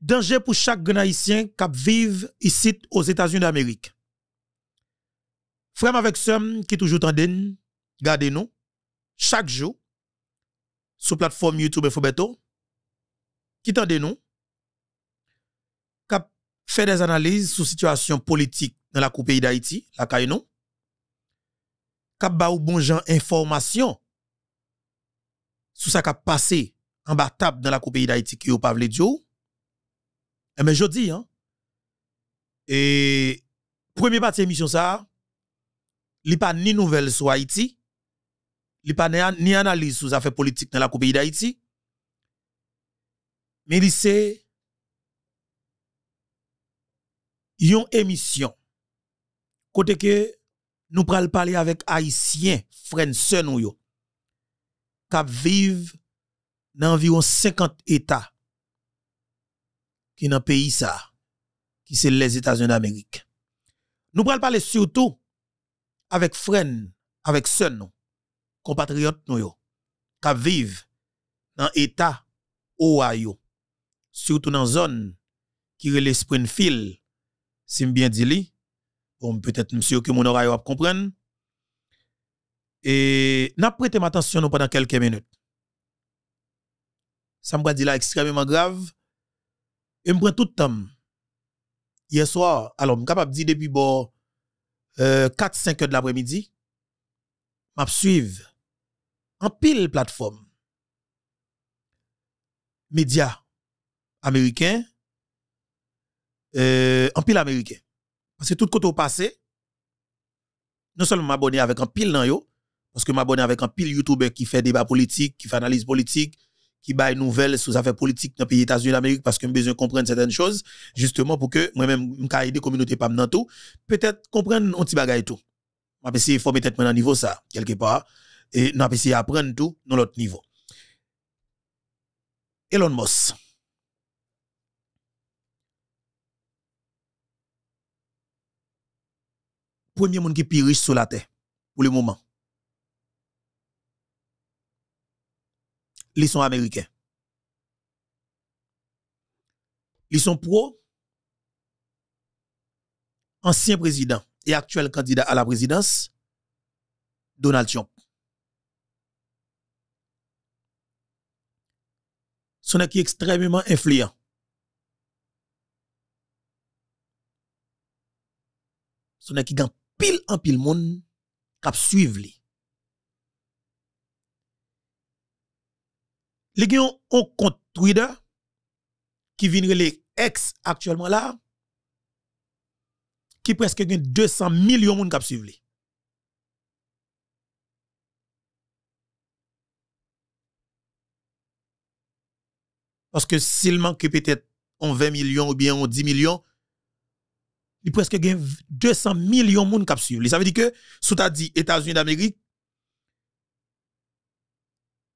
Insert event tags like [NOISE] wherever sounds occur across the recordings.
Danger pour chaque grand qui vit ici aux États-Unis d'Amérique. Frère avec ceux qui toujours gardez-nous chaque jour sur plateforme YouTube et qui tendez nous qui fait des analyses sur situation politique dans la coupe d'Haïti, la Kaino. Qui ba bon information sur ce qui passé en bas dans la coupe pays d'Haïti qui au mais eh ben, je dis, hein, et premier partie émission ça, il n'y a pas ni nouvelles sur Haïti, il n'y a pas ni analyse sur les affaires politiques dans la pays d'Haïti, mais il a une émission côté que nous pral parler avec haïtiens frères sœurs qui vivent dans environ 50 états qui dans pays ça, qui c'est les États-Unis d'Amérique. Nous parlons parler surtout avec frères, avec sœurs, compatriotes nous, qui vivent dans l'État Ohio, surtout dans zone qui est de Springfield, si je bien dit, bon, peut-être monsieur que mon oreille va comprendre. Et n'a prêté ma attention pendant quelques minutes. Ça me dit là extrêmement grave et je prends tout le temps. Hier soir, alors, je capable de dire depuis bon, 4-5 euh, heures de l'après-midi, je suivre en pile plateforme. média américain euh, en pile américain. Parce que tout côté au passé, non seulement m'abonner avec un pile dans yo, parce que m'abonner avec un pile youtubeur qui fait débat politique, qui fait analyse politique, qui baille nouvelles sur les affaires politiques dans les pays États-Unis d'Amérique parce que j'ai besoin de comprendre certaines choses, justement pour que moi-même, je aider la communauté PAM dans tout. Peut-être comprendre un petit bagage tout. Je vais essayer de former peut-être niveau ça, quelque part. Et vais essayer d'apprendre tout dans l'autre niveau. Elon Musk. Premier monde qui est plus riche sur la terre, pour le moment. ils sont américains. Ils sont pro ancien président et actuel candidat à la présidence, Donald Trump. Son qui extrêmement influent. Son qui gagne pile en pile monde qui suivre Les gen ont un Twitter qui vient les ex actuellement là qui presque gen 200 millions moun kap Parce que s'il manque peut-être être 20 millions ou bien 10 millions il presque gen 200 millions de kap suivre. Ça veut dire que sous sou ta dit états unis d'Amérique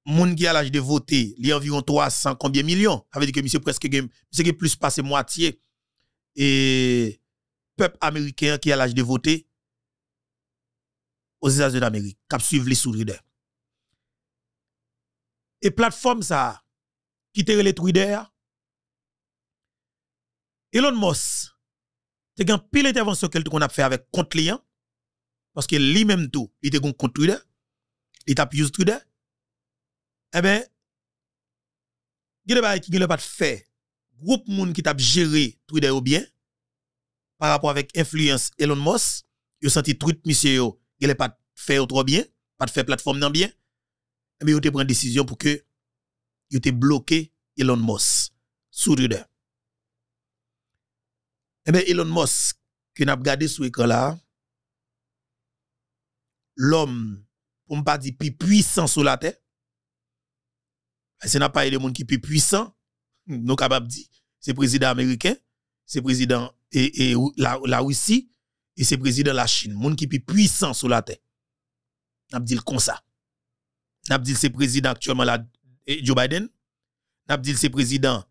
moun qui a l'âge de voter, il y a environ 300 combien millions. Ça veut dire que monsieur presque plus passé moitié et peuple américain qui a l'âge de voter aux États-Unis d'Amérique, qui suivi les sous Et plateforme ça qui les Twitter Elon Musk te gen pile intervention qu'on a fait avec compte client parce que lui même tout, il était contre Twitter, il tape juste Twitter eh bien, il y a pas fait. Groupe moun qui t'a géré Twitter ou bien, par rapport avec influence Elon Musk, yo senti tweet monsieur yo, il pas fait trop bien, pas fait plateforme non bien. Mais yo pris une décision pour que yo te bloqué Elon Musk sur Twitter. Eh bien, Elon Musk, qui n'a gardé sur l'écran là, l'homme, pour ne pas dire plus puissant sur la terre, ce n'a pas de monde qui plus puissant, nous capable dit, c'est président américain, c'est le président et, e, la, Russie et c'est le président la Chine, monde qui plus puissant sur la terre. N'a dit comme ça. N'a dit c'est président actuellement la, e, Joe Biden, n'a dit c'est président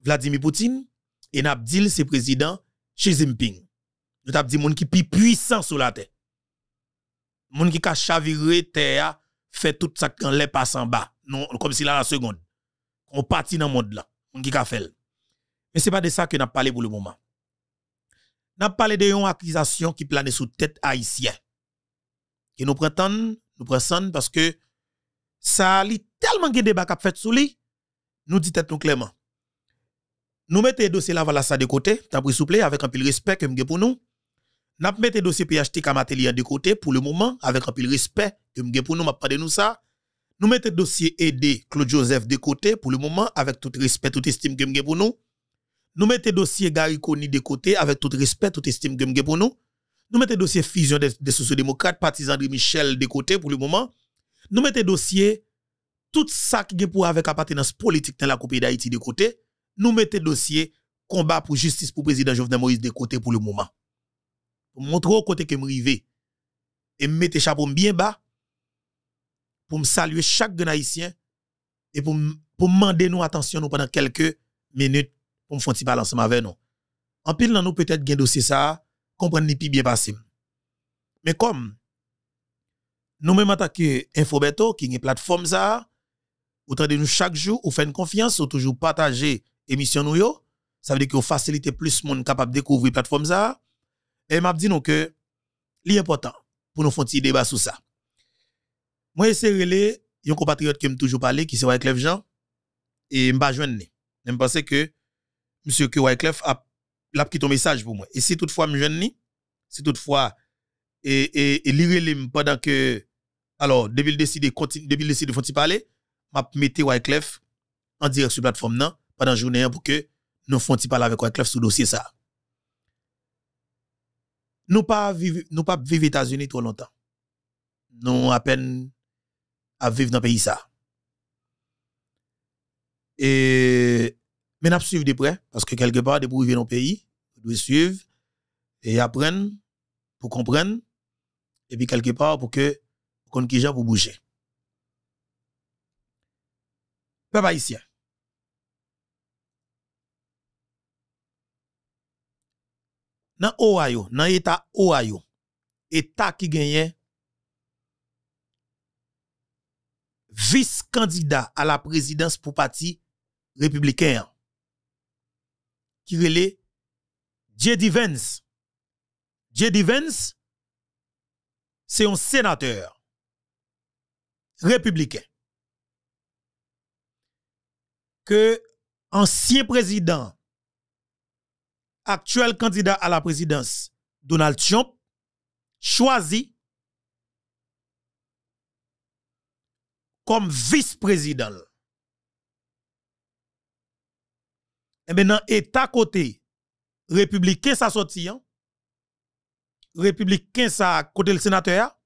Vladimir Poutine et n'a dit c'est président Xi Jinping. Nous avons dit monde qui plus puissant sur la terre. Monde qui a chaviré terre fait tout ça quand les passe en bas. Non, comme si là, la seconde. On partit dans le monde là. On qui fait. Mais c'est pas de ça que n'a parlé pour le moment. N'a parlé de une accusation qui plane sous tête haïtienne. Qui nous prétendons, nous prétendons parce que ça a tellement de débat qu'a fait sous lui. Nous dit tête nous clairement. Nous mettons le dossier là, voilà ça de côté, t'as pris souple, avec un peu de respect que pour nous. Nous mettons le dossier PHT Matelien de côté pour le moment, avec un peu de respect que pour nous, m'a pas de nous ça. Nous mettons dossier aider Claude Joseph de côté pour le moment, avec tout respect, toute estime que nous. Nous mettons le dossier Gary Koni de côté, avec tout respect, toute estime que nous. Nous mettons le dossier fusion des, sociodémocrates, partisan de Michel de côté pour le moment. Nous mettons le dossier tout ça qui est pour avec appartenance politique dans la Coupe d'Haïti de côté. Nous mettons le dossier combat pour justice pour président Jovenel Moïse de côté pour le moment pour montrer au côté que je arrivé et mettre mettre chapeau bien bas pour me saluer chaque Haïtien et pour pour demander nous attention pendant quelques minutes pour me faire un petit avec nous. En pile, nous peut-être gain dossier ça, comprendre ni bien passé. Mais comme nous-mêmes attaquer Infobeto, qui une plateforme ça, ou de nous chaque jour, ou faire une confiance, ou toujours partager émission ça veut dire que vous facilitez plus monde capable de découvrir plateforme ça. Et m'a dit non que l'important pour nous faire un débat sur ça. Moi, c'est relé, un compatriote qui m'a toujours parlé, qui c'est Wyclef Jean, et m'a joindre. Je pense que monsieur que Wyclef a quitté un message pour moi. Et si toutefois me joindre, si toutefois et et, pendant que alors depuis le décidé de depuis le petit parler, m'a mettre Wyclef en direct sur la plateforme pendant pendant journée pour que nous font parler avec Wyclef sur dossier ça. Nous pas vivre, nous pas vivre aux États-Unis trop longtemps. Nous à peine à vivre dans pays ça. Et, mais nous suivre de près, parce que quelque part, des pour vivre dans pays, nous devons suivre et apprendre pour comprendre, et puis quelque part pour que, qu'on qui pour bouger. pas ici. dans Ohio, dans l'État Ohio, État qui gagnait vice-candidat à la présidence pour parti républicain, qui relait J.D. Vance. J.D. Vance, c'est un sénateur républicain que ancien président actuel candidat à la présidence, Donald Trump, choisi comme vice-président. Et maintenant, État côté républicain, sa sorti. Hein? Républicain, ça côté le sénateur.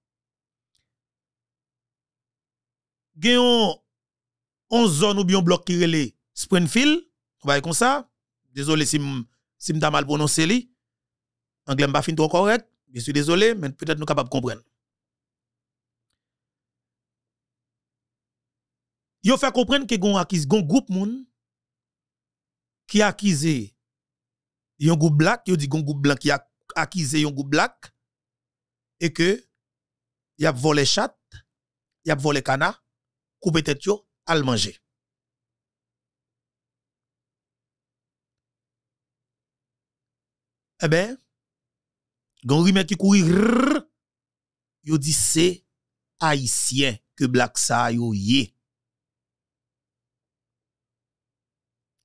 Gagnons 11 zone ou bien bloc qui Springfield. On va comme ça. Désolé si si je mal prononcé, l'anglais pas fin trop correct, je suis désolé, mais peut-être nous capables de comprendre. Yo fait comprendre que gon avez un groupe moun qui acquis un groupe black, vous dit un groupe blanc qui a acquis un groupe black et que y a volé chat, y a volé cana, peut-être yo, al manger. Eh ben, quand remède qui courir, yo dit c'est haïtien que Black Sa yo yé.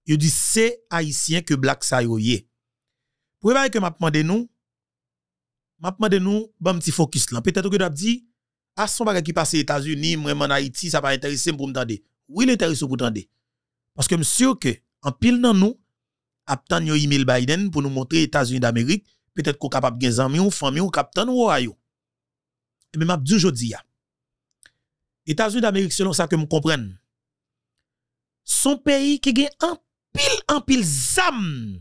Yo dit c'est haïtien que Black Sa yo yé. Pour que m'a nous, m'a demandé nous, petit focus là. Peut-être que d'a dit, à ah, son bagage qui passe aux États-Unis, moi en Haïti, ça va intéresser pour me Oui, l'intéresse pour tendre. Parce que je que, en pile nous, aptan yo email Biden pour nous montrer États-Unis d'Amérique, peut-être qu'on capable de gagner amis ou famille ou captain ou ayo. Et même abdou jodi ya. États-Unis d'Amérique selon ça que me comprenne. Son pays qui gagne un pile en pile zam.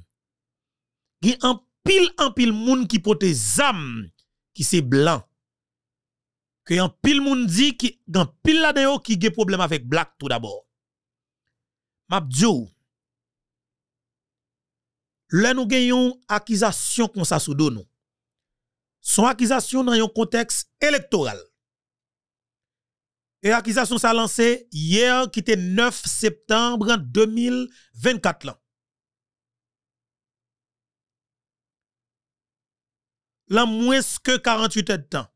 ont un pile en pile moun qui pote zam qui c'est blanc. Que un pile moun dit qui dans pile là-dedans qui un problème avec black tout d'abord. Mabdou Là, nous gagnons accusation qu'on ça sous nous. Son accusation dans un contexte électoral. Et accusation ça lancé hier, qui était 9 septembre 2024. Là. moins que 48 heures de temps.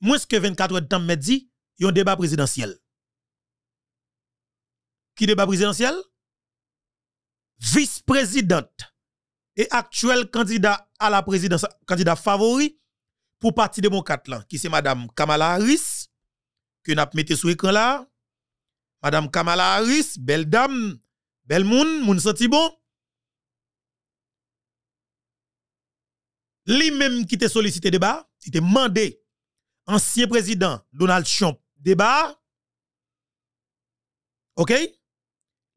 Moins que 24 heures de temps, me dit, il y a un débat présidentiel. Qui débat présidentiel? vice-présidente et actuel candidat à la présidence, candidat favori pour Parti démocrate, là, qui c'est Madame Kamala Harris, que nous mettez sur l'écran là. Madame Kamala Harris, belle dame, belle moun, moun senti bon. Lui-même qui te sollicité débat, qui te mandé, ancien président Donald Trump, débat. OK?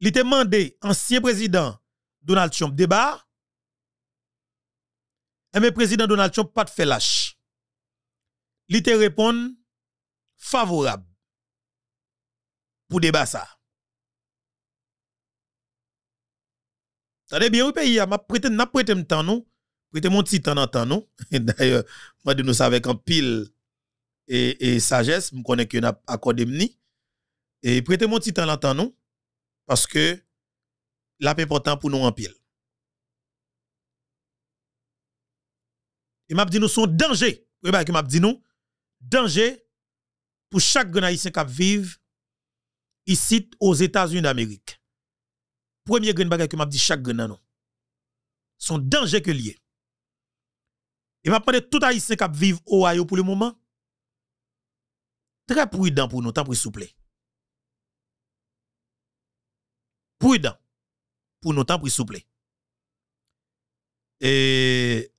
Il mandé, ancien président Donald Trump débat. Et eh le président Donald Trump pas de fait lâche. Il te répond favorable pour débat ça. Tade bien, oui, pays, m'a prêté, n'a prêté temps, non? Prêté mon petit temps, non? [LAUGHS] D'ailleurs, moi, de nous avec un pile et, et sagesse, me connais que n'a accordé mni. Et prêté mon petit temps, temps, non? Parce que la paix important pour nous en pile. Et m'a dit nous sont danger. Oui, bah, que m'a dit nous, danger pour chaque Grenadien qui vécu ici aux États-Unis d'Amérique. Premier Grenadien que m'a dit chaque nous. Son danger que lié. Et m'a parlé tout Haïtien qui a vivre au Ohio pour le moment. Très prudent pour nous, tant pour soupler. prudent pour nous temps souple. Et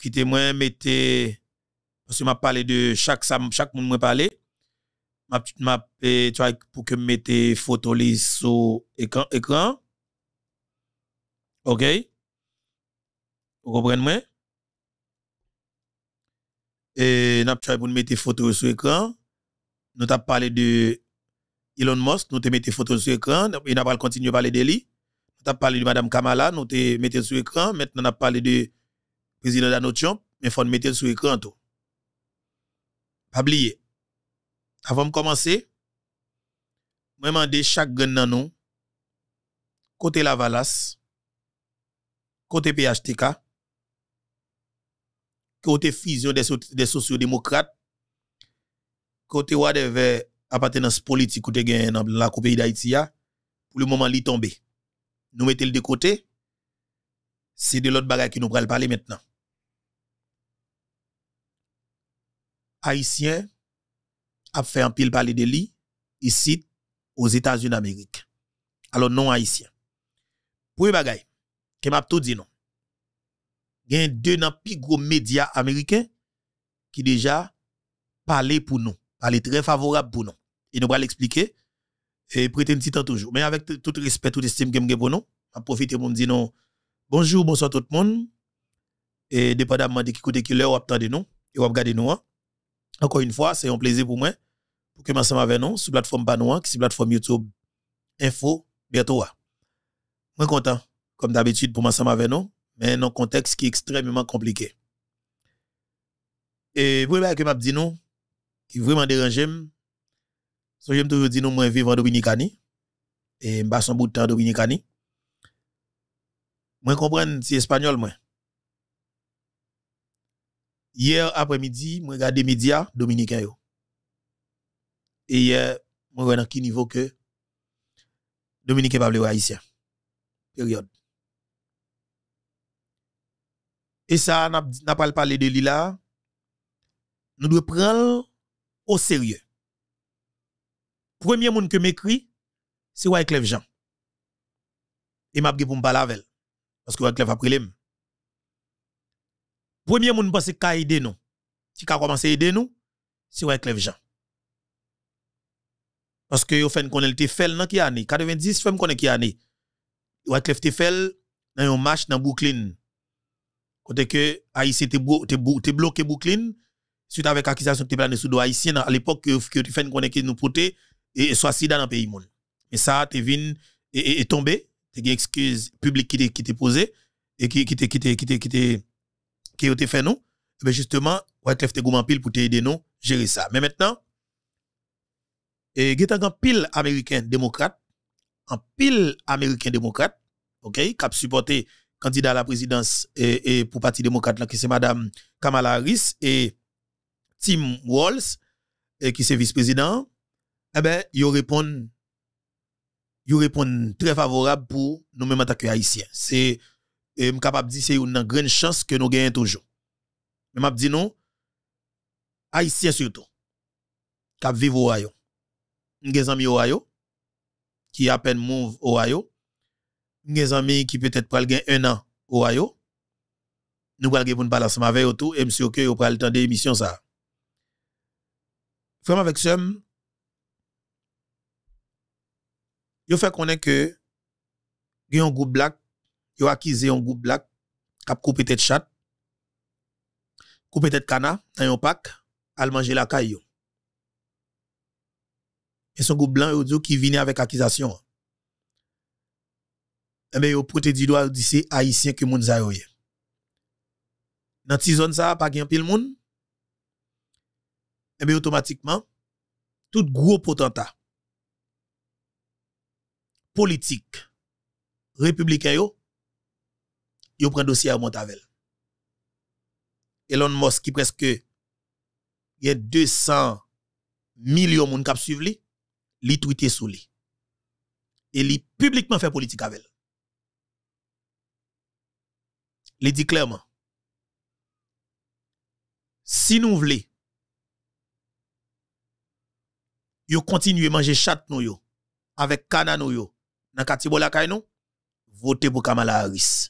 qui moi mettez parce que m'a parlé de chaque sam, chaque monde m'a parlé m'a m'a vois pour que mettez photo li sur écran écran. OK? Vous comprenez moi? Et n'a pour mettre photo sur écran. Nous t'a parlé de Elon Musk, nous te mettez photo sur l'écran, il n'a pas continué à parler de lui. Nous avons parlé de Mme Kamala, nous te mettez sur l'écran. Maintenant, nous a parlé de président Donald Trump, mais faut nous mettre sur l'écran. Pas oublier. Avant de commencer, je à chaque gang dans nous, côté Lavalas, côté PHTK, côté fusion des, des sociodémocrates, côté whatever appartenance politique ou te dans la pays d'Haïti pour le moment li tombe. Nous mettons le de côté. C'est de l'autre bagaille qui nous le parler maintenant. Haïtien a fait un pile parler de lui ici aux États-Unis d'Amérique. Alors non haïtien. Pour bagaille, que m'a tout dit non. Gen deux nan plus gros médias américains qui déjà parlé pour nous elle est très favorable pour nous. Et nous allons l'expliquer et prêter un petit temps toujours. Mais avec tout respect, tout estime que pour nous, Je profite pour me dire non. Bonjour, bonsoir tout le monde. Et dépendamment de qui côté qui l'heure, de nous et regarder nous. Hein. Encore une fois, c'est un plaisir pour moi pour que ensemble avec nous sur la plateforme Banoa... qui sur la plateforme YouTube Info bientôt. Moi content comme d'habitude pour ensemble avec nous, mais dans un contexte qui est extrêmement compliqué. Et vous voyez que m'a dit nous qui vraiment dérange je me toujours dire non moi vivre en Dominicani et m'pas son bout de temps en Dominicani moi comprendre si espagnol moi hier après-midi moi les médias dominicains yo et hier moi vois dans quel niveau que dominicain pas haïtien période et ça n'a pas parlé de lila, nous devons prendre au sérieux. Premier monde que m'écrit, c'est Wyclef Jean. Et m'a pour me parler avec Parce que Wyclef a pris l'aim. Premier monde pense qu'il a aidé nous. Qui a commencé à aider nous, c'est Wyclef Jean. Parce que vous faites connaître le fait dans qui année 90, vous connaît qui année. Wyclef te fait dans un match dans Brooklyn. Côté que Haïti t'es bloqué Brooklyn suite avec l'acquisition de planée sous le haïtien à l'époque que tu fais connaître nous protège et soit sida dans le pays monde. Mais ça tu vinn et, tombé, tu une excuse publique qui t'est posée et qui qui t'est qui qui qui fait nous mais eh ben, justement ouais te gourmand pile pour t'aider nous gérer ça. Mais maintenant et eh, getan un pile américain démocrate un pile américain démocrate OK qui a supporté candidat à la présidence pour et pour parti démocrate là qui c'est madame Kamala Harris et Tim Walls, eh, qui est vice-président, eh ben, il répond, il répond très favorable pour nous-mêmes en tant que haïtiens. C'est, et eh, capable de dire, c'est une grande chance que nous gagnons toujours. Mais m'a dit non, haïtiens surtout, qui vivent au Ohio. Nous amis au Ohio, qui à peine move au Ohio. Nous amis qui peut-être pral gagner un an au Ohio. Nous pral gagner pour nous parler ensemble avec eux tout, et monsieur que vous pral temps d'émission ça vraiment avec ce yo fait connaître que il y a un groupe black yo accusé un groupe black a coupé tête chat coupé tête canard dans un pack al manger la caille. et son groupe blanc audio qui venait avec accusation Mais ben yo du doigt dit c'est haïtien que moun sa dans ces zones ça pas gagne pile monde et eh bien, automatiquement, tout gros potentat politique républicain, il yo prend dossier à Montavel. Elon Musk qui presque y a 200 millions qui kap suivent li, li tweeté sous li. Et li publiquement fait politique avec. Il dit clairement si nous voulons yo continuez manger chat nou avec cana nou yo dans kati la nou votez pour Kamala Harris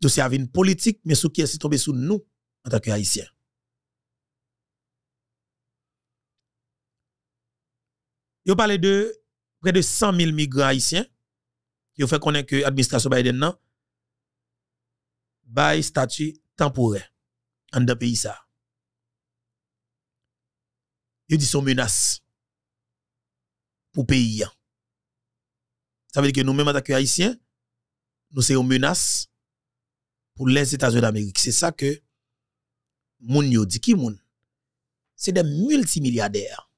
dossier une politique mais ce qui est tombé sous nous en tant que haïtiens Yo parlé de près de 100 000 migrants haïtiens. ont fait connaître que l'administration Biden nan, un statut temporaire en deux pays ça. Ils disent sont menace pour pays. Hein. Ça veut dire que nous-mêmes, en tant Haïtiens, nous sommes une menace pour les États-Unis d'Amérique. C'est ça que les gens dit qui C'est des multimilliardaires.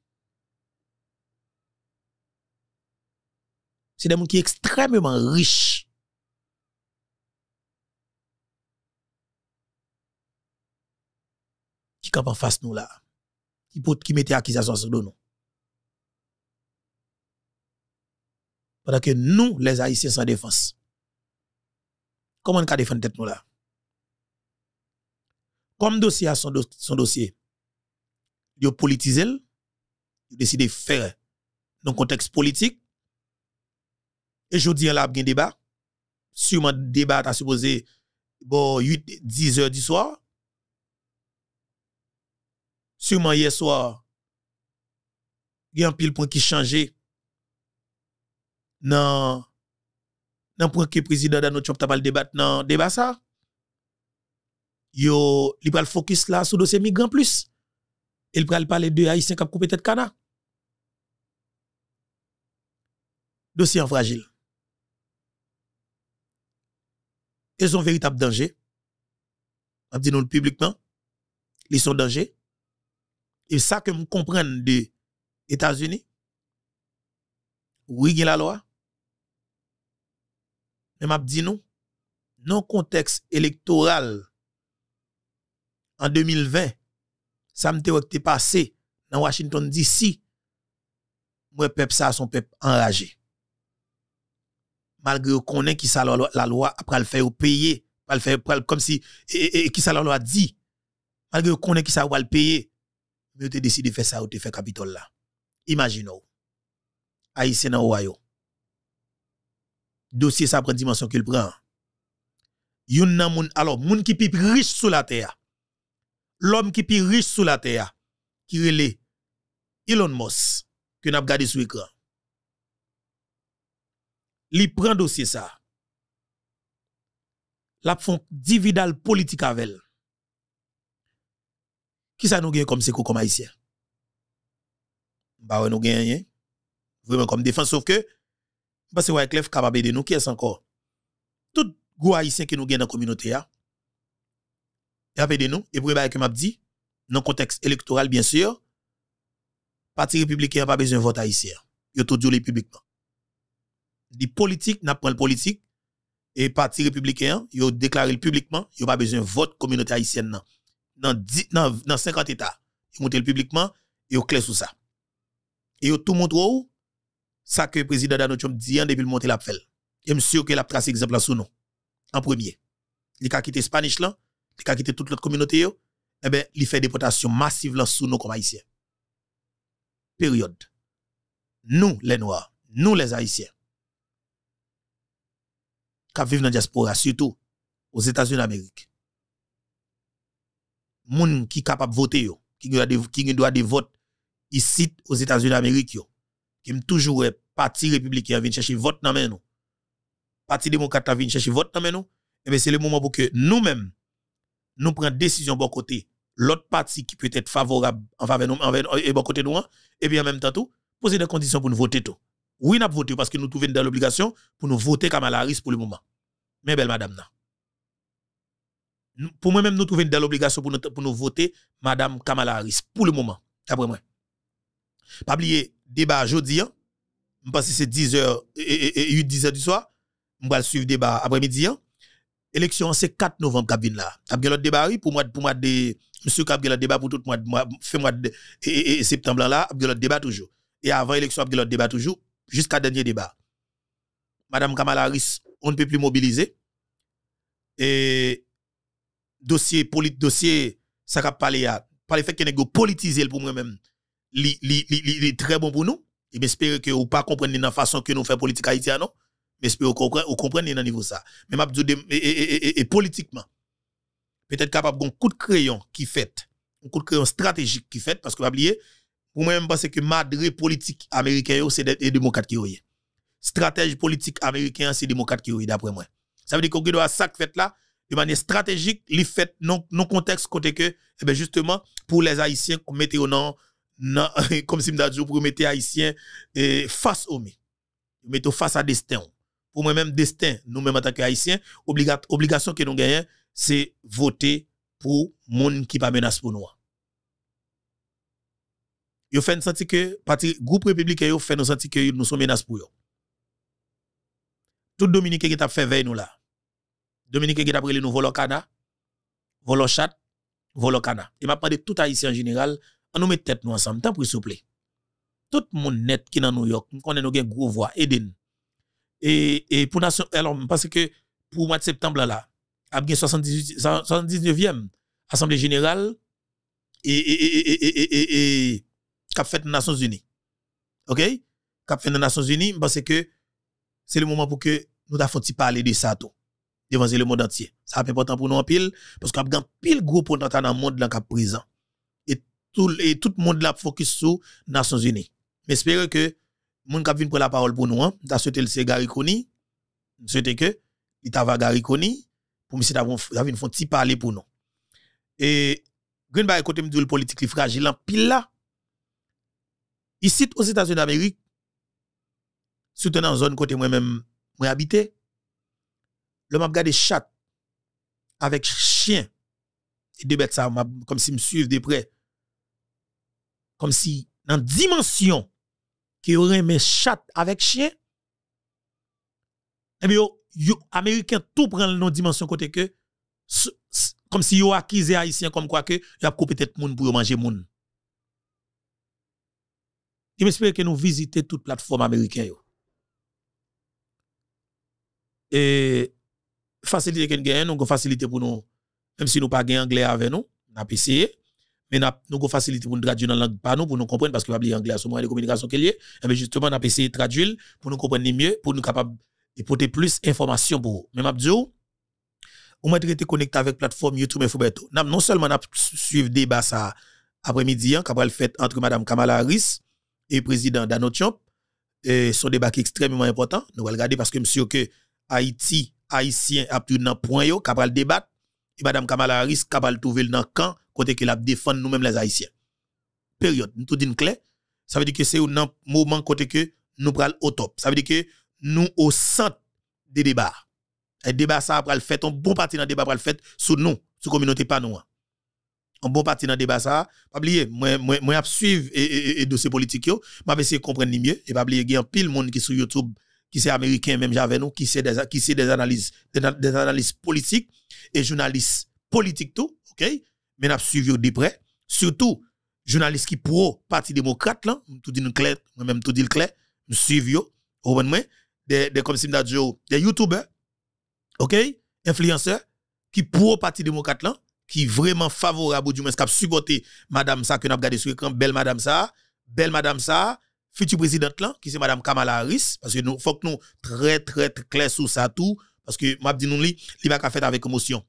C'est des gens qui sont extrêmement riches. Qui sont en face nous là qui, qui mettait accusation sur nous. Pendant que nous, les Haïtiens, sans défense. Comment on défendre tête nous là? Comme dossier à son, dossier, il politisé, il décidé de faire dans le contexte politique. Et je dis là, il y un débat. Sûrement, débat, à supposé, bon, 8, 10 heures du soir. Sûrement hier soir, il y a un pile point qui changé dans le point que le président de notre t'a débat, dans débat ça. Yo, il va le focus là sur le dossier migrant plus. Il va parler de Haïtiens qui ont coupé tête cana. Dossier en fragile. Ils un véritable danger. On dit nous publiquement. Ils sont danger. Et ça que je comprends des États-Unis, oui, il y a la loi. Mais m'a dit non, le contexte électoral en 2020, ça m'était passé dans Washington d'ici, Moi peuple ça son peuple enragé. Malgré qu'on connaît qui ça la loi après le faire payer, comme si et, qui ça la loi dit. Malgré qu'on connaît qui ça va le payer, mais tu décidé de faire ça ou tu fais Capitole là. Imaginez. Haïtien dans Ohio. Dossier ça prend dimension qu'il prend. Youn nan moun, alors, moun qui pipe riche sous la terre. L'homme qui pipe riche sous la terre, qui le Elon Musk, Qui n'a gardé sous écran. Il prend dossier ça. La font dividal politique avec elle. Qui ça nous gagne comme secours comme haïtien? Bah, nous gagne hein. vraiment comme défense, sauf que, parce que Wyclef capable de nous, qui est encore? Tout goût haïtien qui nous gagne dans la communauté, ya. Et de nous, et pour que m'a dit, dans le contexte électoral, bien sûr, parti républicain n'a pas besoin de vote haïtien. a tout dit publiquement. Les politique, n'a pas le politique, et parti républicain, yo déclaré publiquement, n'a pas besoin de vote communauté haïtienne, non dans, 50 États. Ils montent le publiquement, ils ont clair sur ça. Et ils tout montré ça que le président Donald Trump dit hein, depuis le monter l'appel. Je suis sûr qu'il a tracé exemple sous nous. En premier. Il a quitté Spanish là, il a quitté toute l'autre communauté yo, eh ben, il fait déportation massive là sous nous comme haïtiens. Période. Nous, les Noirs, nous, les Haïtiens, qui vivent dans la diaspora, surtout aux États-Unis d'Amérique, moun qui capable voter qui doit des qui des votes ici aux États-Unis d'Amérique Qui me toujours parti républicain vient chercher vote dans main Parti démocrate vient chercher vote dans main eh ben, c'est le moment pour que nous-mêmes nous prenions décision bon côté. L'autre parti qui peut être favorable en de nous et eh, bon côté nous hein, et bien en même temps tout poser des conditions pour nous voter tout. Oui, nous avons voté parce que nous trouvons dans l'obligation pour nous voter la risque pour le moment. Mais belle madame, pour moi-même, nous trouvons dans l'obligation pour nous, pour nous voter Madame Kamala Harris, pour le moment, après moi. Pas oublier, débat jeudi, hein. je pense que c'est 10h, et, 10h du soir, on va suivre débat après-midi. Hein. Élection, c'est 4 novembre qu'elle là. Après l'autre débat, pour moi, pour moi, monsieur débat pour tout le mois, mois et, septembre là, après l'autre débat toujours. Et avant l'élection, après l'autre débat toujours, jusqu'à dernier débat. Madame Kamala Harris, on ne peut plus mobiliser. Et dossier politique dossier ça qu'a parlé à par le fait que nego politiser pour moi-même il est très bon pour nous et j'espère que vous pas la façon que nous faisons politique haïtienne non mais j'espère que vous comprenez dans niveau ça mais m'a et, politiquement peut-être capable un coup de crayon qui fait un coup de crayon stratégique qui fait parce que pas oublier pour moi même penser que Madrid politique américain c'est démocrate qui est stratège politique américain c'est démocrate qui est d'après moi ça veut dire qu'on doit sac fait là de manière stratégique, les fait non, non contexte côté que, eh ben justement, pour les Haïtiens, mettez non, [LAUGHS] comme si dit, pour mettre Haïtiens eh, face au mi. Mettez face à destin. Pour moi-même, destin, nous-mêmes en tant que Haïtiens, obligation que nous gagnons, c'est voter pour monde qui pas menace pour nous. Yo fait sentir que parti groupe républicain yo fait sentir que nous sommes menace pour eux. Tout Dominique qui t'a fait veille nous là. Dominique qui le nous volons Volochat, Volocana. Et m'a parlé tout haïtien en général, on nous met tête nous ensemble, tant pour s'il vous plaît. Tout le monde net qui est dans New York, nous connaissons nos gros voix, Eden. Et, et pour nation, alors, parce que pour le mois de septembre là, a 79e Assemblée Générale et, et, et, et, fait les Nations Unies. OK? Cap fait les Nations Unies, parce que c'est le moment pour que nous devons parler de ça tout. ...dévancer le monde entier. Ça pas important pour nous en pile, parce qu'il y a un pile gros pour dans le monde qui est présent. Et tout, et tout le monde là focus sur les Nations Unies. Mais que monde qui ont pour la parole pour nous, hein, t'a souhaité le Gary Koni, souhaité que il t'a Gary Kony pour que vous vin font petit parler pour nous. Et green bay côté me dit politique fragile en pile là. Ici aux États-Unis d'Amérique, ...soutenant dans zone côté moi-même moi habité, le m'a regardé chat avec chien. Et deux bêtes ça, comme si me suivent de près. Comme si, dans dimension, qui aurait mes chat avec chien, eh bien, Américains tout prend le nom dimension côté que, comme si yo acquis haïtien comme quoi que, y a coupé tête monde pour manger moun. Il m'espère que nous visitons toute plateforme américaine. Et facilité nous nous facilité pour nous, même si nous pas gagne anglais avec nous, nous avons essayé, mais nous avons facilité pour nous traduire dans la langue pas nous, pour nous comprendre, parce que nous avons anglais à ce moment les communications qu'il y a, mais eh justement, nous avons essayé de traduire pour nous comprendre mieux, pour nous capables porter plus d'informations pour nous. Mais dit, on m'a traité connecté avec la plateforme YouTube Infoberto. Non seulement nous le débat ça après-midi, hein, qu'après le fait entre Mme Kamala Harris et le président Donald Trump, et son débat est extrêmement important. Nous allons regarder parce que monsieur que Haïti, haïtien a tout dans point yo capable débattre et madame Kamala Harris capable trouver dans camp côté qu'elle a défendre nous-mêmes les haïtiens. Période, nous tout dit clair, ça veut dire que c'est un moment côté que nous pral au top. Ça veut dire que nous au centre des débats. Un débat ça pral fait un bon parti dans débat pral fait sous nous, sous communauté pas nous. Un bon parti dans débat ça, pas oublier moi moi moi suivre et, et, dossier politique yo, m'a essayer comprendre mieux et pas oublier il y a un pile monde qui sur YouTube qui c'est américain même j'avais nous, qui c'est des, qui c'est des analyses, des, politiques et journalistes politiques tout, ok? Mais n'a suivi de près. Surtout, journalistes qui pro parti démocrate là, tout dit clair, moi-même tout dit clair, suivi yo, au moins, des, des comme si des youtubeurs, ok? Influenceurs qui pro parti démocrate là, qui vraiment favorable du moins qui a supporté madame ça que n'a regardé sur écran, belle madame ça, belle madame ça, future présidente là, qui c'est Madame Kamala Harris, parce que nous, faut que nous très, très, très clair sur ça tout, parce que m'a dit nous, il va faire avec émotion.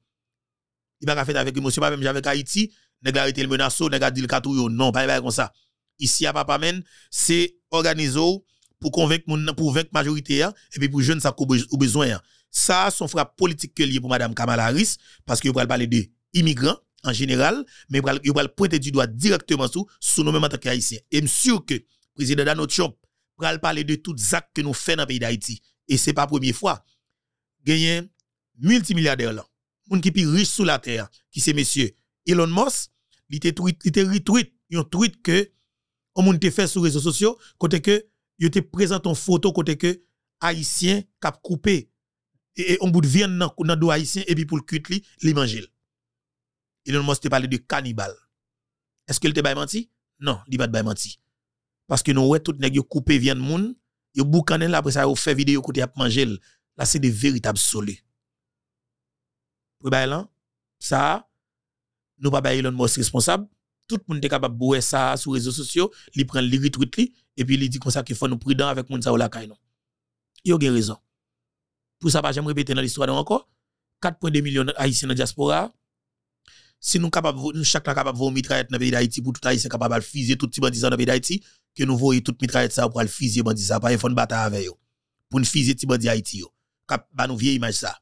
Il va faire avec émotion, pas même avec Haïti, nèg pas le menaço, nèg a le katouyo, non, pas comme ça. Ici, à Papa Men, c'est organisé pour convaincre la majorité, hein, et puis pour jeunes, ça au besoin. Hein. Ça, c'est son frappe politique que lié pour Madame Kamala Harris, parce que vous parler de immigrants, en général, mais il va pointer du doigt directement sur sous nous-mêmes en tant qu'haïtiens. Et je suis sûr que président shop, pour aller parler de tout actes que nous faisons dans le pays d'Haïti. Et c'est pas la première fois. Gagné multimilliardaire là. Moun qui plus riche sous la terre, qui c'est monsieur Elon Musk, il était tweet, il retweet, un tweet que on moun fait sur les réseaux sociaux, côté que il te présente en photo côté que haïtien cap coupé et on bout de viande dans dans dos haïtien et puis pour le cuit l'évangile. Elon Musk te parlé de cannibale. Est-ce qu'il te pas menti? Non, il va te bail menti parce que nous ouais tout nèg coupé vient de moun yo là après ça yo fait vidéo côté a manger là c'est des véritables solutions. pour là ça nous pas bailan Elon responsable tout le monde est capable de boire ça sur les réseaux sociaux il prend les retweet et puis il dit comme ça qu'il faut nous prudent avec moun ça ou la il y yo raison pour ça je vais répéter dans l'histoire encore 4.2 millions d'haïtiens dans la diaspora si nous capables, nous chacun capable de mitraillette dans le pays d'Haïti pour tout Haïtien capable de fuser tout petit bandit dans le pays d'Haïti, que nous voyons tout mitraillette ça pour le fuser bandit ça, pas une bataille avec eux. Pour nous fuser petit bandit d'Haïti yo. Cap, bah nous vieille image ça.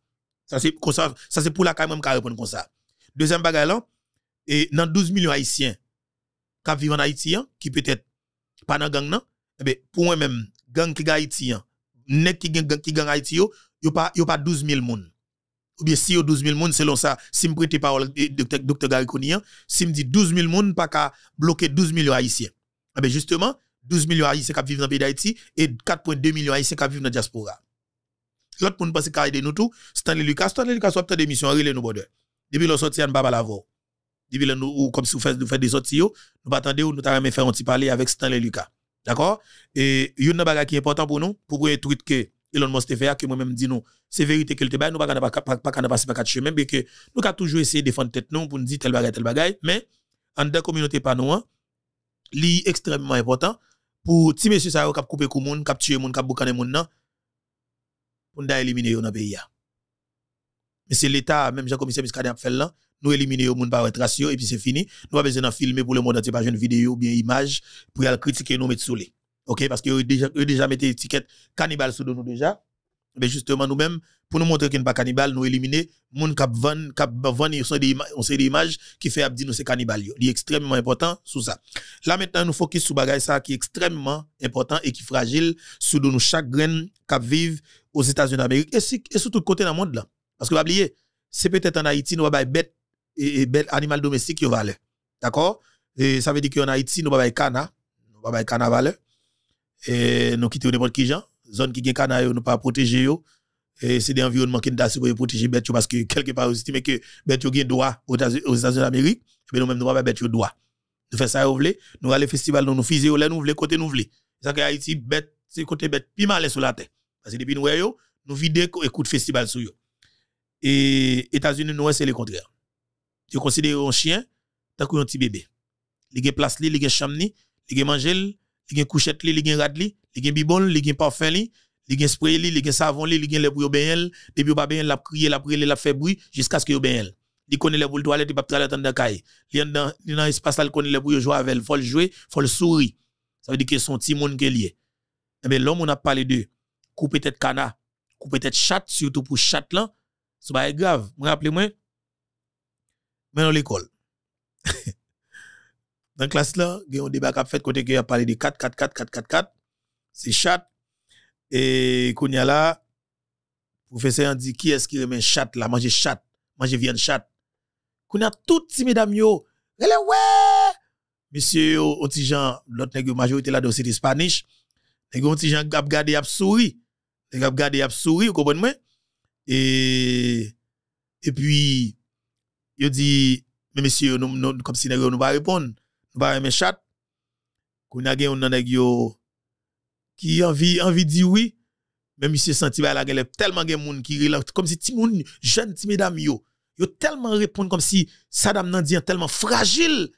Ça c'est ça, ça c'est pour la quand même qui comme ça. Deuxième bagage là, et dans 12 millions haïtiens qui vivent en Haïti hein, qui peut-être pas dans gang non, eh ben, pour moi même gang qui gagne haïtien hein, nek qui gagne gang qui gagne Haïti yo, yo pas yo pas 12 000 monde ou bien si yo 12 000 personnes, selon ça, si me prête parole eh, docteur Gary Kounia, hein, si me dit 12 000 personnes, pas bloquer 12 millions haïtiens. Eh ah bien justement, 12 millions haïtiens qui vivent dans le pays d'Haïti et 4,2 millions haïtiens qui vivent dans la diaspora. L'autre monde passe a de nous tous, Stanley Lucas, Stanley Lucas, soit des missions, relais nous border. Depuis l'on sorti, on pas voix. Depuis l'on ou comme si vous faites des sorties, nous pas attendre nous faire un petit parler avec Stanley Lucas. D'accord? Et il y a une bagarre qui est important pour nous, pour vous tweet que Elon Musk te que moi-même dis non, c'est vérité que te bail, nous pas pas pas pas passer pas chemin mais que nous avons toujours essayé de défendre tête nous pour nous dire tel bagage tel bagage mais en de communauté pas nous, li extrêmement important pour ti monsieur ça cap couper kou monde cap tuer monde, cap boucaner monde là pour nous éliminer dans pays Mais c'est l'état même Jean commissaire Biscardi a fait là nous éliminer monde par trace et puis c'est fini. Nous pas besoin de filmer pour le monde entier pas une vidéo ou bien image pour aller critiquer nous mettre sous les. OK, parce que eux déjà, déjà étiquette cannibale sous nous déjà. Mais justement, nous-mêmes, pour nous montrer qu'il n'y pas cannibale, nous éliminer moun kap van, kap van, on sait des images qui fait abdi nous c'est cannibales. C'est extrêmement important sous ça. Là, maintenant, nous focus sur ce ça qui est extrêmement important et qui est fragile sous nous chaque graine qui vive aux États-Unis d'Amérique et, sur tout côté dans le monde là. Parce que, pas oublier, c'est peut-être en Haïti, nous avons bête et, des animal domestique qui aller. D'accord? Et ça veut dire qu'en Haïti, nous avons cana, nous avons cana valeur et nous quittons n'importe qui gens zone qui gagne canaille nous pas protéger yo et c'est des environnements qui nous pour protéger bête parce que quelque part estime que bête yo gagne e droit aux États-Unis d'Amérique et ben nous même nous pas bête yo droit nous faisons ça nous voulons nous allons festival nous nous faisons là nous voulons côté nous e c'est ça que Haïti bête c'est côté bête puis mal sur la terre parce que depuis nous yo nous vider écoute e festival sur yo et États-Unis nous c'est le contraire tu considères un chien tant qu'un petit bébé il a place li il a chambre li il a manger il y a couchette li, li gen rad li, li gen bibon, li gen parfum li, li gen spray li, li gen savon li, li gen les le bouillon depuis pas ben, ben la crier, la prier, la fait bruit jusqu'à ce que ben il connaît les boules toilettes, il pas aller dans la caille. Il dans dans espace là, il connaît les bouillons jouer avec, faut le jouer, faut le sourire. Ça veut dire que son petit monde qui lié. et eh ben l'homme on a parlé de couper tête cana, couper tête chatte surtout pour chatte là, c'est pas grave. Moi rappelez-moi. Mais dans l'école. [LAUGHS] Dans la classe là, il y a un débat qui a fait côté qui a parlé de 4, 4, 4, 4, 4, 4. C'est chat. Et qu'on y a là, le professeur dit qui est-ce qui remet chat là, manger chat, manger bien chat. Qu'on a toutes ces mesdames yo, elle est ouais! Monsieur, on petit gens, l'autre majorité là, c'est des Spanish. Les on petit gens, gap gade yap souri. Nègre, gap y a souri, vous comprenez? Et, et puis, il dit, mais monsieur, comme si nous pas répondre bah mes chat qu'on a gagné yo qui envie envie dit oui mais monsieur senti ba la gen tellement des monde qui comme si ti moun jeune ti mesdames yo yo tellement répondre comme si Saddam nan dit tellement fragile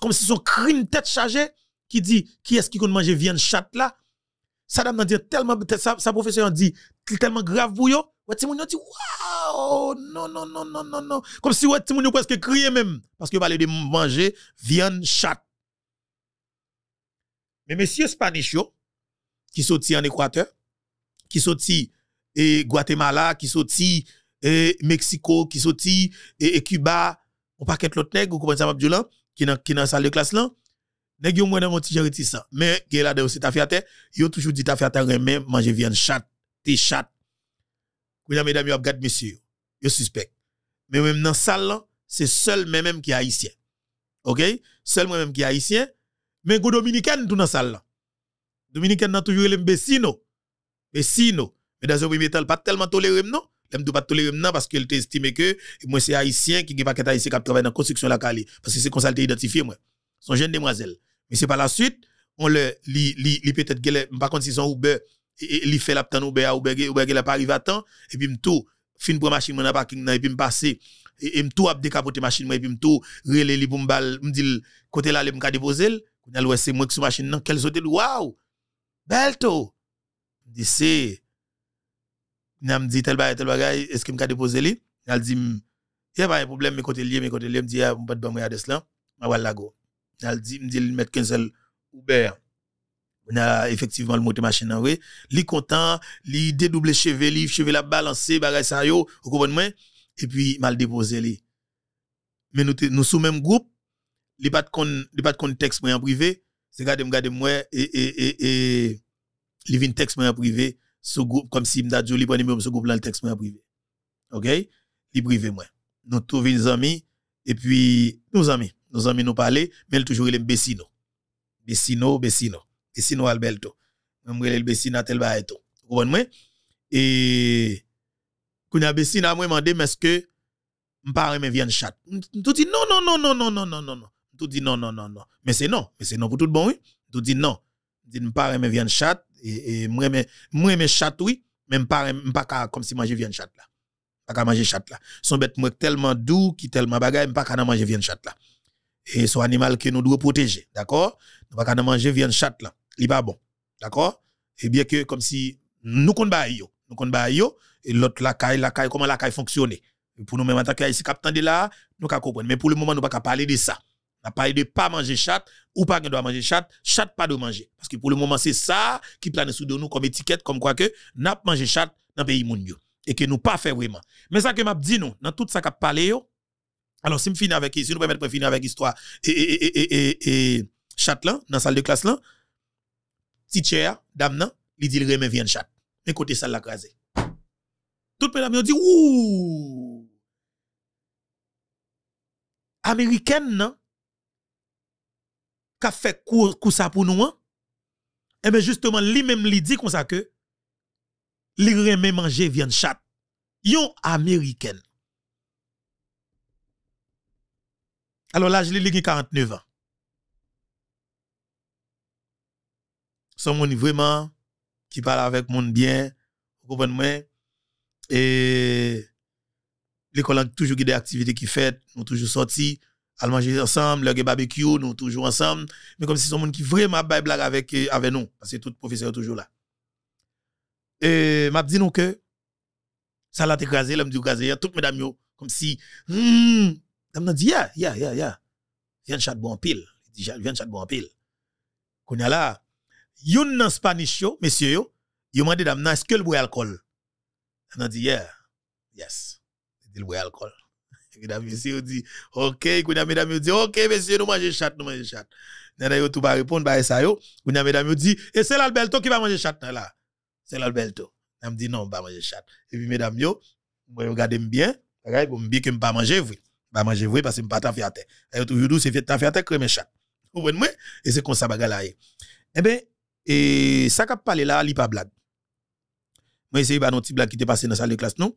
comme si son crime tête chargée qui dit qui est-ce qui compte manger viande chat là Saddam nan dit tellement sa, sa professeur dit tellement grave pour yo ouais ti dit waouh non non non non non non comme si ouais ti moun presque crier même parce que parler de manger viande chat mais messieurs Spanish, qui sont en Équateur, qui sont et Guatemala, qui sorti et Mexico, qui sorti et, et Cuba, on qu'être l'autre nègre, vous comprenez ça, là, qui dans qui salle de classe là. Nèg yo dans mon petit ça. Mais dit, là dedans aussi ta yo toujours dit ta vous moi manger chat, tes chat. Kouya mesdames monsieur. suspect. Mais même dans salle là, c'est seul même même qui est haïtien. OK? Seul moi même qui est haïtien mais go dominicaine tout dans salle Dominicaine n'a toujours les Bessino. Mais dans un premier temps, pas tellement toléré non. L'aime pas tolérer non parce qu'elle estimé que moi c'est haïtien qui n'est pas qu'être haïtien qui travaille dans la construction la Cali parce que c'est comme ça qu'elle identifié moi. Son jeune demoiselle. Mais c'est pas la suite on le li li, peut-être qu'elle par contre si son Uber il fait l'aptan Uber Uber Uber a pas arrivé à temps et puis tout, fin pour machine dans parking et puis passe, et tout, tout décapoter machine et puis tout, relé li pour m'dil côté là les m'ka déposer quand elle c'est moi qui suis machine, non, qu'elle saute, waouh, belto. Je dis, c'est, elle me dit, tel bagage, tel bagage, est-ce que me déposé déposer lui? Elle dit, il y a pas de problème, mes côtés liés, mes côtés liés, me dit, ah, pas de bon moyen de cela, ma voilà go. Elle dit, me dit, mettre qu'un seul Uber. On a effectivement le moteur machine, oui. Li content, li dédoublé cheveux, li cheveux la balancer, bagage ça yo, vous comprenez? Et puis, mal déposé li. Mais nous, nous sommes même groupe, li pas kon, li pat kon teks en privé, se gade me gade moi et et et e, li vin texte en privé, sou groupe, comme si m da li pwene mwen sou groupe lan texte moi en privé. Ok? Li privé moi nous tou vin amis et puis nos amis nos amis nous parler mais l les bessino bessino bessino bessino Besino Alberto. même mwen le bessino tel ba et tout vous comprenez moi et koun a Besina mwen mais ce que que remen vyan chat. M chat ti, non, non, non, non, non, non, non, non, non. Tout dit non, non, non, non. Mais c'est non. Mais c'est non pour tout bon, oui. Tout dit non. Dit, me pas vient viande chat. Et, et moi, une chat, oui. Mais pas pas comme si manger viande chat là. Pas manger chat là. Son bête, moi, tellement doux, qui tellement bagaille, pas manger viande chat là. Et son animal que nous devons protéger. D'accord? Nous pas manger viande chat là. Il pas bon. D'accord? Et bien que, comme si nous pas nous connaissons et l'autre la caille la caille comment la caille fonctionne pour nous même en tant que ici captant de là nous pas comprendre mais pour le moment nous pas parler de ça pas parlé de pas manger chat ou pas de doit manger chat, chat pas de manger. Parce que pour le moment, c'est ça qui plane sous de nous comme étiquette, comme quoi que n'a pas mangé chat dans le pays yo Et que nous pas fait vraiment. Mais ça que m'a dit nous, dans tout ça qu'a parlé alors si me finis avec, si nous pouvons finir avec histoire et, et, et, chat là, dans la salle de classe là, teacher, dame là, il dit le remet vient chat. Mais côté ça l'a crasé. Tout le monde dit, ouh! Américaine, non? fait cours coup ça pour nous et eh bien justement lui même lui dit comme ça que les remet manger viande chat yon américaine alors là li li 49 ans son moun vraiment qui parle avec monde bien vous moi et l'école a toujours des activités qui fait nous toujours sorti Allons manger ensemble, le barbecue, nous toujours ensemble. Mais comme si c'est un monde qui vraiment bail blague avec, euh, avec nous, parce que tout professeur est toujours là. Et m'a dit nous que ça l'a écrasé, l'homme dit écrasé, toutes mesdames comme si, hmm, m'a dit, ya, ya, ya, ya, viens chat bon pile, viens chat bon pile. Qu'on là, yon nan Spanish yo, messieurs yo, yon m'a dit, est-ce que le bois alcool? m'a dit, yeah, yes, il boit alcool. Mesdames et dit, OK, mesdames et dit, OK, messieurs, nous mangeons chat, nous mangeons chat. N'a tout pas répondre, bah, ça yo. mesdames dit, et c'est l'Alberto qui va manger chat, là. C'est l'Alberto. Elle me dit, non, pas manger chat. Et puis, mesdames, yo, moi, regardez bien. Regardez, vous me dire que je pas manger, vous. Pas manger, vous, parce que je pas ta fière. Et toujours, c'est ta fière, crème chat. Vous moi Et c'est comme ça, bagarre là. Eh bien, et ça qu'a parlé là, il pas blague. Moi, c'est pas nos petit blague qui était passé dans la salle de classe, non?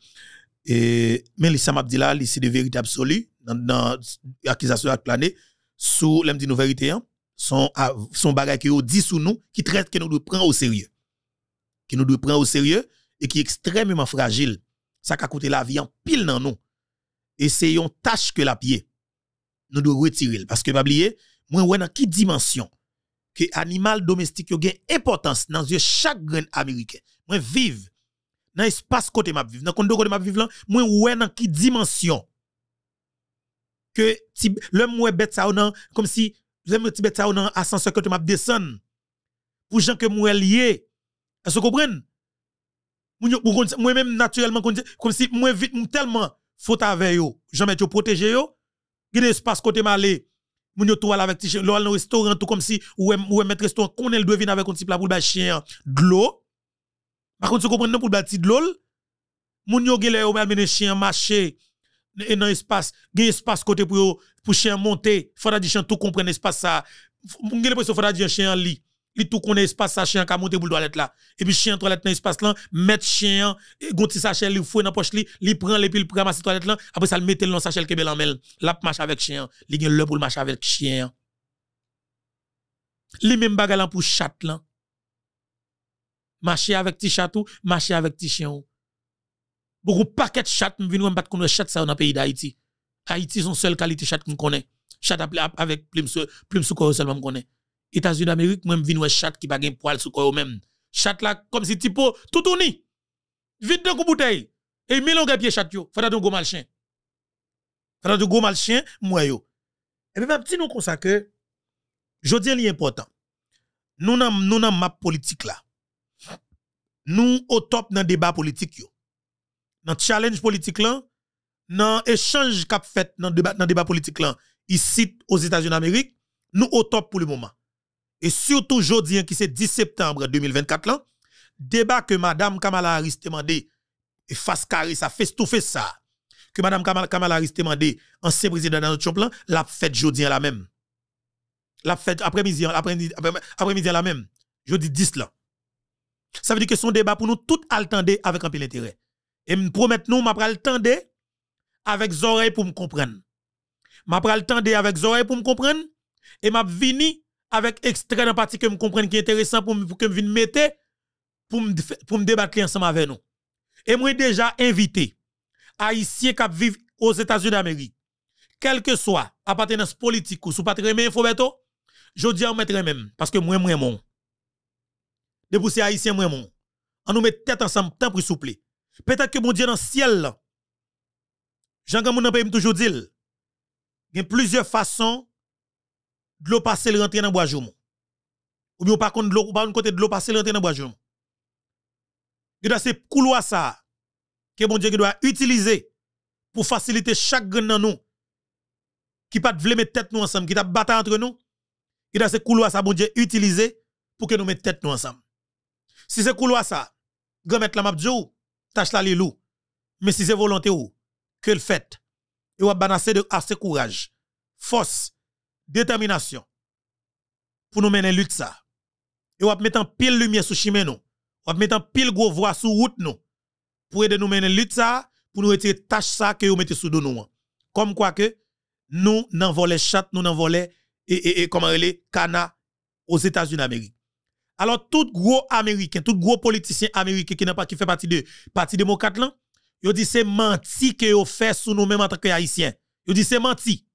mais Lissam Abdila, c'est de vérité absolue dans l'accusation à planer sous l'homme de nos vérités, hein, son, ah, son bagage qui dit sous nous, qui traite que nous devons prendre au sérieux. Qui nous devons prendre au sérieux et qui est extrêmement fragile. Ça a coûté la vie en pile dans nous. Et c'est une tâche que la pied. Nous devons retirer. Parce que, pas oublier, moi, ouais, dans quelle dimension que animal domestique a une importance dans chaque grain américain. Moi, vive dans l'espace côté m'a vivre, dans condo côté m'a vivre là, moi ouais dans qui dimension que l'homme moi bête ça comme si vous petit ça dans ascenseur côté m'a descendre. Pour gens que moi lié. Est-ce que vous comprenez moi même naturellement comme si moi vite tellement faut avec yo, jamais te protéger yo. un espace côté tout avec restaurant comme si ou mettre restaurant qu'on avec un petit plat pour le chien hein. de l'eau par contre, vous comprenez pour bâtir de l'ol, moun yo gele yo amener chien marché et dans espace, gen espace côté pour pour chien monter, faudra dire chien tout comprendre espace ça. Moun gele pour faudra dire chien lit. Li tout connaît espace ça chien ka monter pour toilette là. Et puis chien toilette dans espace là, mettre chien gonti sachet li fouet dans poche li, li prend les puis pour ramasser toilette là, après ça le mettre dans sachet que bel en mel. La marche avec chien, li gen le pour marcher avec chien. Li même bagalan pour chat là marcher avec ti chatou, marcher avec tes chien. Beaucoup paquet de chat, je pas battre contre chat sa dans le pays d'Haïti. Haïti, son seule qualité chat que je connais. Chat avec plume sous quoi seulement je connais. États-Unis d'Amérique, moi, je chat qui n'a pas poil sous corps même. Chat la comme si typo, tout ni. Vite de bouteille. Et mille longues pieds chat yo. Fada de gros mal chien. Fada de gros mal chien, moi yo. Et eh bien, petit nous comme ça que, je dis important Nous n'avons pas map politique là nous au top dans le débat politique. Dans le challenge politique, dans l'échange qu'a fait dans le débat, débat politique, ici aux États-Unis d'Amérique, nous au top pour le moment. Et surtout aujourd'hui, hein, qui c'est 10 septembre 2024, là, débat que Mme Kamala Harris demandé, et face carré ça, fait tout ça, que Mme Kamala Harris demandé, ancien président Donald Trump, là, la fête aujourd'hui hein, la même. La fête hein, après-midi, après-midi, après-midi la même. Jeudi 10 là. Ça veut dire que son débat pour nous tout à avec un peu d'intérêt. Et me promettre nous, m'a le avec oreilles pour me comprendre. M'a le avec oreilles pour me comprendre et m'a vini avec extrait en partie que me comprendre qui est intéressant pour que me vienne mettre pour me pour débattre ensemble avec nous. Et moi déjà invité haïtiens qui vivent aux États-Unis d'Amérique. Quel que soit appartenance politique ou sous pas vous je dis en mettre même parce que moi moi mon de pousser haïtien moi mon. On nous met tête ensemble, temps pour souple. Peut-être que mon Dieu dans le ciel, jean mon pays toujours dit, il y a plusieurs façons de l'eau passer le rentrer dans bois jour. Ou bien par contre de l'eau, par côté de l'eau passer le rentrer dans bois jour. Il y a ces couloirs ça que mon Dieu doit utiliser pour faciliter chaque grain dans nous qui pas de mettre tête nous ensemble, qui t'a battre entre nous. Il y a ces couloirs ça mon Dieu utiliser pour que nous mettions tête nous ensemble. Si c'est couloir ça, mettre la map djou, tâche la li Mais si c'est volonté ou, que le fait, et ou assez de assez courage, force, détermination, pour nous mener lutte ça. Et ou mettre en pile lumière sous chemin nous, ou mettre en pile gros voix sous route nous, pour aider nous mener lutte ça, pour nous retirer tâche ça que vous mettez sous nous. Comme quoi que, nous n'envolons chat, nous n'envolons et, et, et comment elle est, cana aux États-Unis d'Amérique. Alors, tout gros Américain, tout gros politicien américain qui, pas, qui fait partie de Parti démocrate, là, yo dit c'est menti que yo fait sous nous-mêmes en tant que haïtiens. Yo dit c'est menti.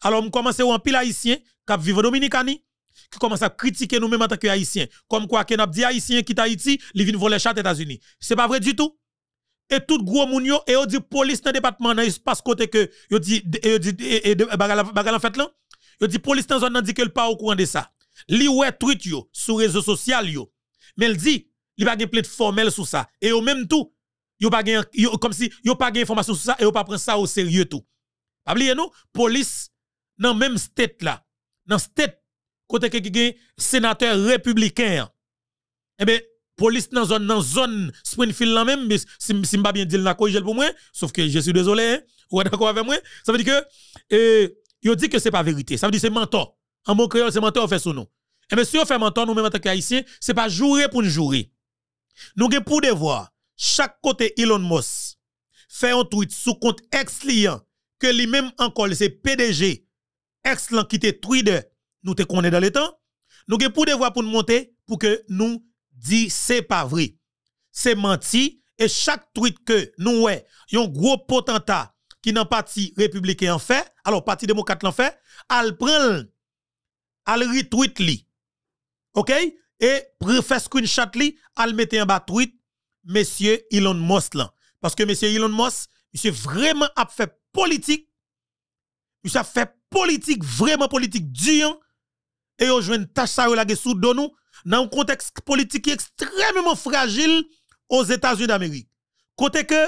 Alors, on commence à pile haïtien, qui vivent Dominicani, qui commence à critiquer nous-mêmes en tant que haïtiens. Comme quoi, qu'on a dit haïtien qui Haïti, ils viennent voler chat États-Unis. C'est pas vrai du tout. Et tout gros moun yo, et yo dit police dans le département, dans l'espace côté que yo dit, et yo dit, et, et, fait là, yo dit police dans zone dit que le pas au courant de ça li wè tweet yo sur réseaux sociaux yo. Mais il dit, il pas de plainte formelle sur ça et au même tout, yo gen comme si yo pas gen information sur ça et yo pas prendre ça au sérieux tout. Pas bliye nous, police dans même state là, dans state côté que gen sénateur républicain. Eh ben police dans zone dans zone Springfield là même si si pas bien dit la corrigel pour moi sauf que je suis désolé hein. ou d'accord avec moi ça veut dire que euh, yo dit que c'est pas vérité ça veut dire c'est mentor en bon créole, c'est on fait sous nous. Et eh mais si on fait menton, nous-mêmes en tant ce c'est pas jouer pour nous jouer. Nous avons pour devoir, chaque côté Elon Musk, fait un tweet sous compte ex-client, que lui-même encore, c'est PDG, ex-client qui était Twitter, nous te connaissons dans le temps. Nous avons pour devoir pour nous monter, pour que nous ce c'est pas vrai. C'est menti, et chaque tweet que nous ouais, un gros potentat qui pas parti républicain en fait, alors parti démocrate l'en fait, al prend al retweet li. OK e Et faire screenshot li, al mette en bas tweet monsieur Elon Musk là parce que monsieur Elon Musk, s'est vraiment a fait politique. Il a fait politique vraiment politique dur et yo une tâche ça la sous nous dans un contexte politique extrêmement fragile aux États-Unis d'Amérique. Côté que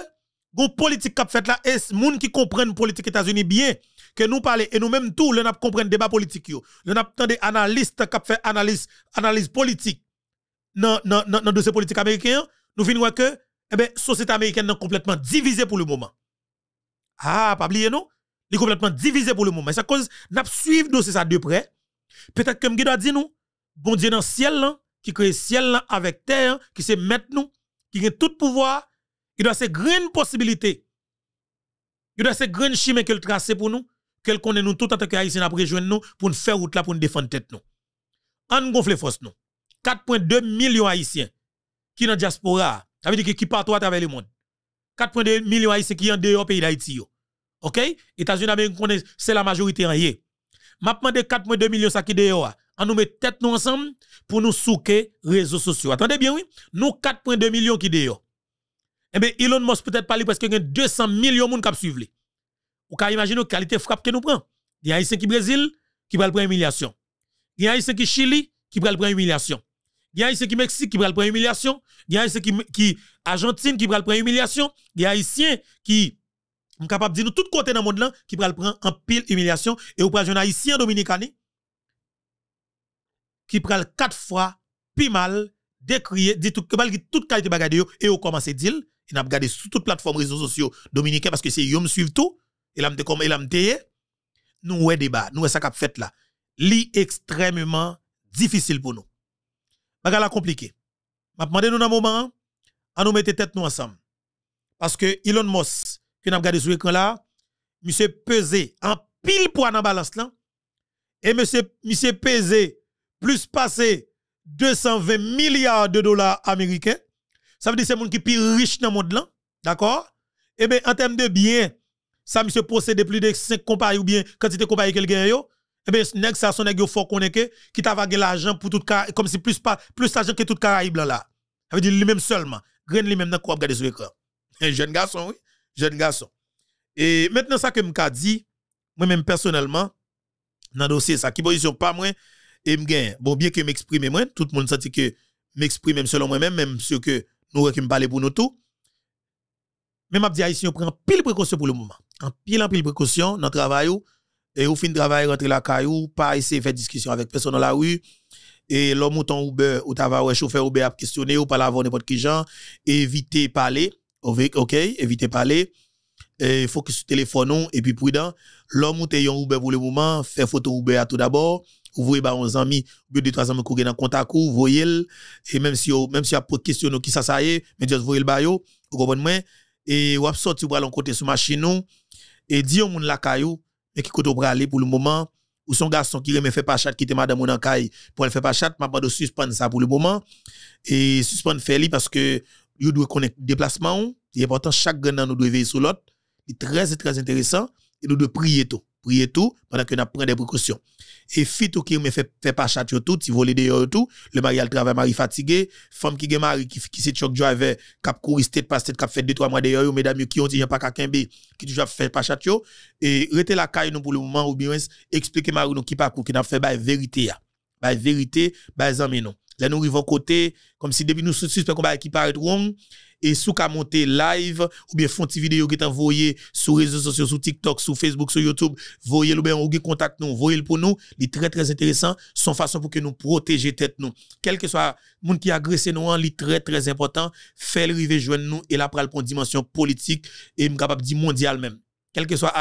gon politique qu'a fait la est moun qui comprennent politique États-Unis bien, que nous parlons et nous-mêmes tout, nous compris le débat politique. Nous avons des analystes qui fait analyse, analyse politique dans le dossier politique américain. Nous finissons que eh ben, société américaine est complètement divisée pour le moment. Ah, pas oublier non? Elle est complètement divisée pour le moment. C'est cause, nous suivons le dossier ça de près. Peut-être que nous a dit nous, bon Dieu dans le ciel, hein, qui crée le ciel là, hein, avec terre, hein, qui sait mettre nous, qui a tout pouvoir, il doit se grande possibilité. Il doit ces grande chemin qu'il tracé pour nous quel qu'on est nous tout en tant que haïtien après rejoindre nous pour nous faire route là pour nous défendre tête nous. On gonfler force nous. 4.2 millions haïtiens qui dans diaspora, ça veut dire qui partout à travers le monde. 4.2 millions haïtiens qui en dehors pays d'Haïti OK? États-Unis c'est la majorité en yé. M'a 4.2 millions ça qui dehors. On ah. nous met tête nous ensemble pour nous souquer réseaux sociaux. Attendez bien oui, nous 4.2 millions qui dehors. Eh bien, Elon Musk peut-être pas parler parce qu'il y a 200 millions de monde qui suivent. On peut imaginer la qualité frappe que nous prenons. Il y a Haïtien qui Brésil, qui va humiliation. Il y a Haïtien qui Chili, qui va le humiliation. Il y a Haïtien qui Mexique, qui va le humiliation. Il y a Haïtien qui, Argentine, qui va le humiliation. Il y a Haïtien qui sont capable de dire nous tout côté dans le monde là qui va prendre en pile humiliation et vous prenez un haïtien dominicani qui prend quatre fois plus mal décrier dit tout que toute qualité bagade et vous commencez dire il n'a regardé sur toute plateforme réseaux sociaux dominicains parce que c'est eux me suivent tout et a me comme et là nous ouais débat nous ça qu'a fait là li extrêmement difficile pour nous bagala compliqué m'a demandé nous dans moment à nous mettre tête nous ensemble parce que Elon Musk que n'a regardé sur écran là monsieur pesé en pile poids dans balance là et monsieur monsieur pesé plus passé 220 milliards de dollars américains ça veut dire c'est monde qui plus riche dans le monde là d'accord et eh bien en termes de biens ça se possède plus de 5 compagnies ou bien quantité compagnies qu'il gagne yo eh bien nèg ça son nèg yo faut connaît que qui t'a vagué l'argent pour tout comme si plus pas plus d'argent que tout Caraïbe là ça veut dire lui-même seulement grain lui-même dans quoi regarder sur écran un jeune garçon oui jeune garçon et maintenant ça que me dit moi même personnellement dans dossier ça qui position pas moi et m'gain bon bien que m'exprimer moi tout le monde senti que m'exprime même selon moi-même même ce que nous qui me parler pour nous tout mais m'a dit on prend pile précaution pour le moment en pile en pile précaution dans le travail et au fin de travail, rentrer la caillou, pas essayer de faire discussion avec personne dans la rue. Et l'homme ton Uber, ou t'avais ou chauffeur Uber à questionner, ou pas avant n'importe qui gens, éviter parler, ok, éviter parler, et focus sur téléphone, et puis prudent. L'homme mouton Uber pour le moment, faire photo Uber tout d'abord, bah, vous voyez, bah, on amis, ou deux, trois amis courir dans contact, vous voyez, et même si, même si y a pas de qui ça, ça y est, mais juste voyez le bail, vous comprenez, et vous tu vous allez côté sur machine, et dit au monde la caillou, mais qui côté aller pour le moment, ou son garçon qui remet fait pas chat, qui était madame ou pour elle fait pas chat, m'a pas de suspendre ça pour le moment, et suspendre lui parce que, you doit connaître déplacement, c'est important, chaque gagnant nous doit veiller sur l'autre, c'est très, très intéressant, et nous devons prier tout prier tout pendant que nous prend des précautions. Et fit tout qui me fait fait pas chat tout, si voler dehors tout, le mari al travail mari fatigué, femme qui gen mari qui qui se choc driver, cap courir tête passe cap fait deux, trois mois dehors, mesdames qui ont dit pas kakembe qui toujours fait pas chat et rete la caille nous pour le moment ou bien expliquer mari nous qui pas qui n'a fait la bah, vérité la bah, vérité, ba zami nous Là nous arrivons côté comme si depuis nous suspect qu'on va qui paraît wrong et sous qu'à monter live ou bien font des vidéo qui est envoyée sur réseaux sociaux, sur TikTok, sur Facebook, sur YouTube, voyez le bien ou contact nous, voyez le pour nous, C'est très très intéressant, son façon pour que nous protéger tête nous. Quel que soit monde qui agresse nous, c'est hein, très très important, faire le river nous et là pral pour dimension politique et capable dit mondial même. Quelle que soit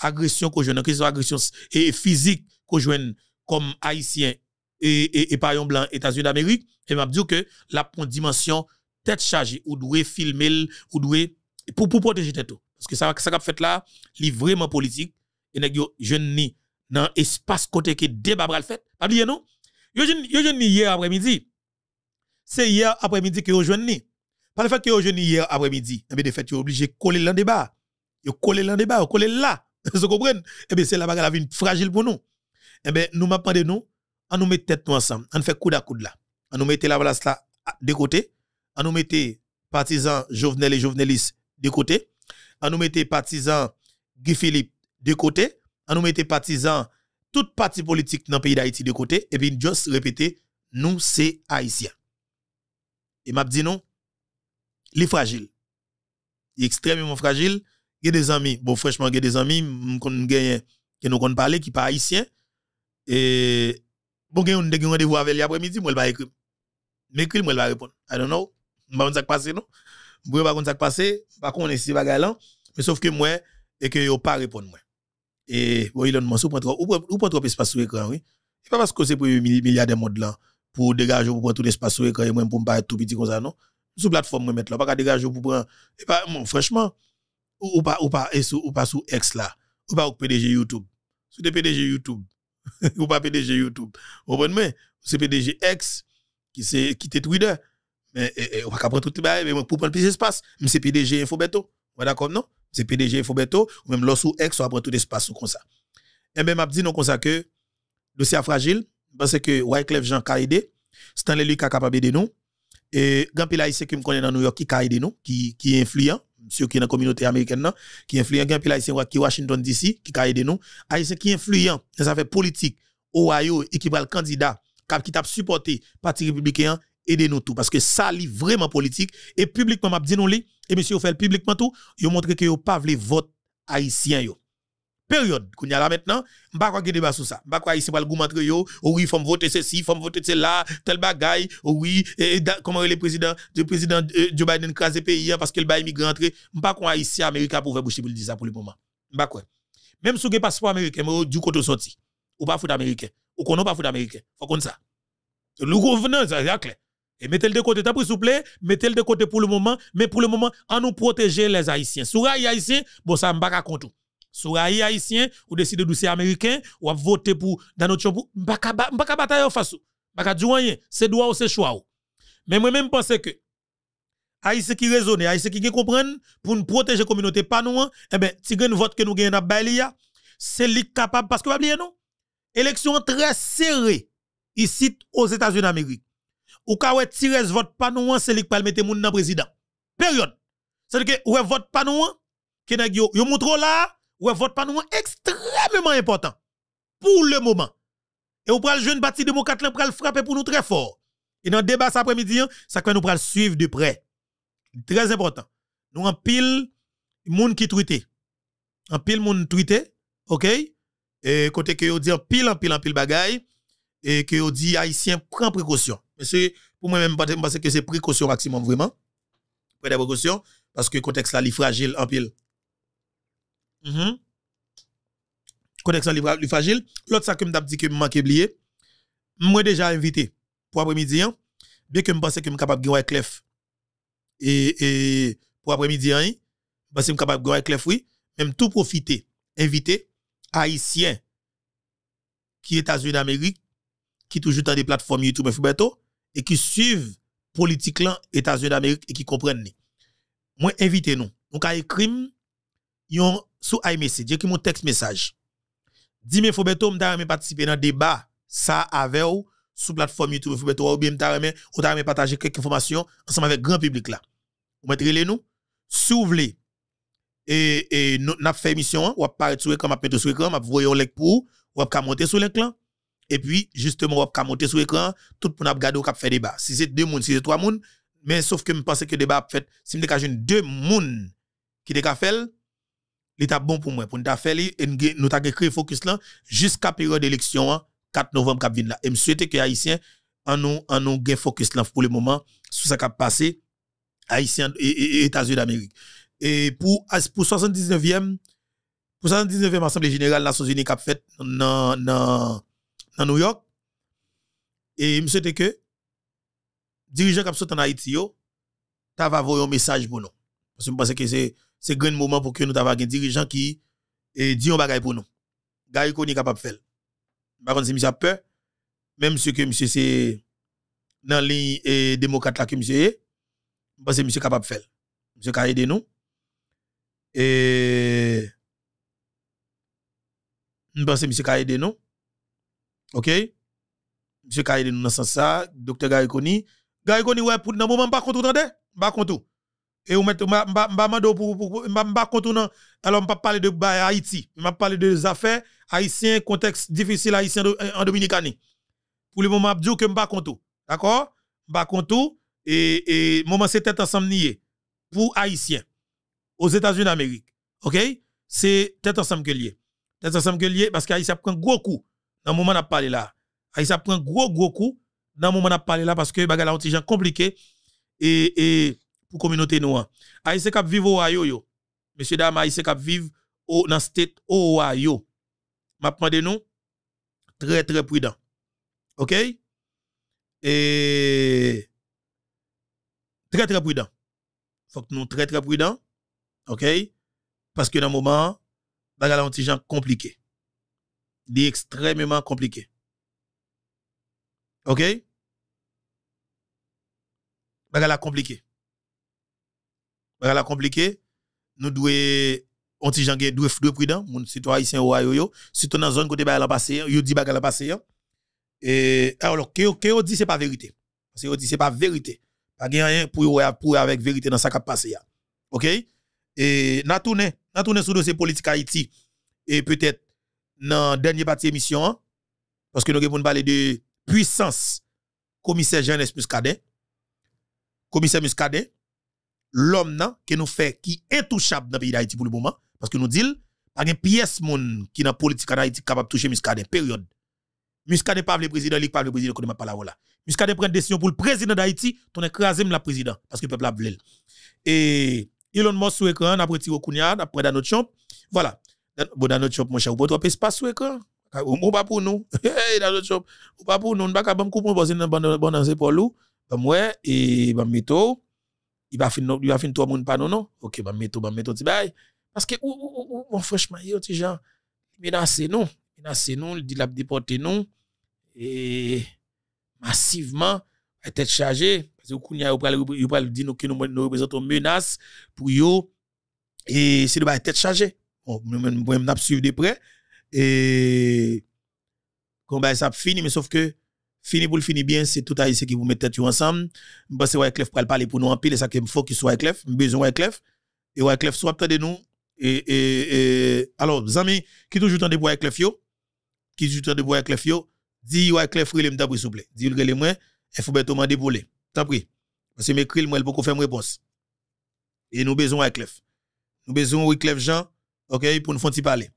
agression qu'on joue, que soit agression et physique qu'on joue comme haïtien et, et, blanc États-Unis d'Amérique, et m'a dit que la dimension tête chargée, ou doué filmer, ou doué pour, pour protéger tête. Parce que ça, ça qu'a fait là, li vraiment politique. Et yo, je ni dans espace côté que débat bral fait. Pas oublier non. Yo, je ni hier après-midi. C'est hier après-midi que yo jeune ni. Par le fait que yo jeune hier après-midi, eh bien de fait, yo obligé de coller le débat. Yo coller le débat, coller là. [LAUGHS] Vous comprenez? Eh bien, c'est la bagarre la vie fragile pour nous. Eh bien, nous m'appendons nous, on nous met tête nous ensemble, on fait coude à coude là. nous mettre la place là de côté à nous mettre partisans Jovenel et Jovenelis de côté, à nous mettre partisans Guy Philippe de côté, à nous mettre partisans tout parti politique dans le pays d'Haïti de côté, et puis juste répéter, nous c'est Haïtiens. Et m'a dit non, il est fragile. Il est extrêmement fragile. Il y a des amis, bon franchement, il y a des amis qui nous ont parlé, qui ne sont pas haïtiens. Et bon, il a un rendez-vous avec lui après-midi, moi, il va écrire. Mais moi, il va répondre. I don't know pas qu'on s'est passé non moi pas Je s'est passé pas qu'on est si là. mais sauf que moi et que yo pas répondre moi et bon il Musk ou prend ou prend trop espace sur l'écran, oui c'est pas parce que c'est pour milliard de monde là pour dégager pour prendre tout l'espace sur écran et moi pour être tout petit comme ça non sous plateforme moi mettre là pas qu'à dégager pour prendre et pas franchement ou, pas ou pas pas sous ex là ou pas au PDG YouTube sur des PDG YouTube ou pas PDG YouTube au bon mais c'est PDG ex qui c'est Twitter mais on va prendre tout le mais pour prendre plus d'espace, c'est PDG Infobeto. Vous d'accord, non? C'est PDG Infobeto, ou même l'ossou ex, on va tout l'espace comme ça. Et même m'a dit non comme ça que dossier fragile, parce que Wyclef Jean a aidé, Stanley Luc a capable de nous, et Gampil Haïtien qui me connaît dans New York qui a nous, qui, qui est influent, monsieur qui est dans la communauté américaine, qui est influent, Gampil Haïtien qui est Washington DC, qui a aidé nous, Haïtien qui est influent, ça fait politique, Ohio, et qui va le candidat, qui t'a supporté parti républicain, aidez-nous tout. Parce que ça, lit vraiment politique. Et publiquement, m'a dit nous li, et monsieur, fait publiquement tout, yo montre que yo pas voulez vote haïtien, yo. Période, qu'on y a là maintenant, m'pa quoi qu'il débat sur ça. M'pa quoi ici le goût entre yo, oh oui, faut voter ceci, faut voter cela, tel bagaille, oh oui, comment le président, le président euh, Joe Biden crase pays, hein, parce que le bail migrant entre, m'pa quoi haïtien, américain pour faire boucher pour le dire ça pour le moment. M'pa quoi. Même si vous avez passeport américain, mais du côté sorti, ou pas foutre américain, ou qu'on n'a pas foot américain, faut qu'on ça. Le gouvernement, ça, c'est clair. Et mettez-le de côté, t'as s'il vous plaît, mettez-le de côté pour le moment, mais pour le moment, en nous protéger les Haïtiens. Souraï Haïtien, bon, ça m'a pas contre. Souraï Haïtien, ou décide de américain, ou à voter pour notre ne m'a pas bataille en face. M'a pas rien, c'est droit ou c'est choix. Mais moi-même, pense que Haïtien qui raisonne, Haïtien qui comprend, pour nous protéger la communauté nous. Hein, eh bien, si vous vote que nous gagnons à c'est lui capable, parce que vous bien non? Élection très serrée, ici aux États-Unis d'Amérique ou ka wè tirez vote panouan, c'est lui moun nan président. Période. C'est-à-dire que ou vote panouan, qui nèg yo, yo montre là, vote panouan extrêmement important. Pour le moment. Et ou pral jeune parti démocrate pral frapper pour nous très fort. Et dans le débat cet après-midi, ça que nous pral suivre de près. Très important. Nous en pile moun qui tweete, En pile moun tweete, OK Et côté que yo dit en pile en pile en pile bagaille et que yo dit haïtien prend précaution c'est pour moi-même, je pense que c'est précaution maximum, vraiment. précaution, parce que le contexte est fragile en pile. Mhm. Contexte est fragile. L'autre, ça que je dit que je manque oublié, moi déjà invité pour après-midi, hein, bien que je pense que je suis capable de gagner Clef. Et, et pour après-midi, hein, je pense que je suis capable de gagner Clef, oui. Même tout profiter, invité, haïtien qui est États-Unis d'Amérique, qui toujours dans des plateformes YouTube et bientôt et qui suivent politique là États-Unis d'Amérique et qui comprennent Moi invitez nous. Nous avons écrit yon sous j'ai qui mon texte message. Dis-moi Fobeto m'ta participer participer dans débat ça avec ou sous plateforme YouTube Fobeto ou bien m'ta ou ta partager quelques informations ensemble avec grand public là. Ou mettre les nous souvle et et n'a fait émission hein, ou apparaître sur écran m'a mettre sur écran m'a voyer un like pour ou ka monter sur l'écran et puis, justement, on va monter sur l'écran, tout le monde a regardé faire débat. Si c'est deux personnes, si c'est trois personnes, mais sauf que je pense que le débat fait, si je suis deux personnes qui ont fait, l'état bon pour moi. Pour nous faire, nous avons créé focus jusqu'à la période d'élection, 4 hein, novembre, qui là. Et je souhaite que les Haïtiens en un focus là pour le moment sur ce qui a passé Haïtiens et États-Unis d'Amérique. Et pour, pour 79e, pour 79e Assemblée Générale des Nations Unies qui a fait dans dans New York. Et je me souhaite que dirigeant qui sont en Haïti, tu vas envoyer un message pour nous. Parce que je pense que c'est un grand moment pour que nous avons un dirigeant qui eh, dit un bagage pour nous. Gary Koni est capable de faire. Par contre, si monsieur a peur, même si que monsieur c'est dans la ligne eh, démocrate là que monsieur est, je pense que monsieur capable de faire. Monsieur a aider nous. Et je pense que monsieur a de nous. OK Monsieur Kaye nous dans sens ça, docteur Gaïkoni Gaïkoni ouais pour dans moment pas contre entendez, pas contre. Et on met, m'a mando pour pour m'a contre non. Alors pas parler de bah, Haïti, m'a parler des affaires haïtiens contexte difficile haïtien euh, en Dominicanie. Pour le moment m'a dit que m'a contre. D'accord M'a contre et et moment c'était ensemble nié pour haïtien aux États-Unis d'Amérique. OK C'est tête ensemble que lié. Tête ensemble que lié parce qu'Haïti a pris un gros coup dans le moment où parlé là. Haïti ah, prend gros gros coup dans le moment où parlé là parce que bagay des gens compliqué et et pour communauté noire. Hein. Aïssa ah, cap vivre au Ohio Monsieur dame Haïti ah, cap vivre au dans state Ohio. M'a de nous très très prudent. OK Et très très prudent. Faut que nous très très prudent. OK Parce que dans le moment bagay des gens compliqué est extrêmement compliqué. OK? la compliqué. la compliqué. Nous devons, on dit, j'en doit être prudent, mon citoyen tu es dans une zone côté la passé, yo dit la passé. Et alors, que yo dit, c'est pas vérité. Parce que dit, c'est pas vérité. Pas rien pour pour avec vérité dans ça qui passé. OK? Et, n'a tourné, n'a tourné sur dossier politique Haïti. Et peut-être, dans la dernière partie de l'émission, hein, parce que nous avons parlé de puissance, commissaire Jeunesse Muscadet, commissaire Muscadet, l'homme qui nous fait qui est dans le pays d'Haïti pour le moment, parce que nous disons, pas une pièce qui qui dans la politique d'Haïti, capable de toucher Muscadet, période. Muscadet pas le président, il pas le président, ne pas la voilà. Muscadet prend une décision pour le président d'Haïti, ton écrasé la président, parce que le peuple a voulu. Et Elon Musk sur écran, après Tiro Kounia, après Danot Champ, voilà. Bon, dans notre shop, mon cher, vous pouvez espace sur ne Ou pas pour nous. [LAUGHS] dans notre shop. Ou pas pour nous. On ne pas parce que nous pour nous. Moi, et il va finir, il va finir pas non, Ok, Parce que, franchement, gens, nous. Menacé nous, il la déporter nous. Et massivement, à tête chargée. Parce que, vous pouvez dire que nous représentons menace pour yo. Et c'est le tête chargée. On Moi-même, bon, je suivre de près. Et combat ça fini, mais sauf que fini pour le fini bien, c'est tout à haïtien qui vous mettez tête ensemble. Je c'est ouais clef pour parler pour nous en pile, et ça qui me faut qu'il focus Clef. Je besoin clef Et clef soit de nous. Et, et, et, alors, amis qui toujours tendez pour le yo, qui toujours tendez pour Wyclef, yo, dis clef relais m'tapri s'il vous plaît. Dis relais moi, il e faut bêtement T'as pris. Parce que mes cris, moi, il beaucoup faire réponse. Et nous besoin Clef. Nous besoin Clef Jean. OK, pour nous faire parler.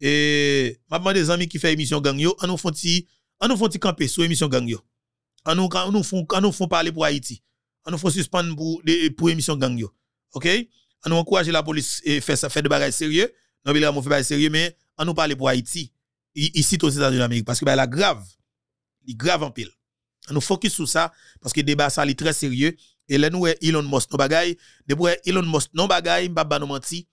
Et m'a des amis qui fait émission gang yo, on nous font on camper sur émission gang yo. On nous on font font parler pour Haïti. On nous font suspendre pour pour émission gang yo. OK? On nous encourage la police et faire ça faire des bagages sérieux. Non, mais on fait pas sérieux mais on nous parler pour Haïti ici aux États-Unis d'Amérique parce que bah, la grave, la grave en pile. On nous focus sur ça parce que le débat ça est très sérieux et là nous Elon Musk non bagay, de Elon Musk non bagay, m'a pas menti,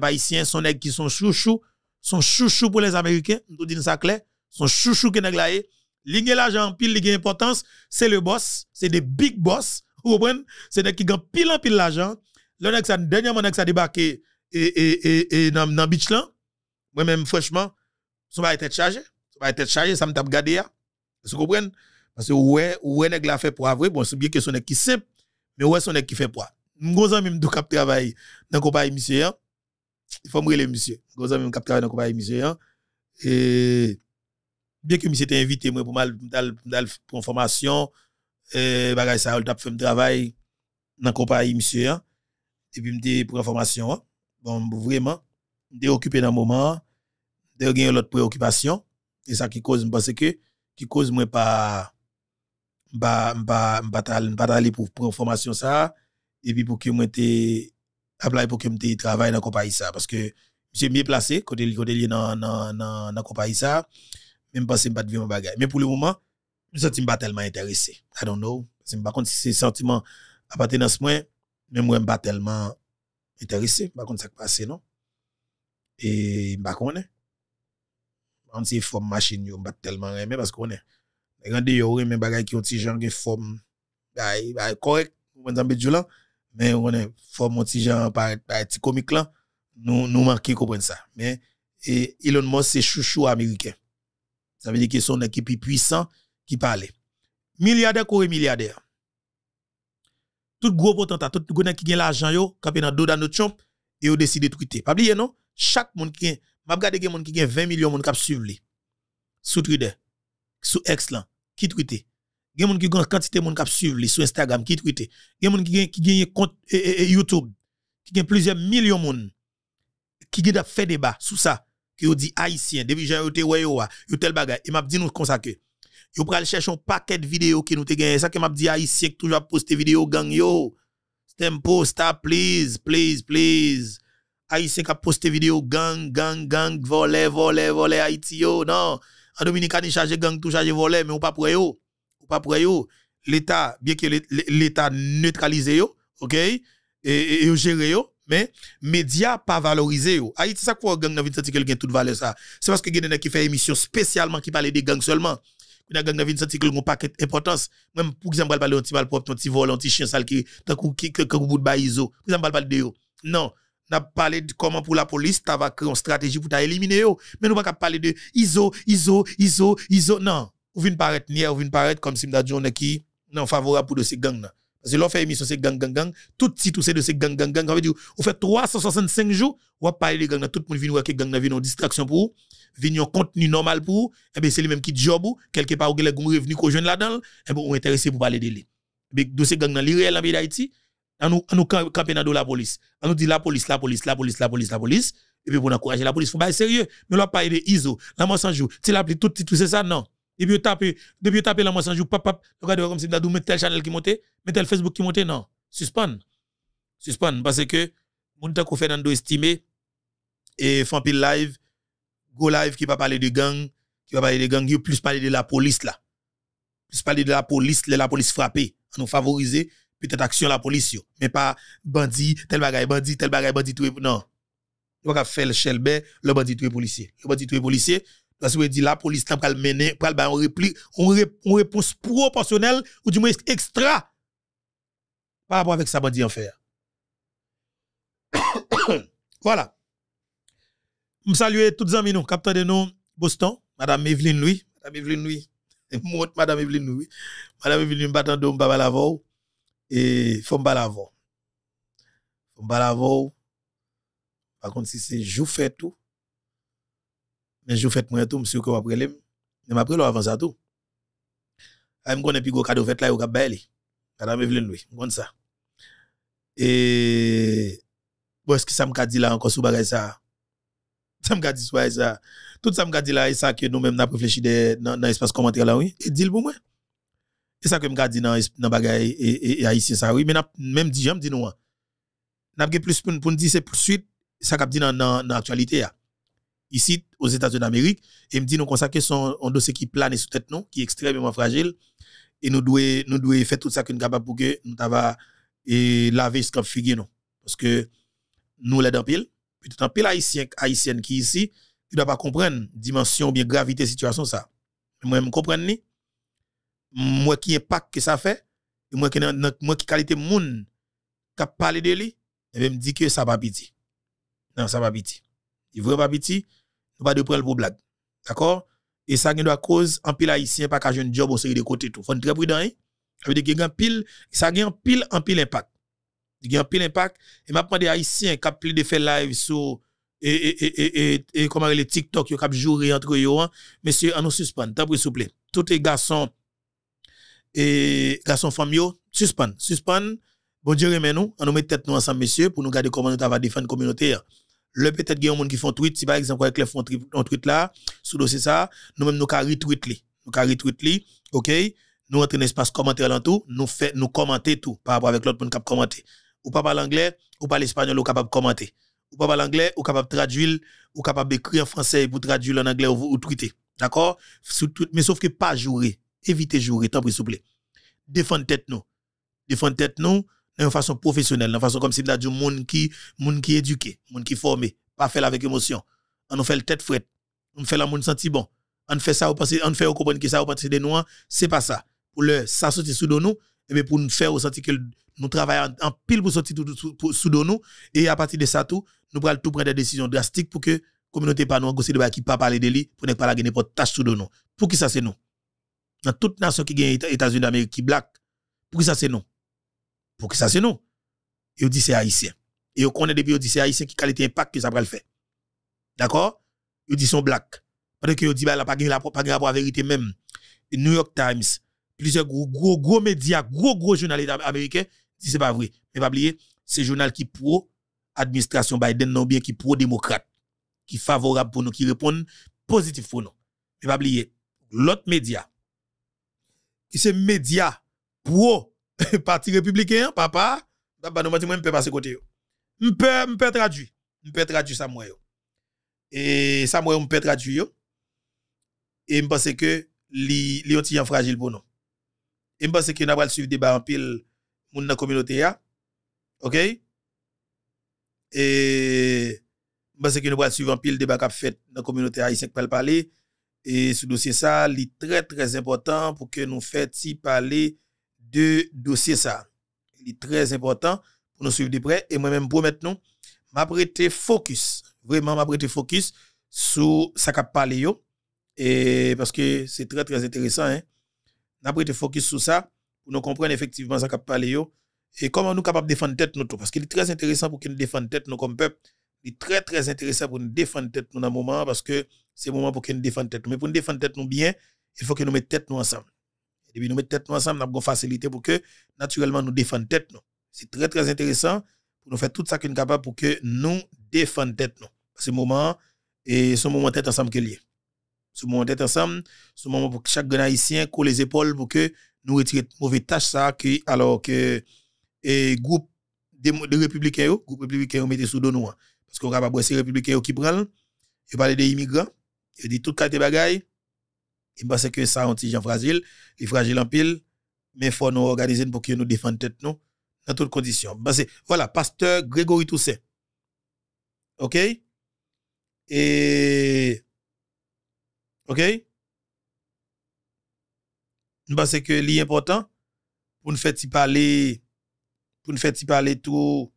les sont son nèg qui sont chouchou, sont chouchou pour les américains, nous dit ça clair, sont chouchou qui nèg laé, li l'argent pile, li importance, c'est le boss, c'est des big boss, [LAUGHS] vous comprenez? C'est nèg qui gagnent pile en pile l'argent. Le dernier ça dernièrement ça ça débarqué et et et et dans dans beach là. Moi même franchement, ça va être chargé, ça va être chargé, ça me tape garder Vous comprenez? Parce que ouais, ouais nèg la fait pour avouer, bon c'est bien que son nèg qui simple, mais ouais son nèg qui fait pour. Mon ami me cap travail dans compagnie monsieur hein il faut me le monsieur. Gros ami, qui travailler dans la compagnie monsieur. Hein. Et bien que monsieur t'ait invité moi, pour, mal, pour une formation, et suis ça, il de fait travail dans la compagnie monsieur. Hein. Et puis, je me pour une formation. Hein. Bon, vraiment, je occupé dans moment, je gagné l'autre préoccupation. Et ça qui cause, parce que, qui cause moi pas bah bah bah aller pour pour formation ça et puis pour que moi apply pour que me travaille dans compagnie ça parce que j'ai mieux placé côté côté lié dans dans dans compagnie ça même pas pas de vivre bagage mais pour le moment je sens pas tellement intéressé i don't know c'est par contre si c'est sentiment appartenance moi même moi pas tellement intéressé par contre ça passé non et par contre on s'est forme machine yo pas tellement aimé parce qu'on est les grands yo même bagage qui ont petit genre de forme correct on va dire mais on est fort petit genre par petit comique là nous nous manquer comprendre ça mais et Elon Musk c'est chouchou américain ça veut dire que son équipe puissant qui parle milliardaire coré milliardaire tout gros potentat tout gros qui gagne l'argent yo campé dans dos champ Trump et ont décidé de tweeter pas oublier non chaque monde qui m'a regardé les monde qui gagne 20 millions monde cap suivre lui sous Twitter sous X qui tweeter gen moun ki gen quantité moun k'ap suivre li sur Instagram, qui Twitter, gen moun ki gen qui gen compte YouTube, qui gen plusieurs millions moun qui gen d'ap fait débat sous ça, qui ou dit haïtien, depuis j'ai été ouais yo, yo tel bagay, et m'a dit nous comme ça que yo pral chercher un paquet de vidéos qui nous te gagné ça que m'a dit haïtien qui toujours poster vidéo gang yo. Tempo, stop ah, please, please, please. Haïtien qui a posté vidéo gang, gang, gang, voler, voler, voler, Haïti yo. Non, en Dominicaine, charge gang, tout charge voler, mais ou pas pour yo ou pas prêt l'État, bien que l'État neutralisé yo, ok, et, et, géré yo, mais médias pas valorisé yo. Haïti ah, ça quoi gang a vite senti quelqu'un toute valeur ça. C'est parce que gens qui fait émission spécialement qui parle des gangs seulement. Kuna gang n'a vite senti que paquet importance. Même pour exemple parler un petit mal propre, un petit vol, un petit chien sale qui tant qui bout de baïzo. Pour exemple parler de yo. Non, n'a parlé de comment pour la police t'as va créer une stratégie pour t'a éliminer yo. Mais nous pas parler de ISO, ISO, ISO, ISO. Non ou vient paraître nier, ou vient paraître comme si m'da on qui non favorable pour de ces gangs là. Parce que l'on fait émission c'est gang gang gang, tout petit tout c'est de ces gang gang gang, ça veut dire on fait 365 jours, ou parler les gangs là, tout le monde vient voir que gang là vient en distraction pour vient en contenu normal pour et eh bien c'est lui même qui job ou quelque part ou les revenu qu'on jeune là-dedans, et eh bien on intéressé pour parler de lui. Mais eh de ces gangs là, l'irréel en d'Haïti, on nous on nous camper dans la police. On nous dit la police, la police, la police, la police, la police. Et puis pour encourager la police, faut pas être sérieux. Mais l'on va parler de ISO, la mort sans jour. Tu l'appelles tout petit c'est ça non. Et puis, taper, depuis taper la moisson, joue jour pap, regardez comme si vous mettez tel channel qui monte, mettez tel Facebook qui monte, non. Suspend. Suspend. Parce que, mon temps qu'on fait dans estimé, et fan live, go live qui va parler de gang, qui va parler de gang, qui plus parler de la police là. Plus parler de la police, de la police frappée, nous favoriser, peut-être action la police Mais pas bandit, tel bagaille bandit, tel bagaille bandit, tout. Non. On va faire le chelbet, le bandit tout policier. Le bandit tout policier, parce que la police n'a pas une une réponse proportionnelle ou du moins extra par rapport avec sa bandit en [COUGHS] voilà. Je salue tous les amis, nous, de nous, Boston, Madame Evelyne Louis, Madame Evelyne Louis, [LAUGHS] Madame Evelyne Louis, Madame Evelyne et Fomba Lavaux. Fomba Lavaux, par contre, si c'est tout mais je fais moi tout, monsieur, que après les. Mais après, l'on avance à tout. Ah, je connais plus gros cadeau fait là, au Cap-Bailé. Madame Evelyn oui, je ça. Et. Bon, est-ce que ça me dit là encore sous bagage ça? Ça me dit soi ça. Tout ça me dit là, et ça que nous-mêmes, nous réfléchi dans l'espace commentaire là, oui. Et dis-le pour moi. Et ça que me dit dans le bagage et et ici ça, oui. Mais même dit, me dit nous. N'a plus pour nous dire c'est pour suite, ça qu'a dit dans l'actualité. là. Hein ici aux États-Unis d'Amérique et me dit nous consacrer son un dossier qui plane sous tête nous qui est extrêmement fragile et nous devons nous faire tout ça que nous capable pour que nous va et laver qu'on figure. non parce que nous les dans pile peut-être en pile haïtien haïtienne qui ici ne doit pas comprendre dimension ou bien gravité situation ça moi je comprends ni moi qui impact que ça fait moi qui moi qui qualité monde qui parle de lui et eh me dit que ça va pitié non ça va pitié il vrai pas pitié nous pas de prendre pour blague. D'accord Et ça, nous la cause, en pile haïtien, pas qu'à jeune job, on série de côté tout. Faut être très prudent, hein? Ça veut dire a pile, ça pile, en pile impact. Il y a pile impact. Et maintenant, des haïtiens qui ont plus de faire live sur, et, et, et, et, les TikTok, qui ont joué entre eux, hein? messieurs, on nous suspend. T'as s'il vous plaît. Tous les garçons, et garçons femmes suspend. Suspend. Bon Dieu, remets nous. On nous met tête nous ensemble, messieurs, pour nous garder comment nous avons défendre la communauté. Hein? le peut-être qu'il y a qui font tweet, si par exemple, avec les font tweet là, sous dossier ça, nous même nous avons retweet Nous avons retweet li, ok? Nous entrons dans espace commentaire là tout, nous fait, nous commenter tout par rapport avec l'autre qui nous commenter. Ou pas parler anglais, ou pas l'espagnol, ou capable de commenter. Ou pas parler anglais, ou capable de traduire, ou capable écrire en français pour traduire en anglais ou, vous tweeter. D'accord? Mais sauf que pas jouer. Évitez jouer, tant pis, s'il vous plaît. Défendre tête nous. Défendre tête nous de façon professionnelle, de façon comme si là du monde qui monde qui éduqué, monde qui formé, pas fait avec émotion. On nous fait le tête frette, on fait la monde sentir bon. On fait ça, on pense, on fait comprendre que ça on partir de nous, c'est pas ça. Pour le ça sortir sous nous et eh pour nous faire sentir que nous travaillons en pile pour sortir sous nous et à partir de ça tout, nous prenons tout prendre des décisions drastiques pour que la communauté pas nous gossé de qui pas parler de lui pour ne pas la gagner pour tâche sous nous. Pour qui ça c'est nous Dans toute nation qui gagne États-Unis d'Amérique qui black, pour qui ça c'est nous pour que ça, c'est nous. Ils dit c'est haïtien. Et on connaît depuis, ils dit c'est haïtien qui qualité impact que ça va le faire. D'accord Ils dit son black. Parce que dit, bah, la pas la, pas la vérité même. New York Times, plusieurs gros, gros, gros médias, gros, gros journalistes américains, ce c'est pas vrai. Mais pas oublier, c'est journal qui pro administration Biden, non bien qui pro démocrate, qui favorable pour nous, qui répond positif pour nous. Mais pas oublier, l'autre média, qui c'est média pro [LAUGHS] parti républicain, papa, papa, bah, bah, nous je pas passer côté. Je peux traduire. Je peux traduire ça, moi. Et ça, moi, je peux traduire. Et je pense que les gens fragile pour nous. Et je pense que nous avons suivre débat en pile dans la communauté. OK? Et je pense que nous allons suivre en pile débat qui fait dans la communauté haïtienne pour parler. Et ce dossier, ça, est très, très important pour que nous fassions parler de dossier ça. Il est très important pour nous suivre de près et moi-même pour maintenant m'apprêter focus, vraiment m'apprêter focus sur ce qu'a parlé yo et parce que c'est très très intéressant hein. M'apprêter focus sur ça pour nous comprendre effectivement ça qu'a parlé yo et comment nous capables de défendre tête nous parce qu'il est très intéressant pour qu'on nous défendre tête nous comme peuple. Il est très très intéressant pour nous défendre tête nous dans un moment parce que c'est le moment pour qu'on nous défendre tête mais pour nous défendre tête nous bien, il faut que nous mettions tête nous ensemble. Et puis nous mettons tête ensemble, nous avons facilité pour que naturellement nous défendions tête C'est très très intéressant pour nous faire tout ça que nous capable pour que nous défendions tête nous. Ce moment et ce moment tête ensemble que lié. Ce moment tête ensemble, ce moment pour que chaque Haïtien coule les épaules pour que nous retirions mauvais tâche ça que alors que et groupe de, républicains, oh, groupe républicain mettez sous nous hein. parce qu'on capable ces républicains oh, qui prennent, ils parlent des immigrants, ils dis tout carte bagaille je pense que ça, on gens fragile, est fragile en pile, mais il faut nous organiser pour que nous défendent tête, nous, dans toutes conditions. voilà, pasteur Grégory Toussaint. OK? Et. OK? Parce que l'important, pour nous faire parler, pour nous faire parler tout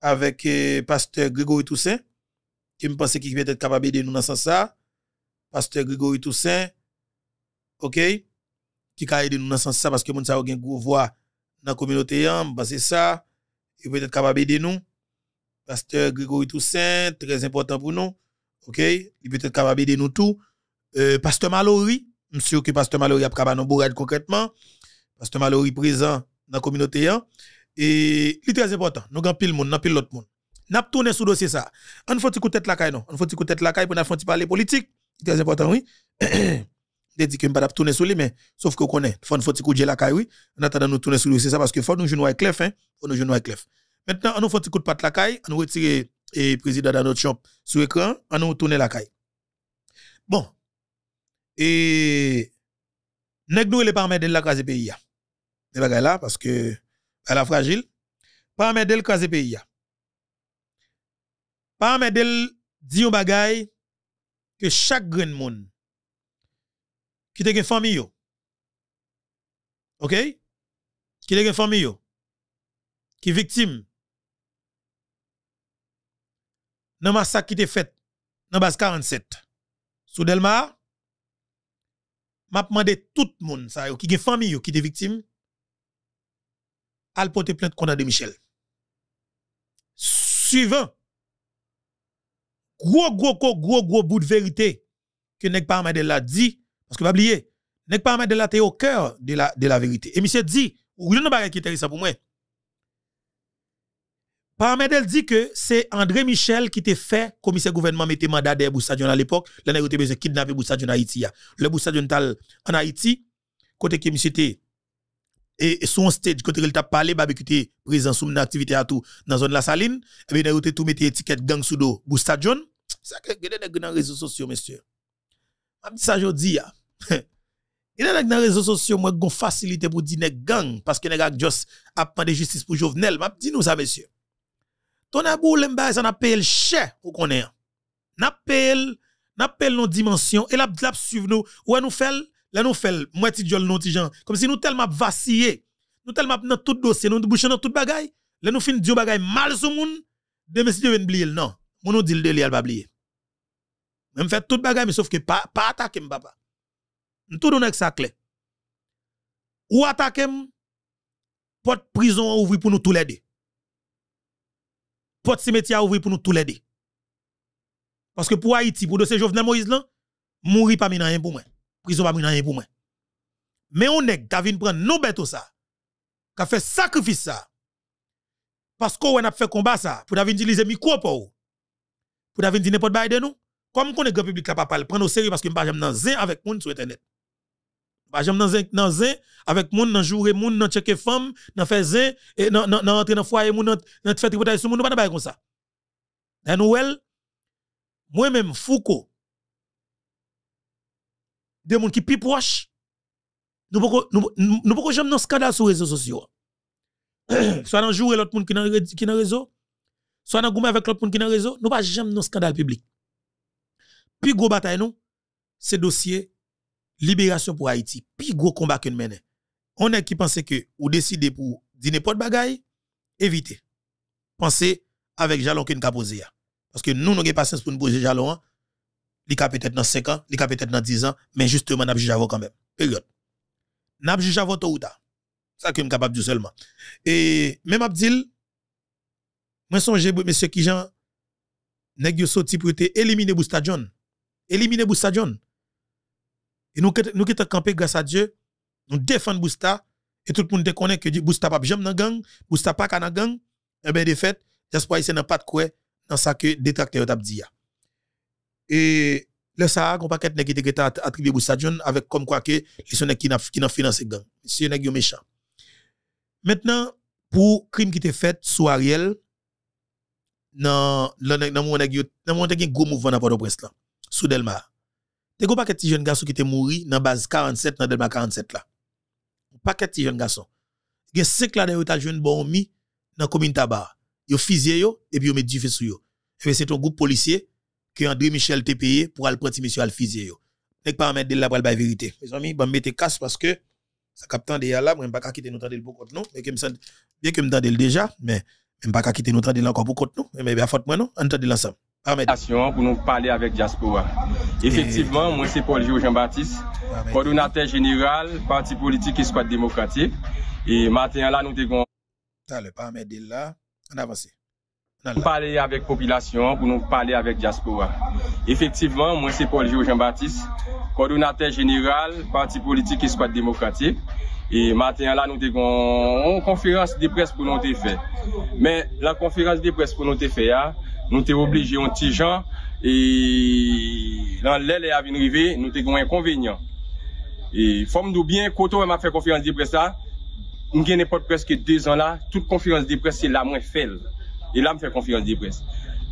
avec euh, pasteur Grégory Toussaint, qui me pensait qu'il peut être capable de nous dans ça Pasteur Grégory Toussaint, OK qui ka aider nous dans sens ça parce que nous avons un gros voix dans communauté hein, bah, c'est ça il peut-être capable de nous pasteur Grégory Toussaint très important pour nous OK il peut-être capable de nous tout euh, pasteur Mallory monsieur que pasteur Mallory a capable nous bourrer concrètement pasteur Mallory présent dans la communauté hein. et il est très important nous grand pile monde dans pile l'autre monde n'a tourné sous dossier ça on faut tête la caille non on faut tête la caille pour nous faut parler politique très important oui [CLEARS THROAT] Il dit que je pas tourner sur lui, mais sauf que vous connaissez. Il faut nous faire la caille, oui. En attendant, nous tourner sur lui. C'est ça parce que faut nous jouer avec Clef, hein. faut nous jouer avec Clef. Maintenant, on nous fait un coup de patte la caille, on nous retire le eh, président dans notre champ sur écran on nous tourne la caille. Bon. Et. Nèg nous, il est de la case pays. C'est pas là, parce que elle est fragile. Pas de la case pays. Pas de dire bagay que chaque grand monde qui te une famille. OK? Qui te une famille. Qui victime. Dans massacre qui te fait dans base 47. Sous Delma, m'a demandé tout le monde ça qui une famille qui te victime al porter plainte contre de Michel. Suivant gros gros gros gros gros bout de vérité que pas de l'a dit parce que, pas oublier, n'est pas de la au cœur de la, de la vérité. Et monsieur dit, ou il y a qui intéressant pour moi. Paramedel dit que c'est André Michel qui t'a fait commissaire gouvernement mettre mandat des Boussadion à l'époque. Là, il été besoin de kidnapper Boussadion en Haïti. Le Boussadion en Haïti, côté qui monsieur et son stage côté il t'a parlé barbecue était présent sous une activité à tout dans zone la saline et eh bien il tout mettre étiquette gang sous dos ce John ça que dans les réseaux sociaux monsieur m'a dit ça [LAUGHS] Il y a dans les réseaux sociaux, moi, une facilité pour dire gang, parce que les gars, juste, a pas de justice pour Jovenel. Ma, dis-nous ça, monsieur. Ton abou, l'embaye, ça n'a payé le cher, ou qu'on est. N'a payé, n'a payé nos dimensions, et la, la suivre nous, ouais, nous fait, là, nous fait, moi, ti jol, non, ti Comme si nous tellement vacillé, nous tellement dans tout dossier, nous bouchons dans tout bagaille, là, nous fin du bagaille mal sur moun, demain, si Dieu oublier, non. Mon nous dit le délire, elle va oublier. Même fait tout bagaille, mais sauf que pas, pas attaquer, papa. Tout le monde ça clé. Ou attaquer porte prison ouvri pour nous tous les deux. Porte cimetière ouvri pour nous tous les deux. Parce que pour Haïti, pour dossier Jovenel Moïse là, mourir pas rien pour moi. Prison pas rien pour moi. Mais on est Davin prend nos bêtes ça. Qui a fait sacrifice ça. Parce qu'on a fait combat ça pour Davin utiliser micro pour Pour Davin dire n'importe bail de nous. Comme qu'on est grand public capable, prendre au sérieux parce que me ne pas dans zin avec moun sur internet. Par exemple, dans un, dans un, avec moun, nan jour, moun, nan checker femme, nan fait zin, et nan dans, nan rentre dans foyer, moun, nan dans faire tripotage sur moun, pas pas comme ça. Dans hein, Noël, moi-même, Foucault, des gens qui sont plus proches, nous ne pouvons jamais dans scandale sur les réseaux sociaux. [CLEARS THROAT] soit nan jour et l'autre monde qui dans qui nan réseau, soit nan gourmet avec l'autre monde qui dans réseau, nous pas jamais dans scandale public. Puis gros bataille nous, c'est dossier libération pour Haïti, plus gros combat que nous menons. On est qui pense que ou décidez pour dire de bagaille, évitez. Pensez avec jalon que nous posé Parce que nous n'avons pas patience pour nous poser jalon. Il y a peut-être dans 5 ans, il y a peut-être dans 10 ans, mais justement, nous avons quand même. Période. Nous avons tout ou tard. Ça que je suis capable de dire seulement. Et même Abdil, moi, songe, monsieur Kijan, nèg yo sorti pour éliminer Bousta John. Éliminer Bousta John. Et nous, nous qui sommes campés grâce à Dieu, nous défendons Bousta. Et tout le monde connaît que Bousta pas jamais dans gang, Bousta pas dans gang. Et eh bien, de fait, j'espère n'y n'a pas de quoi dans ça que détracteur t'a dit. Et le Sahara, on pas pas qui était attribué Bousta John avec comme quoi que les sont qui n'a qui n'a financé gang. C'est nèg méchant. Maintenant, pour crime qui était fait sous Ariel, dans dans mon nèg dans mon nèg gros mouvement dans Port-au-Prince là, sous Delmar. Te go paquet de jeune garçon qui étaient mort dans base 47 dans Delma 47 là. Paquet de jeunes garçons. Il y a 5 là dans ta jeune bon mi dans commune Tabar. Yo fusillé yo et puis yo met du feu sur yo. Et c'est ton groupe policier que André Michel t'a payé pour aller prendre monsieur al fusillé yo. N'est pas mettre de la vraie vérité. Mes amis, ben mettez casse parce que ça capte de là, moi pas quitter nous tendre compte non, mais que me bien que me tendre déjà, mais même pas quitter nous tendre encore pour compte non, mais bien faute moi non, entendre l'ensemble. Pour nous parler avec Diaspora. Eh. Effectivement, moi c'est Paul Jean-Baptiste, coordonnateur général, parti politique et démocratique. Et matin là, nous devons. là, on avance. Pour parler avec population, pour nous parler avec diaspora. Effectivement, moi c'est Paul Jean-Baptiste, coordonnateur général, parti politique et démocratique. Et maintenant, là, nous avons une conférence de presse pour nous faire. Mais la conférence de presse pour nous faire, Nou te woblige yon ti jan, e lan lè lè avin rive, nou te gwen konvenyon. E fom nou byen, koto wè ma fè konfirans di pres la, m gen ne pot preske de zan la, tout konfirans di pres se la mwen fel, e la m fè konfirans di pres.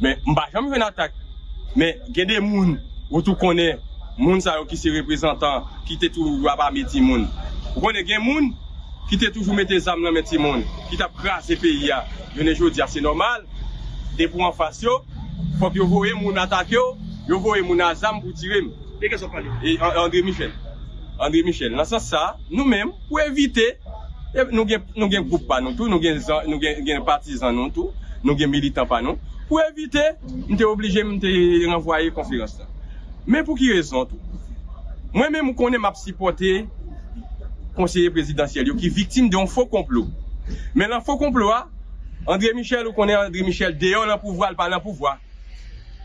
M ba jom wè nan tak, men gen de moun, wotou konen, moun zan wè ki se reprezentan, ki te tou waba meti moun. Wone gen moun, ki te tou fwou meti zan mwen meti moun, ki ta prase pe ya, yon ne jwou di ase ah, nomal, de pou an fasyo, pou yo voye moun atakyo, yo voye moun azam pou tirem. Andre Michel. La sa sa, nou men, pou evite, nou gen group pa nou tou, nou gen partizan nou tou, nou gen militan pa nou, pou evite, nte oblije moun te renvoye konferans ta. Men pou ki rezon tou? Mwen men mou konen map sipote, konserye prezidansyel, yo ki viktime de an fokonplo. Men an fokonplo a, Andre Michel ou konen Andre Michel deyon la pouvoi al pa la pouvoi.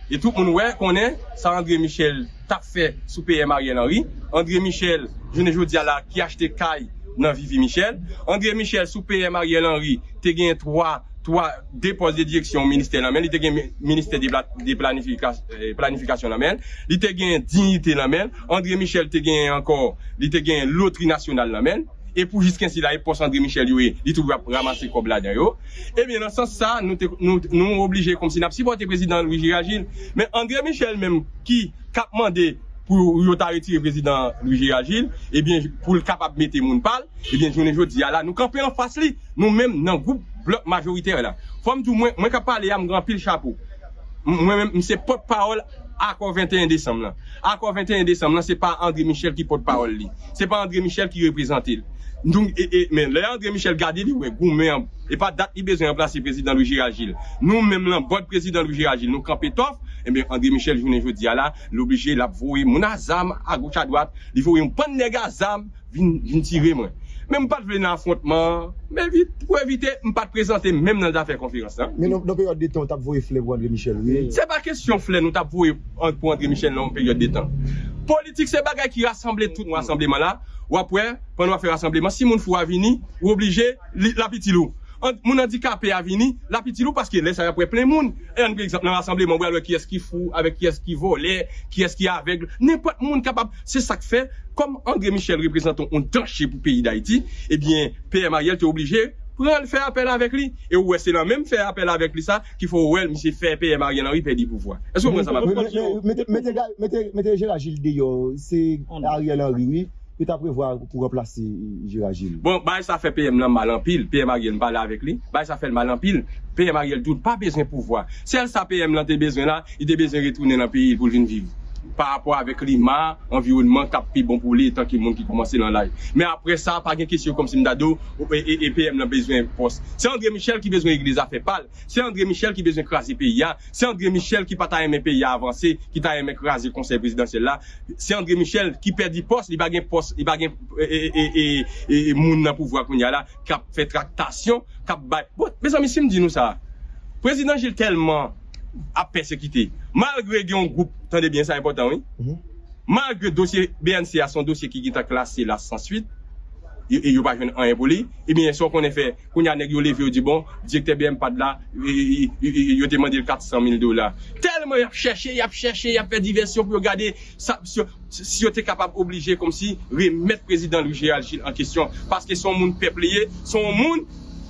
E tout moun wè konen sa Andre Michel takfè sou P.M. Ariel Henry. Andre Michel, jenejou di ala ki achete kay nan Vivi Michel. Andre Michel sou P.M. Ariel Henry te gen 3 depoz de direksyon minister la men. Li te gen minister de planifikasyon euh, la men. Li te gen dignite la men. Andre Michel te gen ankor, li te gen lotri nasyonal la men. E pou jiskin si la e pos André Michel yoy Li tou vwa pramase kob la den yo Ebyen nan sans sa nou oblije Kom sinapsi pou ante prezident Louis Giragil Men André Michel menm ki kap mande Pou yot a reti prezident Louis Giragil Ebyen pou l kap ap mette moun pal Ebyen jounen jout ziya la Nou kampen an fas li Nou menm nan goup blok majoriter la Fom djou mwen kap pale am gran pil chapou Mwen menm mse pot parol Akon 21 Desem la Akon 21 Desem la se pa André Michel ki pot parol li Se pa André Michel ki reprezentil Njong e, e men, lè Andre Michel gade li wè, goun mè an, e pa dat ni bezwen an plase prezidant Louis Giragil. Nou mèm lan, bon prezidant Louis Giragil, nou kampe tof, e mè Andre Michel jounen jo di ala, l'oblige la pou voue moun azam a goch a dwat, li voue moun pan nega azam, vin tirè mwen. Mè mou pat vè nan affrontman, mè vit, mou evite mou pat prezante mèm nan zafè konferansan. Mè nou non, peryode de tan, nou tap voue flè vou Andre Michel, mè. Se pa kesyon flè, nou tap voue pou Andre Michel lò mou non, peryode de tan. Politik se bagay ki rassemble tout nou rassembleman la. Ou apwè, pan wè fè rassembleman, si moun fò avini, wè oblije, l'apitilou. Moun an di ka pe avini, l'apitilou, paske lè, sa wè apwè plè moun. En rassembleman, wè lè ki eski fò, avè ki eski vò, lè, ki eski avè, nè pot moun kapab. Se sak fè, kom André Michel, reprezenton, on danche pou peyi d'Haïti, ebyen, peye Mariel te oblije, prè lè fè apel avèk li. E wè, se nan mèm fè apel avèk li sa, ki fò wè, mi se fè peye Mariel, an wè pè di pou vwa. E sè wè mwen sa m Pe ta prevoi pou replase Jirajil. Bon, bay sa fe PM lan malan pil, PM a gel bala avek li. Bay sa fe malan pil, PM a gel doud pa bezen pouvoi. Sel sa PM lan te bezen la, i te bezen retounen la pi, pou vin vivi. pa apwa avek lima, environman kap pi bon pou li, tan ki moun ki komanse nan laj me apre sa, pa gen kesyo kom si mdado epem nan bezwen pos se André Michel ki bezwen iglisa fe pal se André Michel ki bezwen krasi pe ya se André Michel ki pa ta eme pe ya avanse ki ta eme krasi konser prezidentsel la se André Michel ki perdi pos li bagen pos, li bagen e moun nan pouvo akoun ya la kap fe traktasyon, kap bay bezon mi sim di nou sa prezident jil telman apes ekite Malgre gen yon goup, tande bien sa yon bota wè? Mm-hmm. Malgre dosye, BNC a son dosye ki ginta klas se la sansuit, yon pa yon an yon boli, e bine sou konen fe, kounya neg yon lev yon di bon, dik te bèm pad la, yon teman di l 400 000 dola. Telman yon ap chèche, yon ap chèche, yon ap fè diversyon pou yon gade, si yon te kapab oblige kom si, remèt prezident lou G.L.G. en kisyon, paske son moun pepleye, son moun,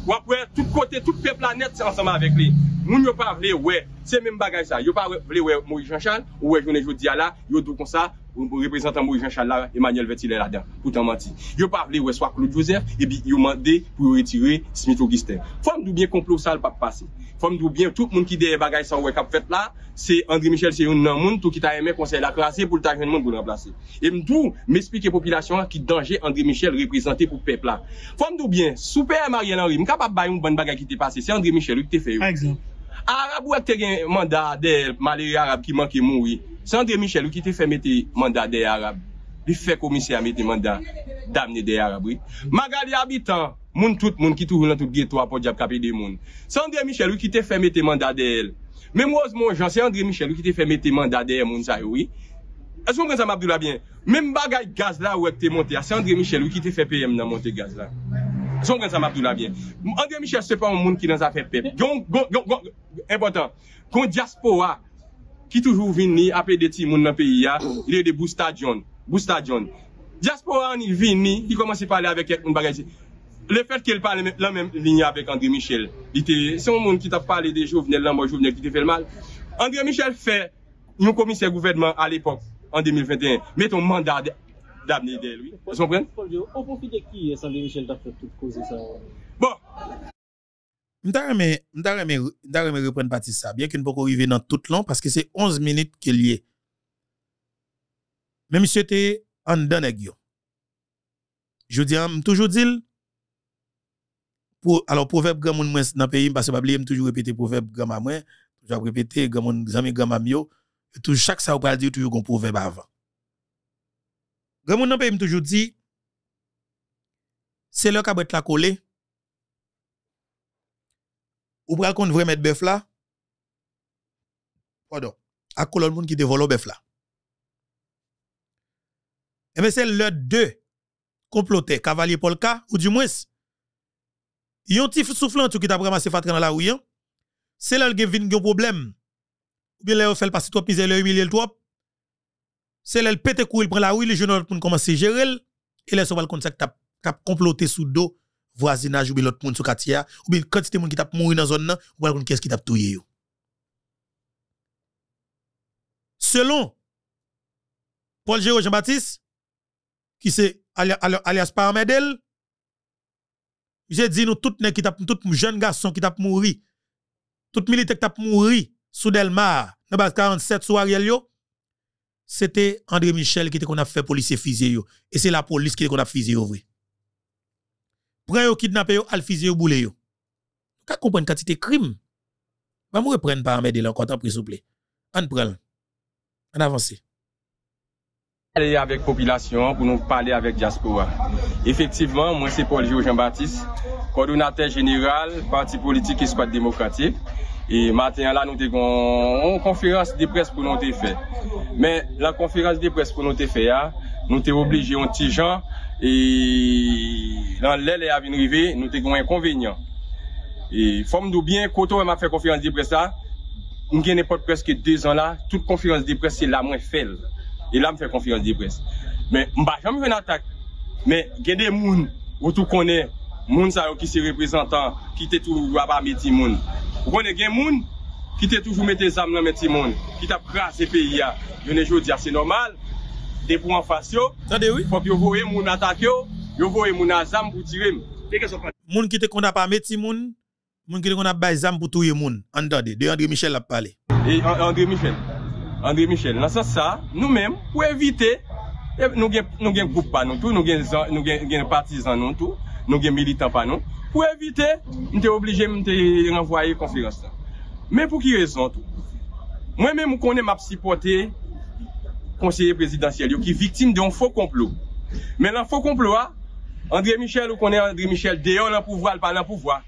Wap wè, tout kote, tout pe planet se ansama avèk li. Moun yo pavle, wè, se mèm bagay sa. Yo pavle, wè, Moui Jean Charles, wè, Jounet Joudiala, yo dou konsa. Ou reprezentan mou Jean Chalard Emmanuel Vettilè la den Poutan manti Yo parle ou eswa Claude Joseph Ebi yo mande pou retire Smito Gister Fom doubyen komplosal pap pase Fom doubyen tout moun ki de bagay San wè kap fet la Se André Michel se yon nan moun Tout ki ta emè konsey lakrasi Pou lta jen moun goun remplase E mdou mespike popilasyon Ki dange André Michel Represente pou pepla Fom doubyen Soupe Mariel Henry Mkap ap bay moun ban bagay Ki te pase Se André Michel Ou te feyo Arab ou ak te gen manda De Malé Arab Ki manke m Se Andre Michel ou ki te fèmè te manda de Arab, li fèk ou mi sè a mè te manda damne de Arab, oui. Maga li abitan, moun tout moun ki tou lantout gètou apò djab kapè de moun. Se Andre Michel ou ki te fèmè te manda de el, mè mwos moun jan, se Andre Michel ou ki te fèmè te manda de el moun sa, oui. As mwen gen sa mabdou la bien, mè mbagay gaz la ou ek te monte a, se Andre Michel ou ki te fèmè peyèm nan monte gaz la. As mwen gen sa mabdou la bien. Andre Michel se pa moun ki nan zafè peyèm. Impotant, kon diaspora ki toujou vin ni apè de ti moun nan peyi ya, ilè de Boustadjon, Boustadjon. Jaspo an, il vin ni, il komanse pale avèk un bagaj. Le fèk el pale la mèm linye avèk André Michel. Il te, son moun ki ta pale de jovnel, lan mò jovnel ki te fèl mal. André Michel fè, yon komise gouverman al epok, an 2021, met ton mandat d'abne del, oui? S'on pren? S'on pren? S'on pren? S'on pren? S'on pren? S'on pren? S'on pren? S'on pren? S'on pren? S'on pren? S'on pas reprendre partie ça, bien qu'il ne pas dans tout long parce que c'est 11 minutes qu'il y est. Mais monsieur en Je dis, hein, toujours dit, pour, alors proverbe grand dans pays, parce que je toujours répéter proverbe grand maman, toujours répéter zami grand chaque ça ou toujours proverbe avant. Grand moun pays, toujours dit, c'est là qu'a la collée, ou pral kon mettre bœuf là? Pardon. À kolon moun ki te volo bœuf là. Et eh mais ben, c'est le 2 comploté cavalier Polka ou du moins yon ti soufflant qui t'a ramassé fatra dans la rue. Hein? C'est là le eu un problème. Ou bien là fait passer trop misère le humilier trop. C'est là le pété cou il prend la rue, les jeunes pour commencer à gérer et là son le contact t'a comploté sous dos voisinage ou bien l'autre monde sur quartier ou bien quantité monde qui t'a mouru dans zone là ou bien qu'est-ce qui t'a tué selon Paul Géo Jean-Baptiste qui c'est alias Paramedel j'ai dit nous tout qui t'a tout jeune garçon qui t'a mouru tout militaire qui t'a mouru sous Delmar dans base 47 sous Ariel c'était André Michel qui était qu'on a fait policier yo et c'est la police qui était qu'on a fusillé Pren yo kidnappé yo, alfize yo boule yo. Ka comprendre quantité crime. Va me reprendre par amède là encore s'il vous plaît. On prend. On avance. Aller avec population pour nous parler avec diaspora. Effectivement, moi c'est Paul Gio Jean-Baptiste, coordonnateur général Parti politique Escouade démocratique. Et matin là, nous avons une conférence de presse pour nous faire. Mais la conférence de presse pour nous faire, nous t'es obligé on petit E lan lè lè avin rive, nou te gwen konvenyon. E fom nou byen, koto wè ma fè konfirans depres la, m genè pot preske 2 an la, tout konfirans depres se la mwen fèl. E la m fè konfirans depres. M ba jom jwen atak, men genè moun, wotou konè, moun sa yo ki se reprezentan, ki te tou waba meti moun. Wonè gen moun, ki te tou fou meti zanm nan meti moun. Ki tap gra se peyi ya. Yonè jow diya se nomal, des points en face. Attendez, oui. Faut que vous voyez mon attaque, vous voyez mon azam pour tirer. Moun qui te konda pa meti moun, moun qui te konda ba zam pour touye moun. Attendez, de André Michel a parlé. Et André Michel. André Michel, dans ça nous-mêmes, pour éviter, eh, nous nous un groupe pas nous, nous avons un partisan nous, nous avons militant pas nous, pour éviter, nous sommes obligés de renvoyer la conférence. Mais pour qui raison tout? Moi-même, je connais ma supporter konserye prezidansyel. Yo ki viktim de yon fokomplo. Men la fokomplo a, André Michel ou konen André Michel deyon la pouvoi al pa la pouvoi.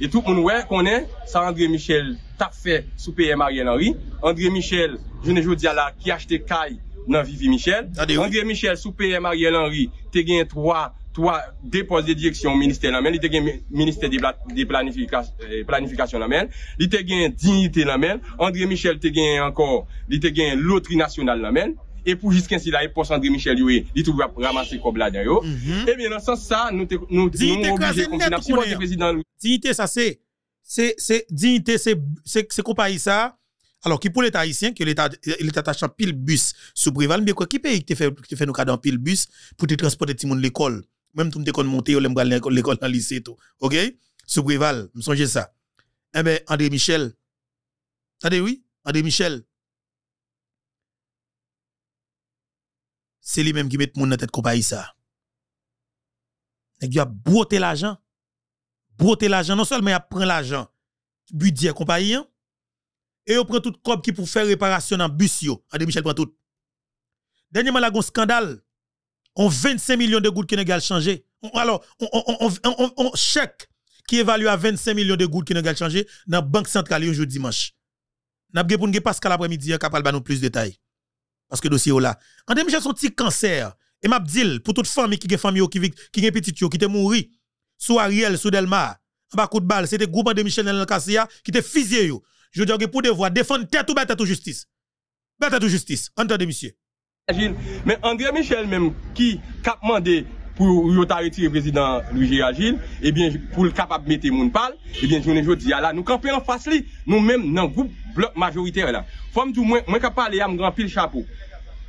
Et tout moun wè konen, sa André Michel takfè soupeye Marie-Hélène Henri. André Michel, jounè joudi ala, ki achete kaj nan Vivi Michel. André Michel soupeye Marie-Hélène Henri, te gen troi Trois, dépose de ministère ministère ministère men, li te ministère ministère de planification, nan men, li te gen André Michel te gagné encore, il te gen lotri nasyonal nan Et pour jusqu'à ce si la André Michel il il tou ramasser ramase là-dedans. yo. Mm -hmm. Eh sens, bien nous sens ça nous te nou président c'est dignité ça c'est c'est. C'est dignité, c'est c'est c'est alors qui pour l'État haïtien, que l'État attaché pile bus sous Brival, mais quoi, qui paye qui te fait, fait nous cadre en pile bus pour te transporter tout le monde l'école même tout me kon monter, je me l'école dans le lycée. Tout. OK? Soubrival me songe ça. Eh bien, André Michel. Attendez, oui, André Michel. C'est lui-même qui met monde dans tête compagnie ça. Il a broté l'argent. Broté l'argent, non seulement il a pris l'argent, budget compagnie, hein, et il prend tout cob qui pour faire réparation dans bus. André Michel prend tout. Dernièrement, il un scandale on 25 millions de gouttes pas changé. alors, on, on, on, chèque qui évalue à 25 millions de gouttes qui pas changé dans la Banque centrale aujourd'hui dimanche. N'a pas pour Pascal laprès midi capable de nous plus de détails. Parce que dossier là. En demi c'est son petit cancer. Et m'a dit, pour toute famille qui est famille, qui qui petite, qui est mort, sous Ariel, sous Delmar, en coup de balle, c'était groupe de Michel Kassia qui était fusillé. Je dis que pour devoir défendre tête ou tête justice. Bête justice. Entendez, monsieur. Men Andre Michel menm ki kap mande pou Yotariti e prezident Louis G. Agil, ebyen eh pou l kap ap mette moun pal, ebyen eh jounen joudi ya ah la. Nou kampen an fas li, nou menm nan goup blok majoriter la. Fom di mwen kap pale ah, yam gran pil chapo.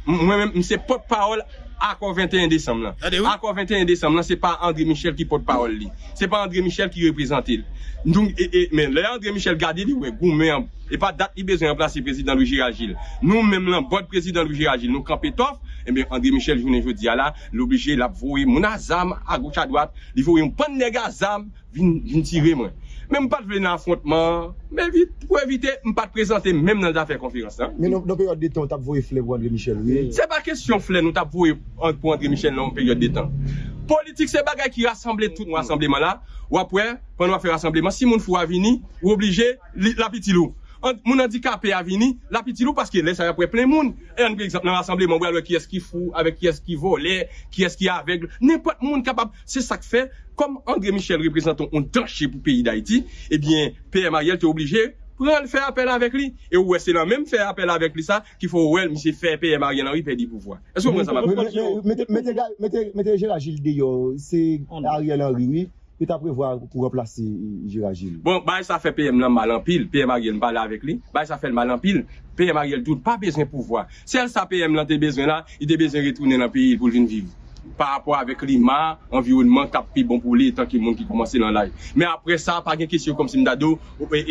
Mwen mwen se potpawol akon 21 Desemblan. Akon 21 Desemblan, se pa André Michel ki potpawol li. Se pa André Michel ki reprezentil. E, e, mwen mwen, le André Michel gade li, wè, goun mwen, e pa dat li bezwen yon plase prezident Louis Giral-Gil. Nou mwen mwen, bod prezident Louis Giral-Gil, nou kampetof, e mwen André Michel jounen joudi ala, l'oblige la pou vowe mouna zame a goch a dwat, li vowe moun pan nega zame, vin tire mwen. Men m pa te ven nan affrontman, men evite, m pa te prezante men nan zafèr konfiransan. Men nou peryode de tan, nou tap vouye flè pou André Michel. Se pa kesyon flè, nou tap vouye pou André Michel nou peryode de tan. Politik, se bagay ki rassemble tout nou rassembleman mm. la, wapwen, pwenn wapwe rassembleman, si moun fwa vini, woblije, l'apitilou. Moun an di ka P.A.V.I.N.I. la pitilou paske lè sa yapre ple moun. E an prezant nan rassembleman wè lè ki eski fou, avek ki eski vo lè, ki eski avek, nè pot moun kapab. Se sak fe, kom André Michel, reprezentant on tanshi pou peyi d'Aiti, ebyen P.A.V.I.N.I. te oblige prel fè apel avek li. E wè se nan mèm fè apel avek li sa ki fò wè lè mi se fè P.A.V.I.N.I. pe di pou vwa. Ese wè mwen sa mapre? Mète, mète, mète, mète, mète, mète, mète, mète, mète, mète, m pe ta prevoi pou replase Jirajil. Bon, bay sa fe PM lan malan pil, PM a gel bala avek li, bay sa fe malan pil, PM a gel doud pa bezen pouvoi. Se el sa PM lan de bezen la, y de bezen retounen la pi, pou vin vivi. pa apwa avek lima, environman, kap pi bon pou li, tan ki moun ki komanse nan laj. Me apre sa, pa gen kisyon kom si mdado,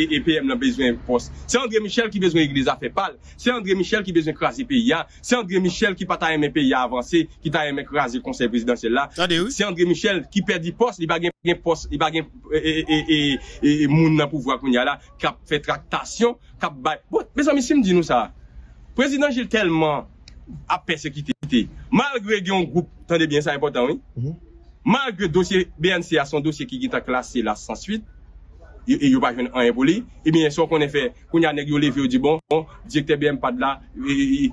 epem nan bezwen pos. Se André Michel ki bezwen iglisa fe pal, se André Michel ki bezwen krasi pe ya, se André Michel ki pata eme pe ya avanse, ki ta eme krasi konsep prezidentsel la, se André Michel ki perdi pos, li bagen pos, li bagen e moun nan pouvwa koun ya la, kap fe traktasyon, kap bay. Wot, bezwa bon, mi si mdino sa? Prezident jil telman, apè se ki te pite. Malgré gen yon group, tande bien sa important, oui? Mhm. Malgré dosye, BNC a son dosye ki ki ta klasi la sans suite, e, e, yo pa jen an e boli, e bine sou konen fe, konen an e yo levi yo di bon, bon dik te bèm pad la, e,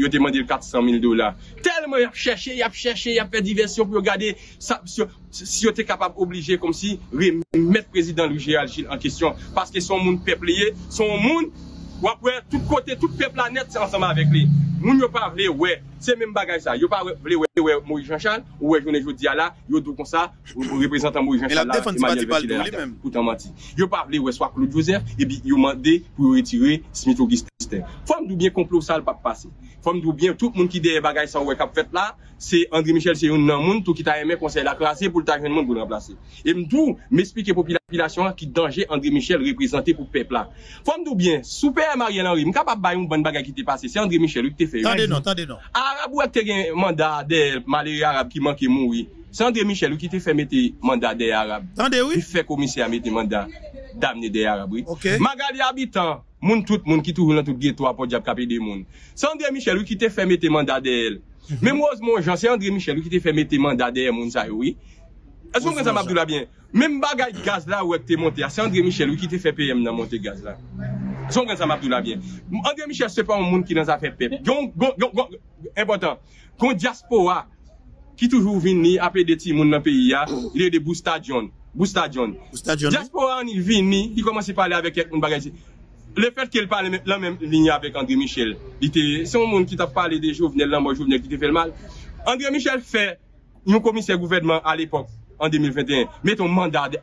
yo te mandi l 400 000 $. Telmè y ap chèche, y ap chèche, y ap fè diversyon pou yo gade, si yo te kapab oblige, kom si, remèt prezident louje al jil an kistyon, paske son moun pepleye, son moun, Wap wè, tout kote, tout pe planète ansama avèk li. Moun yo pavle wè se mèm bagay sa. Yo pavle wè Mori Jean-Charles, wè jounè jout diya la yo dò kon sa, wè mwen reprezentan Mori Jean-Charles la, ki manye vèsilè la, koutan manti. Yo pavle wè, swak lout Joseph, ebi yo mandè pou yon retirè, smitou gistè. Fòm dò bè, komplosal pap pase. Fòm dò bè, tout moun ki de bagay sa wè kap fèt la se André Michel se yon nan moun tout ki ta emè konsey lakrasè pou l'tajè yon moun bou l'anpl Mwen kap ap bay mwen ban bagay ki te pase Se Andre Michel wik te fe Arab wak te gen manda de el Malay Arab ki manke moun Se Andre Michel wik te fe mette manda de Arab Ti fe komise a mette manda Damne de Arab Magali abitan moun tout moun ki touvoun Lantout getou apotjap kapide moun Se Andre Michel wik te fe mette manda de el Mwen mwos moun jan se Andre Michel wik te fe mette Manda de el moun sa yoi Es kon prezama Abdoulabien Mwen bagay gaz la wak te monte Se Andre Michel wik te fe peyem nan monte gaz la Son gen sa map doul avyen. Andre Michel se pa un moun ki nan sa fer pep. Gyon, gyon, gyon, gyon, important. Gyon Jaspoa, ki toujou vin ni apè de ti moun nan peyi ya, ilè de Boustadjon. Boustadjon. Jaspoa ni vin ni, ki komanse pale avèk un bagay. Le fèr kèl pale lan mèm linya avèk Andre Michel. Se moun ki ta pale de jouvnel, lan mò jouvnel ki te fel mal. Andre Michel fè, yon komise gouverman al epok, an 2021, meton mandade.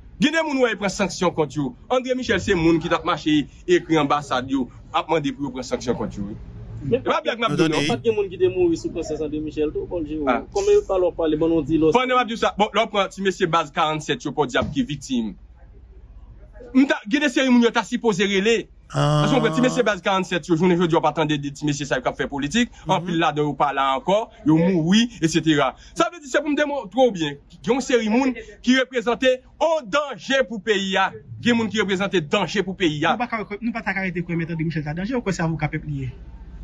Gede moun wèy pren sanksyon kont yo. Andre Michel se moun ki tatmache yi ekri ambasad yo apman depri yo pren sanksyon kont yo. Wap yag mabdoun yo? Wap yag moun ki de mou yi sou prenses Andre Michel tou kont yo. Ah. Kome yo palo pali banon di lo. Fane wap di yo sa. Bon, lopran, ti me se baz 47 yo pou di apki vitim. Gede seri moun yo ta sipo zerele. Euh. A son bre, ti mese base 47, yo jounen jodi yo patande de ti mese sa yon kap fe politik, an pil la de ou pala anko, yo mou oui, et cetera. Sa vle di se pou mde mou tro bien, yon seri moun ki represente o danje pou peyi ya. Gen moun ki represente danje pou peyi ya. Nou pa takare te kouye mette di Michel sa danje ou kwa sa vou kap pep liye?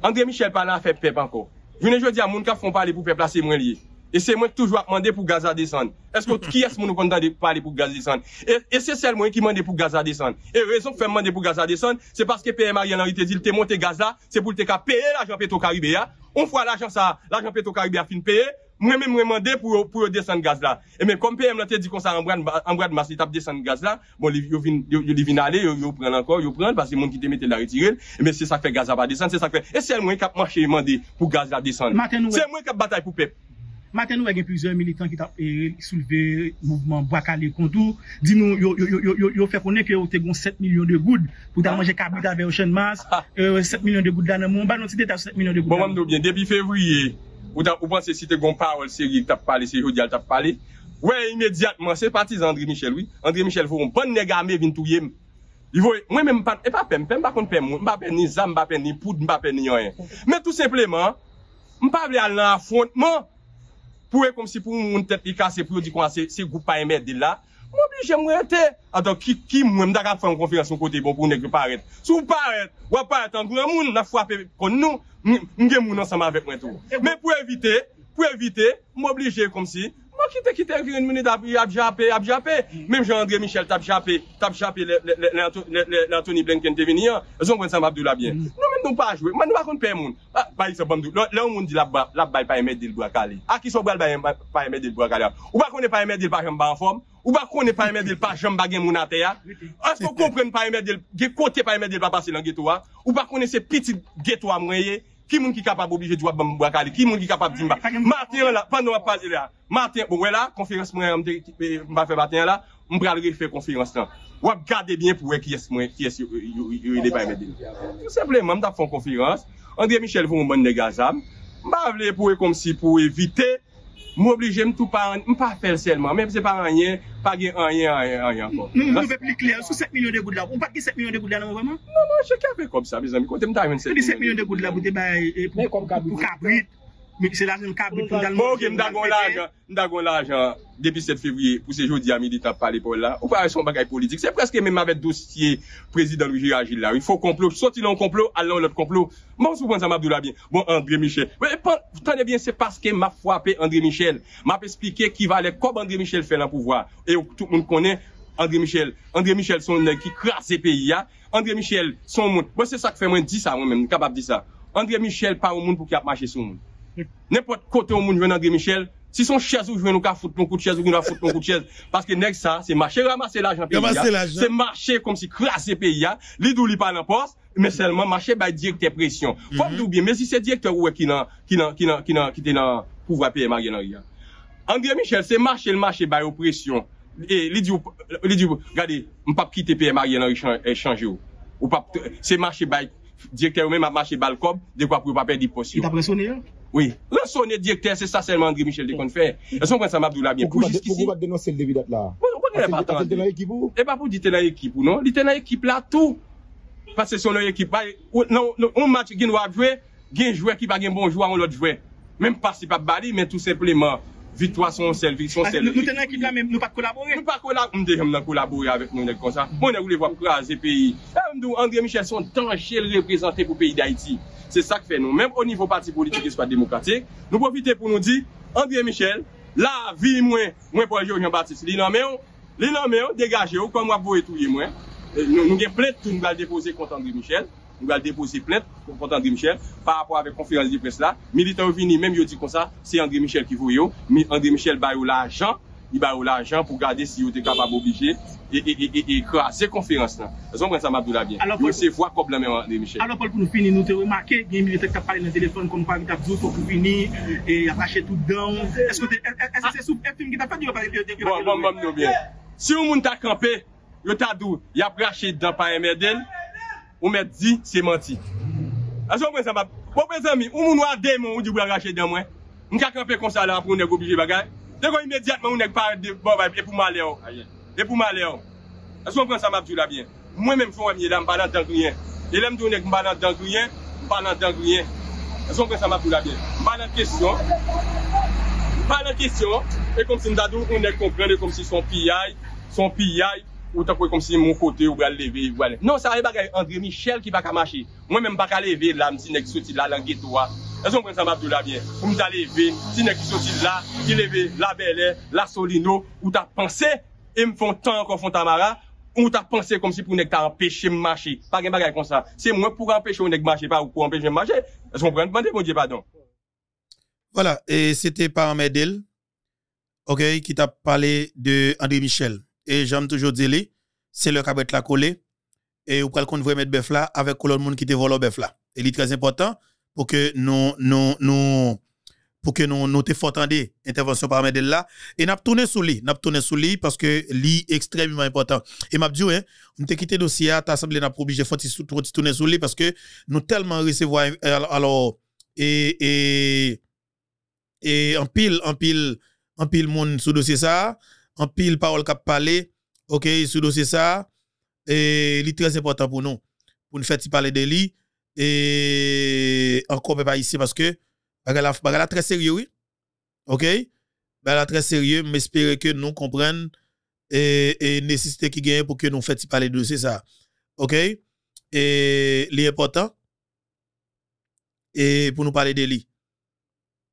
Andre Michel pala a fe pep anko. Jounen jodi a moun kap fon pale pou pep la se moun liye. E se mwen toujwa mande pou gaz la desan E se mwen nou konta de pale pou gaz la desan E se sel mwen ki mande pou gaz la desan E rezon pou fèm mande pou gaz la desan Se paske P.M.A. yon anri te zil te monte gaz la Se pou te ka peye la janpe to karibè ya On fwa la jan sa, la janpe to karibè a fin peye Mwen mwen mande pou yo desen gaz la E men kom P.M.A. te di kon sa Mwen mwen mande pou yo desen gaz la Bon li vin ale, yo pren ankor Yo pren, paske mwen ki te mette la retire E men se sa fè gaz la ba desan E sel mwen kap manche yon mande pou gaz la desan Sel mwen kap Maten nou e gen pwizer militant ki tap e eh, souleve mouvman Boakale Kondou. Di nou, yo fe konen ki yo te gon 7 milyon de goud pou ta wange kabida vey ochen mas. 7 euh, milyon de goud nan moun. Banon, se dey ta 7 milyon de goud nan moun. Bon, moun dobyen. Depi fevriye, ou ban se si te gon pa, ou se yi tap pale, se yi yi dyal tap pale. Ou e imediat, moun, se pati zandri Michel, oui. Andri Michel, pou moun, pon negame vin tou ye moun. Mwen mwen mwen mwen pati, e pa pem, pem bakon pem moun. Mwen mwen mwen ni zan, mwen mwen mwen ni pud, mwen mwen mwen pou e kom si pou moun tèt i kase, pou yo di kwa ah, se goupa e mèd di la, mò bli jè mwen te, adò ki mwen mdak ap fè m konfinans yon kote yi bon, pou nèk yon paret, sou paret, wap paret an, mwen moun la fwa pe kon nou, mwen gen moun ansama vek mwen tou, e bon. mè pou evite, pou evite, mò bli jè yon kom si, Mwen ki te kite kwen yon mweni apjapè, apjapè, mwen jandre Michel tapjapè, tapjapè lè antoni plènkènte vini yon, zon kwen sa mwabdou la bjen. Mwen mm. non, mwen don pa jwe, mwen nou akon pe moun, la ah, moun di la baye pa yon mèdil gwa kali, akisobwal pa yon mèdil gwa kali ap. Ou bakone pa yon mèdil pa yon bafom, ou bakone pa yon mèdil pa jom bagen moun ateya, as kon pren pa yon mèdil, gekote pa yon mèdil pa basi lan ghetouwa, ou bakone se pitit ghetouwa mwenye, Ki moun ki kapab oblije di wap mwakali? Ki moun ki kapab di mba? Maten yon la, pan wap pas yon la. Maten, bon wè la, konferans mwen mba fe baten yon la, mbra lè fè konferans lan. Wap gade bie pou wè ki es mwen, ki es yon depan mwen din. Tout sepleman, mda fon konferans, André Michel voun mwen nega zan, mba vle pou wè kom si pou wè vite, Mwen oblige m tou pa anye, m pa fel selman, mwen se pa anye, pa gen anye, anye, anye. Mwen nou ve pli kler, sou 7 milyon de goud lab, mwen pa ki 7 milyon de goud lab anye? Nan nan, jè kèpe kom sa bizan, mi kote m tay men 7 milyon. Se di 7 milyon de goud lab, mwen te bè, mwen kom kabwit. Mwen dagon lage Mwen dagon lage Depi 7 februye Ou se jodi a midi Ta pali pou la Ou pa yon bagay politik Se preske men ma vet dosye Prezident Louis Giragil la Ou yon complot Soti loun complot Al loun lout complot Mwen souponsan mabdou la bin Mwen Andre Michel Mwen tanye bin se paske Map fwape Andre Michel Map esplike ki va ale Kob Andre Michel fe la pouvoar E ou tout moun konen Andre Michel Andre Michel son Ki kras se peyi ya Andre Michel son moun Mwen se sak fe mwen di sa moun Mwen kabab di sa Andre Michel pa ou moun Pou ki ap mache sou m Nèpot kote ou moun jwen André Michel Si son chèze mhm. euh, ou jwen ou ka foute ton koute chèze Ou ki nou a foute ton koute chèze Paske nèk sa, se mache ramase laj an pe ya Se mache kom si kras e pe ya Li dou li pa nan pos Mè selman mache bay direkte presyon Fok dou bi, mè si se direkte ou wè ki nan Ki nan, ki nan, ki nan, ki nan Pouva pe e marye nan riyan André Michel se mache, se mache bay opresyon E li di ou, li di ou, gade M pap kite pe e marye nan riyan chanj yo Ou pap, se mache bay Direkte ou mè ma mache bal kob De kwa pou pa pe di pos yo Ki ta presyon yo? Oui, lè bon, eh non? son et dièkter, se sa selman André Michel de kon fè. E son pren sa map dou la mien pou jiski si. Pou pou bat denonsel de videot la? Mwen ne patan. Ate tena ekip ou? E pa pou di tena ekip ou non. Li tena ekip la tou. Pase son ekip la. Un match gen wap joué, gen joué ekip la gen bon joué an l'ot joué. Mèm pas se pa bade, mèm tout sepleman. Vitwa son sel, vitwa son sel. Nou tena ekip la, nou pat kolaboré? Nou pat kolaboré. Mwen de jèm nan kolaboré avèk nou nel konsa. Mwen ne voule vwa pou kwa zè peyi. C'est ça que fait nous. Même au niveau parti politique et soit démocratique, nous profitez pour nous dire, André Michel, la vie est moué. Moué pour lui, Jean-Baptiste, l'élan moué, l'élan moué, dégagez-vous, comme moi, vous et tout, et moué. Euh, nous nous déposons contre André Michel, nous nous déposons contre André Michel, par rapport à la conférence de presse là. Militants vénis, même eux disent comme ça, c'est André Michel qui vaut, André Michel baye ou l'argent, il baye ou l'argent pour garder si vous êtes capable d'obliger. E kwa se konferans nan E zon prensan mabdou la byen bon, bon, bon, Yo se fwa kop la men ane Michel Si ou moun ta krempè Yo ta dou yap kreche dhan pa eme den Ou met di semanci E zon prensan mabdou Ou moun wadey moun ou di wou la kreche dhan mwen Moun ta krempè konsa la pou nou neg obije bagay Degon imediatman nou neg pare de bovay E pou mou oh. ale yo Ajen E pou male ou. E sou mwen pren sa map di ou la bien. Mwen menm chon wèm yè la m banan tan kouyen. E lem dounen m banan tan kouyen. Banan tan kouyen. E sou mwen pren sa map di ou la bien. Banan kèsyon. Banan kèsyon. E kom si m zado ou ne kom prene. E kom si son piyay. Son piyay. Non, ou ta kwe kom si m moun kote ou wèl leve. Non sa wè baka yè Andre Michel ki baka mache. Mwen menm baka leve la m ti nek sou ti la langet wè. E sou mwen pren sa map di ou la bien. M mè zale ve. Ti nek sou ti la. Ti leve la ils me font tant encore font tamara, on t'a pensé comme si pour nèg t'a empêché marcher. Pas de bagaille comme ça. C'est moi pour empêcher on nèg marcher, pas pour empêcher marcher. Est-ce qu'on peut demander bon Dieu pardon? Voilà, et c'était par Medel, ok, qui t'a parlé de André Michel. Et j'aime toujours dire, c'est le être la collé. Et ou pral qu'on devrait mettre bœuf là avec le monde qui te vole bœuf là. Et est très important pour que nous, nous, nous, pour que nous nous entendre intervention par Médella. et n'a tourné sous lit n'a tourné sous lit parce que lit extrêmement important et m'a dit hein on t'a quitté dossier à assemblée n'a obligé de tourner sous lui parce que nous tellement recevoir euh, alors et et et en pile en pile en pile monde sous dossier ça en pile parole qu'a parlé OK sous dossier ça et il est très important pour nous pour nous faire parler de lui et encore pas ici parce que Bagala, bagala très sérieux, oui. OK? la très sérieux, mais que nous comprenons et, et nécessité qui gagne pour que nous fassions parler de ça. OK? Et l'important, et pour nous parler de lui.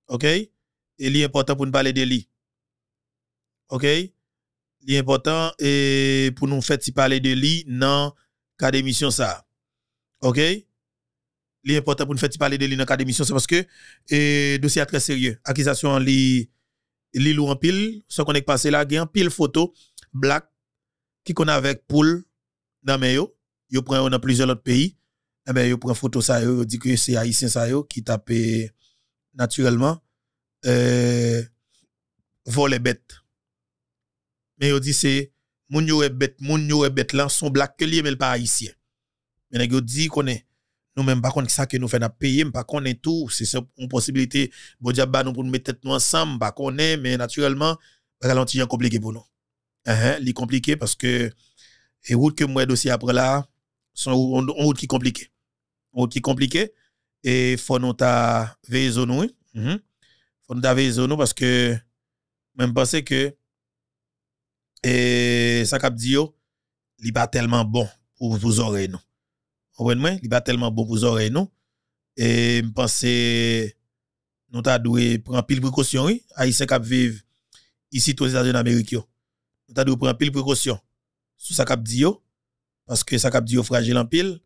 OK? Et l'important pour nous parler de lui. OK? L'important et pour nous faire parler de lit dans cas d'émission ça. OK? l'important pour nous faire parler de lui dans cadre c'est parce que le dossier est très sérieux. Accusation, li, li en pile. Ce qu'on est passé là, il y a une pile photo, black, qui connaît avec poule dans Mayo. Yo prend dans plusieurs autres pays. Eh ben, il prend photo ça, Il dit que c'est haïtien ça, qui tape eh, naturellement, euh, voler bête. Mais il dit c'est, moun yo est bête, moun yo bête là, sont black que lié, mais pas haïtien. Mais il dit qu'on est, nous même pas contre, ça que nous faisons payer, qu'on contre, tout, c'est une possibilité, bon diable, bah, nous pour nous mettre tête nous ensemble, pas contre, mais naturellement, ralenti est hein, compliqué pour nous. Hein, hein, il est compliqué parce que et routes que moi dossier après là, sont une route qui compliqué compliquée. route qui compliqué et faut nous ta veison nous, mhm. faut nous ta veison nous parce que, même penser que, et ça cap dit, il pas tellement bon pour vous oreilles, non. Au moins, il n'est pas tellement bon pour les oreilles, non? Et je pense que nous devons prendre pile précaution, oui. haïtien cap vive ici aux États-Unis d'Amérique, nous devons prendre pile précaution Sous ça cap dit parce que ça cap dit fragile en pile.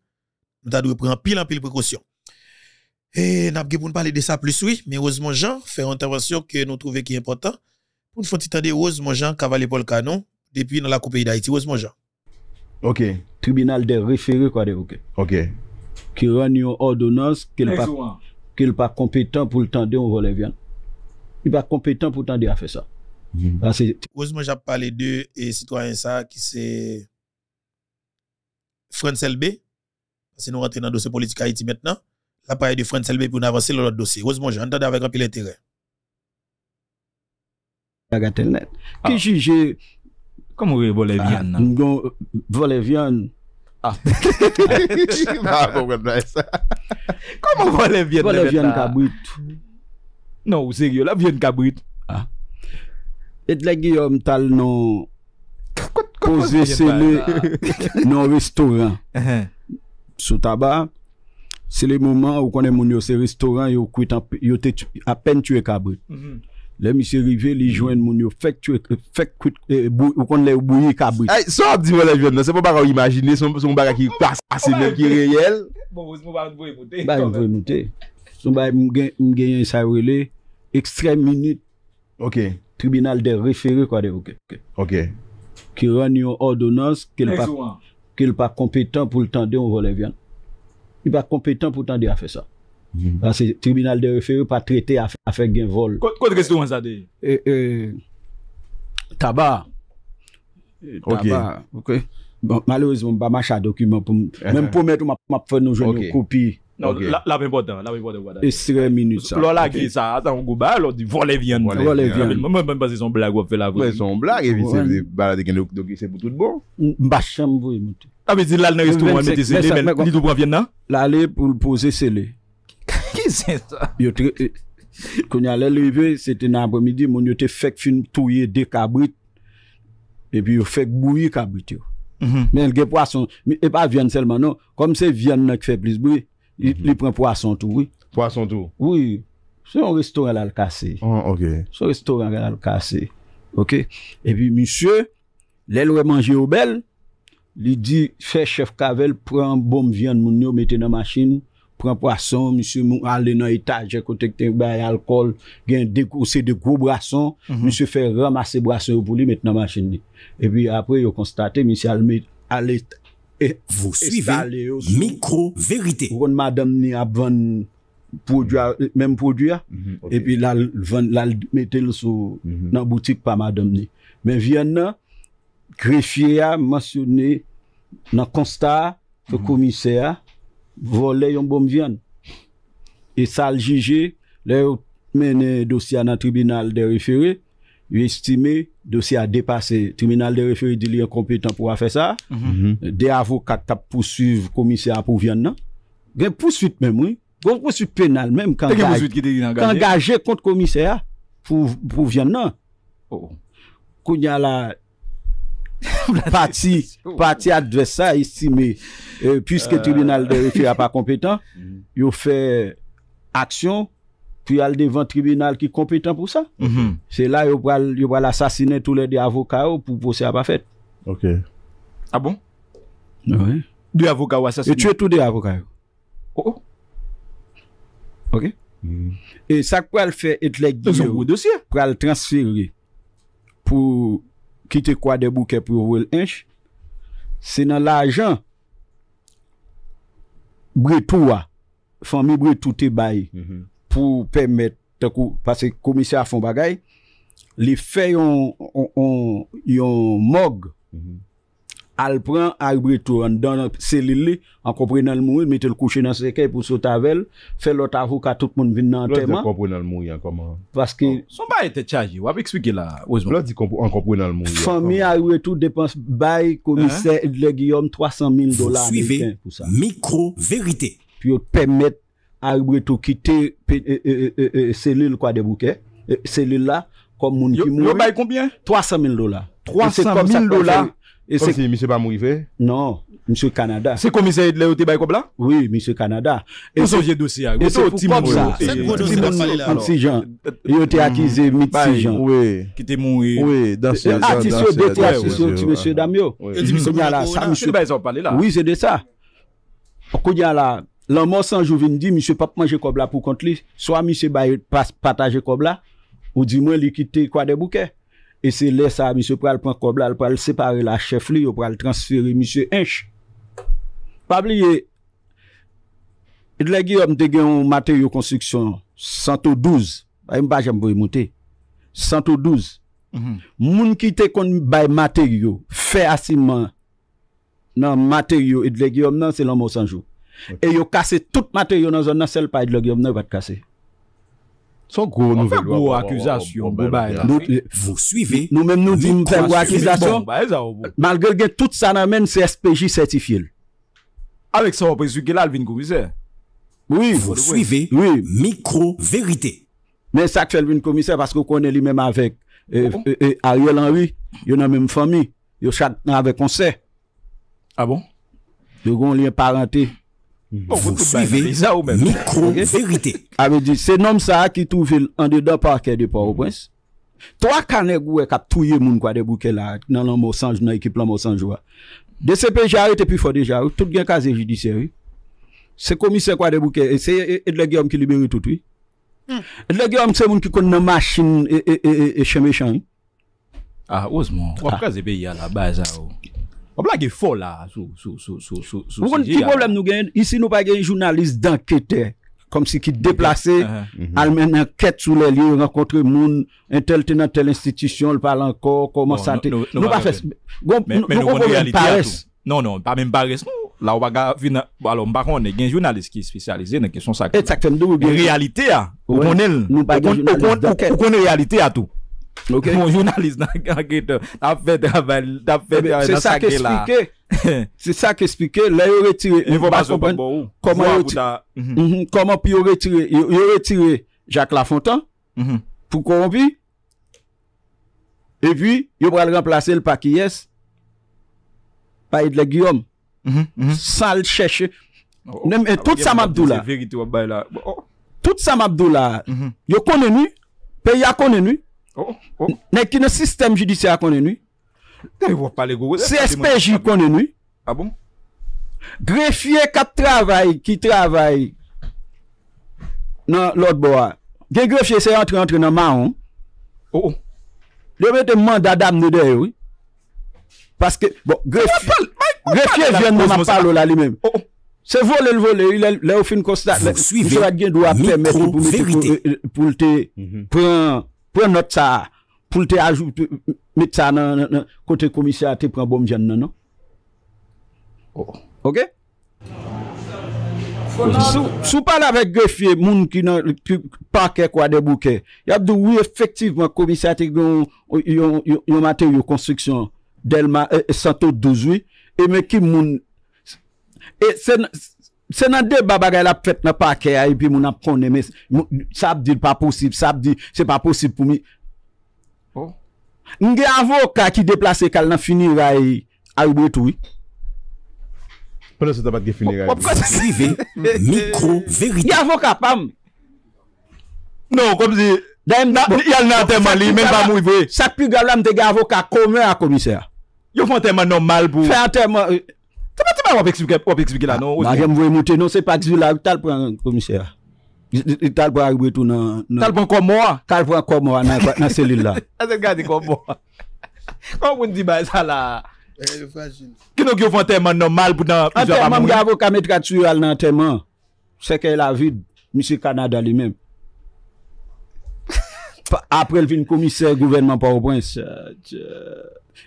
Nous devons prendre pile en pile précaution. Et nous pour parler de ça plus, oui. Mais heureusement, Jean fait une intervention que nous trouvons qui est important. Pour nous faire entendre, heureusement, Jean, Cavalier Paul Canon, depuis dans la Coupe d'Haïti. Heureusement, Jean. Ok. Tribunal de référé quoi, de ok. Ok. Qui rend une ordonnance qu'il n'est pas, pas compétent pour le temps de on relève. Hein. Il n'est pas compétent pour le temps de faire ça. Mm -hmm. Ah, j'ai parlé de et citoyens ça qui c'est France LB. Parce que nous rentrons dans le dossier politique Haïti maintenant. La parole de France LB pour avancer dans l'autre dossier. Heureusement, j'ai entendu avec un peu l'intérêt. Qui ah. Komo voule ah, vyen nan? Mgon, voule vyen? Ha! Komo voule vyen nan? Voule vyen Kabrit. Non, ou serio, la vyen Kabrit. Ha! Ah. Et la gyo mtal nou... Kote kote jepal nan? Non restoran. Sou taba, se le mouman ou konen moun yose restoran yote apen tue Kabrit. Hmm. Le mi se rive li jwen moun yo fek kout, fek kout, ou kon le ou bouye kabri. Hey, so ap di wolev yon nan, se pou bar ou imagine, son mbaga ki kwa sa, se mbaga ki reyel. Bon, bon, se mbaga ki bouye moute. Ba yon bouye moute. Son mbaga mgen yon sa wile, ekstrem minute, tribunal de referi kwa de woke. Ok. Ki ranyo ordonans, ki l pa kompetan pou l tande yon wolev yon. Yon pa kompetan pou l tande yon afe sa. Mm-hmm. Parce que tribunal de référé pas traité affaire faire vol. Quoi de ça dit Tabac. Tabac. Ok. malheureusement, pas bah, marcher document eh. même pour mettre ma faire copie. Non, la Là, important, important. Là, qui ça, attends, on bah, dit, pas, c'est son blague, fait la blague, c'est donc c'est pour tout bon. Bah, ah, le restaurant, là? Hein? pour poser, Eh, Konye ale leve, sete nabre midi, moun yo te fek fin touye de kabrit. Epi yo fek bouye kabrit yo. Mhm. Men elge po a son, epa vyen selman nou, kom se vyen nou ki fek blizbri, mhm. li pren po a son tou. Po a son tou? Oui, se yon restoran lal kase. Ah, se yon restoran lal kase. Epi monsye, lel re manje obel, li di, fek chef kavel, pren bom vyen moun yo, mette nan machine. prend poisson, monsieur allé dans l'étage, côté que bail alcool, gen décourcé de gros boissons, mhm. monsieur fait ramasser boissons pour lui maintenant machine. Et puis après, il constaté, monsieur allé allé vous suivez micro vérité. madame ni vendu produit même produit mhm. et puis là la mettez le sous mm dans boutique pas madame ni. Mais vienne greffier a mentionné dans constat que mhm. commissaire voler une bombe viande. Et ça le juger, le mener dossier dans le tribunal de référé il estimé dossier a dépassé. Le tribunal de référé dit qu'il est compétent pour faire ça. Mhm. Des avocats qui poursuivent le commissaire pour viande. Il y a poursuite même, oui. Il y a poursuite pénale même quand engagé contre le commissaire pour, pour viande. Oh. Quand a la [LAUGHS] parti partie adversaire estime, euh, puisque le euh. tribunal de pas compétent compétent [LAUGHS] mm-hmm. yo fait action puis le devant tribunal qui est compétent pour ça. Mm-hmm. c'est là C'est là qu'il va assassiner tous les deux avocats pour procès à pas fait. OK. Ah bon Oui. Deux avocats assassinés. Et tuer tous deux avocats. Oh, oh. OK. Mm-hmm. Et ça quoi le fait être les dossier pour le transférer pour ki te kwa debu ke pou yo wèl enj, se nan la ajan, bre tou e mhm. a, fwa mi bre tou te bay, pou pèmè, te kou, pase komisyar fwa bagay, li fè yon, yon mog, yon, mhm. al prend arbreto donne la cellule en comprenant le mouille le le coucher dans le seke pou faire l'autre avocat tout le monde nan dans le di kompre nan l parce que koman? Paske... Son ba ete chaji, wap eksplike la, vous avez dit an kompre le l moui an koman? Fami arbreto depans le Guillaume 300 000 dollars. suivez pou micro-vérité. verite Pi yo pemet quitter euh, e, e, e, selil kwa de qui selil la, kom moun 300 000 dollars. 300 000 dollars comme si monsieur pas mourir Non, monsieur Canada. C'est commissaire de l'autre comme là Oui, monsieur Canada. Et c'est vieux dossier. Hein. Et c'est pour ça. C'est Jean. Il était mm-hmm. accusé Jean. Oui. Qui était mort. Oui, dans ah, ce artiste de artiste monsieur Damio. Oui, c'est de ça. Konya là, l'homme sans jour vient dit monsieur pas manger comme là pour contre lui, soit monsieur partager comme là ou du moins lui quitter quoi des bouquets. E se lè sa misyo pral pran koblal pral separe la chèf li yo pral transfere misyo enche. Pabli ye, idle giyom te gen yon materyo konstruksyon 112. Ay mba jen mbo yi mwote. 112. Moun ki te kon by materyo, fè asiman nan materyo idle giyom nan se lan mwos anjou. E yo kase tout materyo nan zon nan sel pa idle giyom nan vat kase. Son gros nouvelle. accusation. Ben, vous suivez. nous même nous disons une accusation. Ben, Malgré tout ça n'amène SPJ certifié. Avec ça, on peut que là, le commissaire. Oui. Vous suivez. Oui. Micro-vérité. Mais ça fait le commissaire parce qu'on est lui-même avec euh, ah euh, euh, Ariel Henry. Vous avez la même famille. Ils avez chacun avec sait Ah bon? Ils avez un lien parenté. Vos suive, mikro verite Awe di, se nom sa a ki tou vil An de do parke de pa ou bwens Tro akane gou e kap touye moun kwa de bouke la Nan ekip lan mousanjwa De sepe jare te pi fode jare Tout gen kaze judisyevi Se komise kwa de bouke E se edle ge om ki liberi touti Edle ge om se moun ki kon nan masin E oh. cheme chan Ose moun, wap kaze be yala Ba zaro On blague est folle là. sous, sous, sous, sous, sous, sou, Vous problème nous gagnons. Ici, nous pas gagnons journaliste d'enquêteur. Comme ceux qui déplacé, al mène enquête sur les lieux, rencontrer moun, un tel tenant, telle institution, le parle encore, comment ça te... Nous pas fait... Mais nous pas réalité paresse. Non, non, pas même paresse. Là, on va venir... Alors, on a un journaliste qui est spécialisé dans question sacrée. Exactement. Réalité à. On connaît réalité à tout. Mon jounalist nan gade Da fede avan Se sa ke spike Se sa ke spike La oh, oh. Mhm. yo retire Koman pi yo retire Yo retire Jacques Lafontan Pou kon vi E vi Yo bral remplase l pa ki yes Pa idle Guillaume Sal chèche Tout Samabdou la Tout Samabdou la Yo konenou Pe ya konenou Oh, oh. Nè ki nè sistem jidise a konnen nou Se espè jil konnen nou Grefye kap travay ki travay Nan lòt bo a Gen grefye se antre antre nan ma an oh, Lebe te manda dam nè de ou Grefye vyen nan apal ou la li men Se volen volen Le ou fin konstat Nisra gen do apem Poul te mhm. pren Pwen not sa pou lte ajout met sa nan kote komisyati pran bom jen nan nan. Oh. Ok? Sou pala vek ge fye moun ki pa kekwa debouke. Yadou wye efektivman komisyati yon mater yon konstriksyon delman e eh, eh, santo dozwi e men kim moun e eh, sen... Senade baba gaya la pwet me pake a yi e pi moun an prone me. Sabdi l pa posib, sabdi se pa posib pou mi. Oh. Nge avoka ki deplase kal nan finir e, a yi, a yi bwe tou yi. Pwè lè se tabat ge finir a yi. E. Wè pwè skrive mikro verite. Nge avoka pam. Nou komzi. Den nan. Bon. Yal nan teman li men pa mou yi vwe. Sak pi gavlam te ge avoka kome a komise. Yo fwant teman normal pou. Fwant teman. Se pa ti ba wap eksplike la nou? Mangem vwe moute nou se pa ki zi la tal pou an komisè. Tal pou a ribwe tou nan... Tal pou an komoa? Tal pou an komoa nan selil la. [LAUGHS] Ase gade komoa. Kon moun di ba e sa la. Ki nou gyo fwen teman nan mal pou nan... Ante man mga avou kamet katsuyo al nan teman. Seke la vide. Misi Kanada li men. [LAUGHS] Apre lvin komisè gouverman pa wapons. Euh, Je...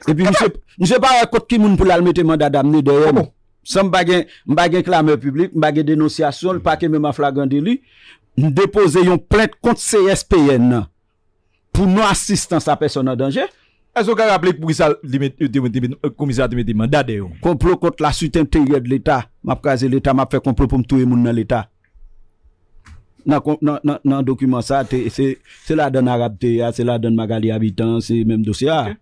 E pi, nou se pa akot ki moun pou lal meti manda dam, nou deyè moun. Sè m bagen, m bagen klame publik, m bagen denosyasyon, l pa ke mèman flagande li, nou depose yon plète konti CSPN nan, pou nou asistan sa person nan denje. E sou ka gablek pou koumisa li meti manda deyè moun? Komplo konti la sute interior de l'Etat. M ap kaze l'Etat, m ap fè komplo pou m touye moun nan l'Etat. Nan dokumen sa, se la den Arab deyè, se la den magali habitans, se menm dosya. Ok.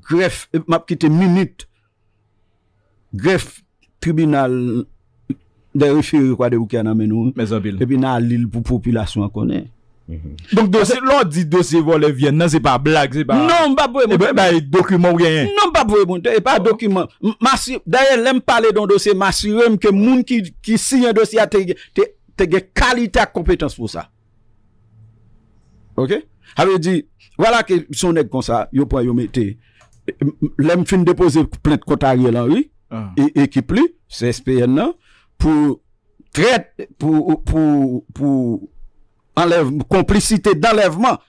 greffe, eh, m'a quitté minute, greffe tribunal de référé quoi de nous. Et puis, dans l'île pour population connaît. Mhm. Donc, dossier, l'on dit dossier volé Vienne, c'est pas blague, c'est pas. Non, pas pour eh ben, bah, document rien. Non, pas pour Et pas oh. document. D'ailleurs, l'aime parler d'un dossier, m'assurer que moun qui, qui signe un dossier a te, qualité et compétence pour ça. Ok? Avait dit, voilà que son nèg comme ça, yo prend yo mettez Le m fin depoze plet kotarye la ou, ah. ekip e li, CSPN nan, pou komplicite d'enleveman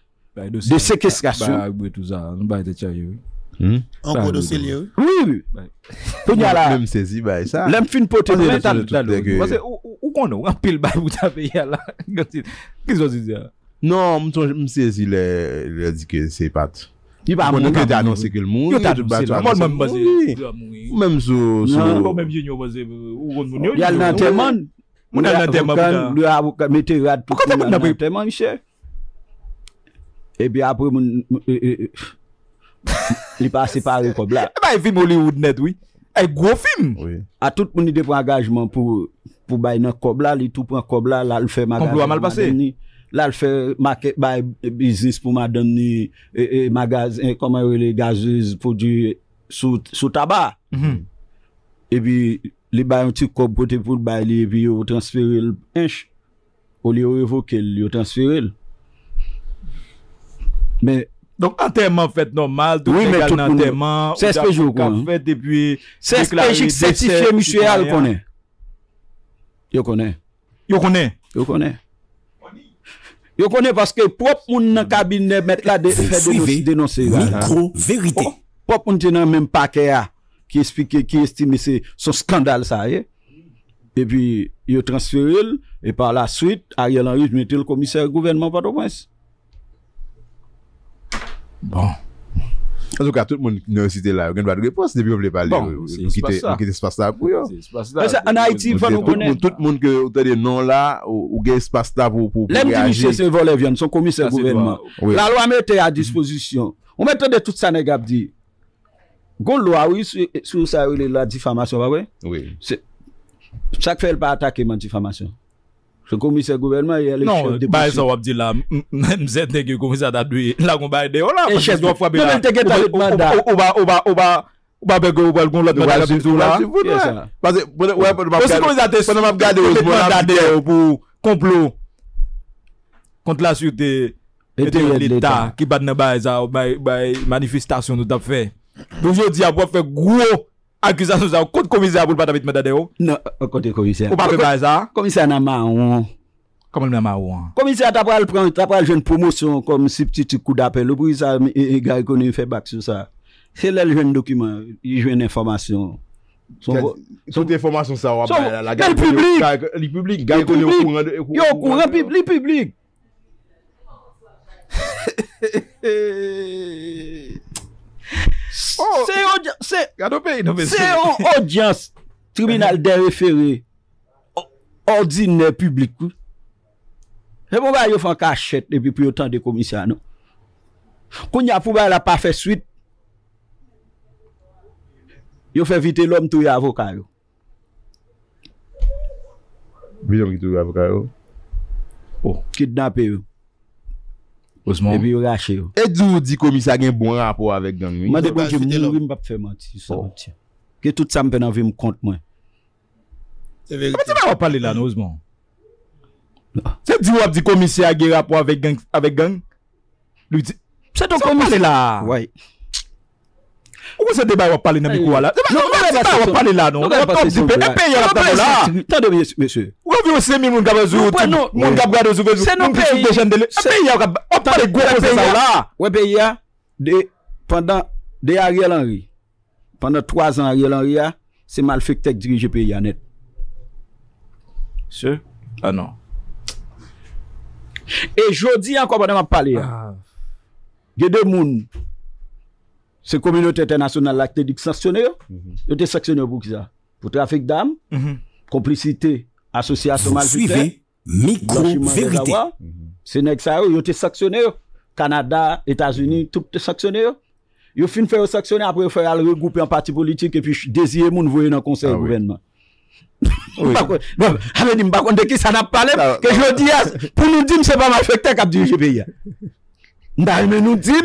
de sekeskasyon. Ba, m pou etou zan, m bay de tcheye ou. Anko hmm? dosye li ou? Oui, oui. Le m sezi bay sa. Le m fin potenye la sou de tout teke. Mase, ou kon nou, an pil bay wouta peye la? Kis wazizi ya? Non, m ton m sezi le dike se pati. Yon pa moun moun. Yon ta anonsi ke l moun. Yon ta anonsi ke l moun. Moun moun moun. Mèm zo. Mèm zo. Yon nan teman. Moun nan teman moun. Moun nan teman moun. E bi apre moun. Li pase pari kobla. E bay film Hollywood net wii. E eh, gro film. A tout moun ide pou angajman pou bay nan kobla. Li tou pou angajman pou bay nan kobla. La l fè magajman. Komplo a mal pase? E. La l fè makè, bay bizis pou ma dan ni e, e, magazin e, koman wè lè gaziz pou di sou taba. Mhm. E bi li bay an ti kop bote pou l bay li, e bi yo transferil pench. Ou li yo evoke l, yo transferil. Donk anterman fèt normal, douten kal nanterman, ou dap fèt kan fèt debi... Sè spèjik sè tifye mishwe al konè? Yo konè. Yo konè? Yo konè. je connais parce que propre moun nan cabinet mettre là fait dénoncer micro ah. vérité. Oh, propre moun nan même paquet ah, qui explique qui estime c'est son scandale ça eh. et puis il transféré et par la suite Ariel Henry met le commissaire gouvernement port Bon. Az bon, euh, ou ka tout moun nan yon site la, yon gen vade repos, depi yon ble pali, yon ki te spas ta pou yon. An Haiti, pou nou konen. Tout moun ke ou te de nan la, ou gen spas ta pou reage. Lem di miche se vole vyon, son komise gouvernement. La lwa me te a dispozisyon. Ou me te de tout Sanegap di, goun lwa ou yon sou sa yon la difamasyon, chak fe el pa atake man difamasyon. Se komise gouvenman yè lèk chev depresyon. Nan, bayè sa wap di la, msen teke komise atat wè, lèk wou bayè deyo la. E chev, mwen teke ta lèk mandat. Ou ba, ou ba, ou ba, ou ba, ou ba beke ou ba lèk kon lèk mandat di tou la. Pwè se komise atat sou, pwen mè ap gade ou, pou komplo. Kont la sute, ete l'état ki batne bayè sa, ou bayè manifestasyon nou tap fè. Donjou di ap wap fè gwo... Ak kouza sou sa ou, kou te komisyen apou n'pata vit mè dade ou? Non, euh, kou te komisyen. Ou pa pe bè za? Komisyen nan ma ou an. Kou men nan ma ou an. Komisyen tapal jen promosyon kom si ptite kou d'ape. Lou pou yi sa, e, e, gari konye yi fe bak sou sa. Che lè lè jen dokumen, yi jen informasyon. Sot informasyon sa ou apè la gari konye. Gari publik! Gari konye yi kou rende. Yi yi kou rende, li publik! Hehehehe! [LAUGHS] Oh. Se yon audyans tribunal derifere ordine publik, se mou ba yon fwa ka chet nepi pou yon tan de komisyan nou, koun yon pou ba yon la pafe suite, yon fwe vite lom tou yon avokan nou. Bi yon ki tou yon avokan nou? Ou, oh, kidnap e yon. Oseman, e di ou di komisya gen bon rapor avek gen bon yon? Ma dekou jen moun wim bap fè man ti, yon sa oh. moun ti. Ge tout sam ben avim kont mwen. Se verite. Ama ti wap wap pale la nou oseman? Se di ou ap di komisya gen rapor avek gen? Se wap pale la. Woy. Ou se debay wap pale nan mikou wala? Non, wap pale nan mikou wala. E peyi wap pale nan mikou wala. Tande mwenye, mwenye. Ou wap vyo semi moun gabazou, moun gabazou, moun kousou de jendele. E peyi wap pale nan mikou wala. Wè peyi ya, de a rye lan rye, pandan 3 an rye lan rye, se mal fèk tek diri jepè yi anet. Se? Anan. Ah, e jodi an kompade wap pale ya. Gede ah. moun, c'est communauté internationale qui été sanctionné. Ils ont mhm. sanctionné pour ça. Pour trafic d'armes, mhm. complicité, association suivez Micro-vérité. Mhm. C'est ça, ils ont été sanctionnés, Canada, États-Unis, tout est sanctionné. Ils ont fini faire sanctionner après ils faire regrouper en parti politique et puis désirer mon voyer dans le conseil ah, gouvernement. Oui. [LAUGHS] ne sais ah, de qui ça n'a parlé, que je dis, ah, pour nous dire, c'est pas ma fête qui a dirigé le pays. [LAUGHS] Mais nous disons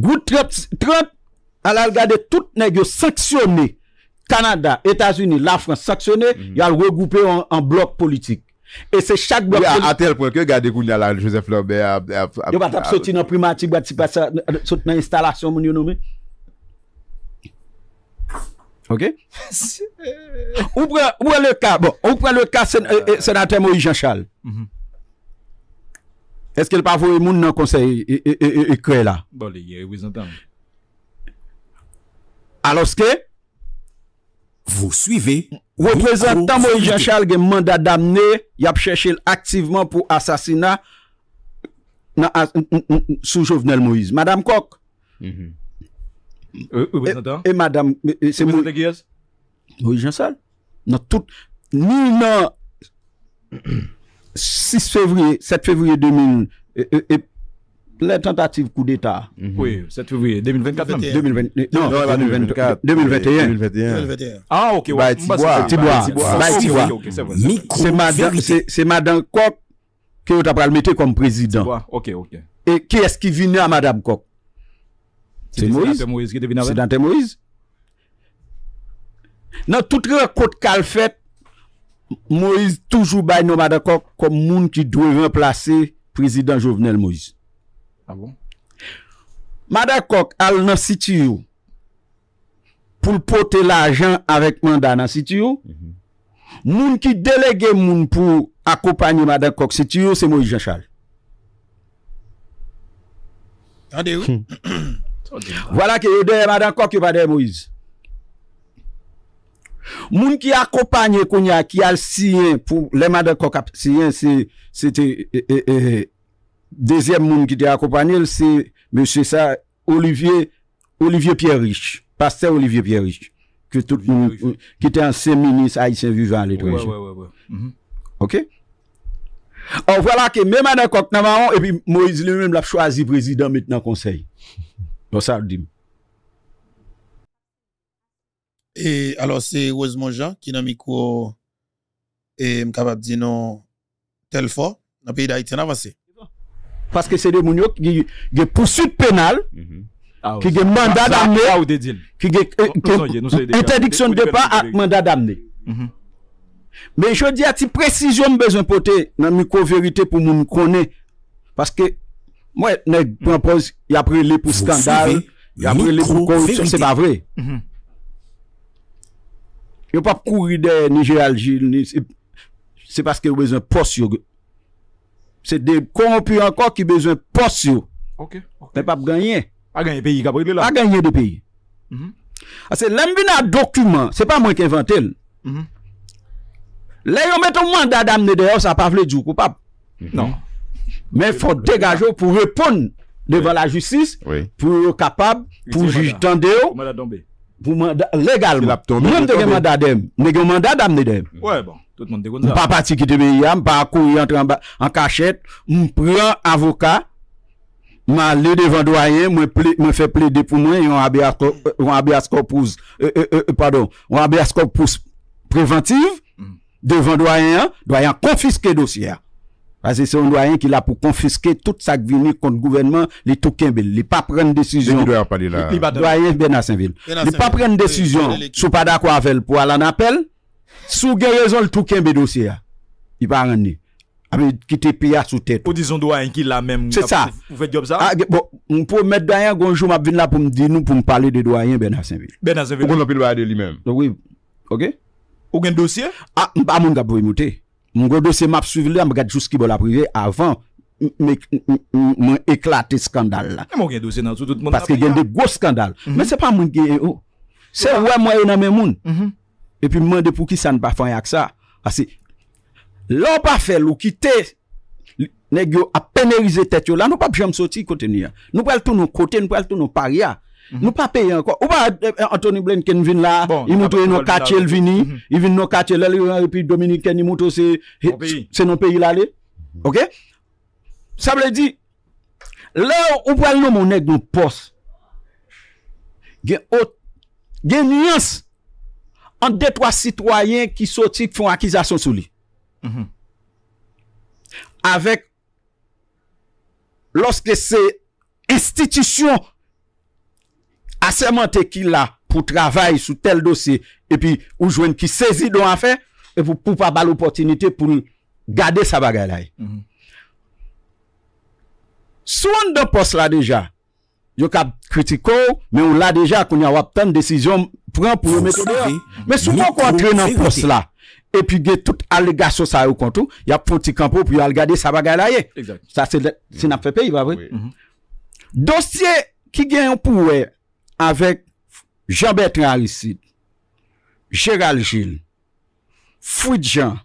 Groupe 30, 30 ala regarder gade tout nègre sanctionné Canada, États-Unis, la France sanctionné, Il mhm. a regroupé en, bloc politique. Et c'est chaque bloc. Oui, à, tel point que regardez qu'on là Joseph Lambert a va pas dans primatique, pas pas dans installation mon nommé. OK [LAUGHS] Où est le cas, bon, on prend le cas euh, euh, sénateur Moïse Jean-Charles. Mhm. Eske l pa vou e moun nan konsey e kre la. Bole, ye, we zantan. Alo ske? Vous suivez. We prezantan mm-hmm. euh, Moïse Jean-Charles gen mandat damne, yap chèche l aktiveman pou asasina nan sou chouvenel Moïse. Madame Kok. E, we zantan. E, madame. Se mou. Se mou. Moïse Jean-Charles. Moïse Jean-Charles. Nan tout. Ni nan... 6 fevriye, 7 fevriye 2000 e ple tentative kou d'Etat mhm. Oui, 7 fevriye 2024 2021 Ah ok, wè Ba eti wè C'est Madame Coq ki wè ta pral mette kom prezident E ki eski vine a Madame Coq C'est Dante Moïse C'est Dante Moïse Non, tout rè Kote Kalfet Moïse toujours bay Madame akok comme moun ki doit remplacer président Jovenel Moïse. ah bon? Madakok al nan sitiyou pou pour pote l'argent avec manda nan mhm. qui Mm -hmm. Moun [COUGHS] ki accompagner moun pou akopanyi Madakok Moïse Jean Charles. Tande ou? Voilà que yo Madame Madakok yo pa Moïse monde qui accompagne Konya, qui a signé pour les madame qui c'était le deuxième monde qui a accompagné, c'est Monsieur ça, Olivier, Olivier Pierre Riche, pasteur Olivier Pierre Riche, que tout qui était sien ministre haïtien vivant à l'étranger. Mhm. Ok? En voilà que même Anne Kok et puis Moïse lui-même l'a choisi président maintenant conseil. Donc ça dit. Et alors, c'est Rosemont Jean qui n'a micro et capable de dire non tel fort dans le pays d'Haïti avancé. Parce que c'est des gens qui ont poursuite pénale, mhm. ah, qui ont mandat d'amener, qui ont interdiction de départ à mandat d'amener. Mais je dis à ti précision besoin porter dans micro vérité pour nous connaître parce que moi nèg mhm. propose il a pris pour scandale, il a les pour corruption, c'est pas vrai. Mhm. Yon pap kou yi de nije alji, se paske yon bezon pos yon. Se de konpou ankon ki bezon pos yon. Men pap ganyen. A ganyen peyi kabrile la. A ganyen de peyi. Mhm. Ase, lembe nan dokumen, se pa mwen ke inventel. Mhm. Le yon meto mwen dadamne de yo, sa pa vle djou kou pap. Mhm. Non. Men fò degajo pou repon devan la jutsis, pou yo kapab, pou jujitande yo. Mwen la dombe. pour mandat légalement. Même de mandat même nèg mandat d'amener Ouais bon, tout le monde déconne ça. Pas parti qui pays, pas courir entre en, en cachette, on prend avocat, Je le devant doyen, moi me fait plaider pour moi habeas un euh euh, euh, euh euh pardon, un habeas corpus préventif mm. devant doyen, doyen confisquer dossier. Parce que c'est un doyen qui l'a pour confisquer tout ça qui vient contre le gouvernement, les tokens, les pas prendre décision. Le doyen à ben Saint-Ville. Ben les pas prendre décision, sous pas d'accord avec elle pour aller en appel, sous guérison le tokens dossier, hein. il va rendre. Avec te pire sous tête. Ou disons doyen qui l'a même. C'est ça. Vous faites job ça? Ah, bon, on peut mettre doyen, un jour, je là pour me dire nous, pour me parler de doyen à Saint-Ville. à Saint-Ville. le voir de lui-même. Oui. Ok? Ou dossier? Ah, pas mon gars pour émouter. Mwen gwen dosye map suive lè, mwen gade jous ki bol aprive avan, mwen eklate skandal la. Mwen gwen dosye nan tout, mwen aprive avan. Paske gwen de gwo skandal. Men se pa mwen gwen yo. Se wè mwen yon nan men moun. E pi mwen depou ki san pa fanyak sa. Asi, lò pa fè lou kite, ne gyo apenerize tèt yo la, nou pa bjèm soti kote ni ya. Nou pwèl tou nou kote, nou pwèl tou nou pari ya. Nous pas payer encore. Ou pas euh, Anthony Blinken vient là, il dans nos quartiers, il vient, mhm. il vient nos quartiers, là, il République dominicaine, il montre c'est c'est nos pays là. Mhm. OK Ça veut dire là on prend nos mon nèg il y a une nuance entre deux trois citoyens qui sortent font accusation sur lui. Mhm. Avec lorsque c'est institution Aseman te ki la pou travay sou tel dosye, epi ou jwen ki sezi don an fe, epi pou pa bal opotinite pou gade sa bagay la e. Mhm. Souan don pos la deja, yo ka kritiko, men ou la deja kon ya wap ten desisyon, pran pou yon metode ya. Men souan kon tre nan pos la, epi ge tout aligasyon sa yon kontou, ya poti kampo pou yon aligade sa bagay la e. Sa se nap fe pe, yon va vre. Dosye ki gen yon pou wey, avèk Jean-Bertrand Risside, Gérald Gilles, Fouid Jean,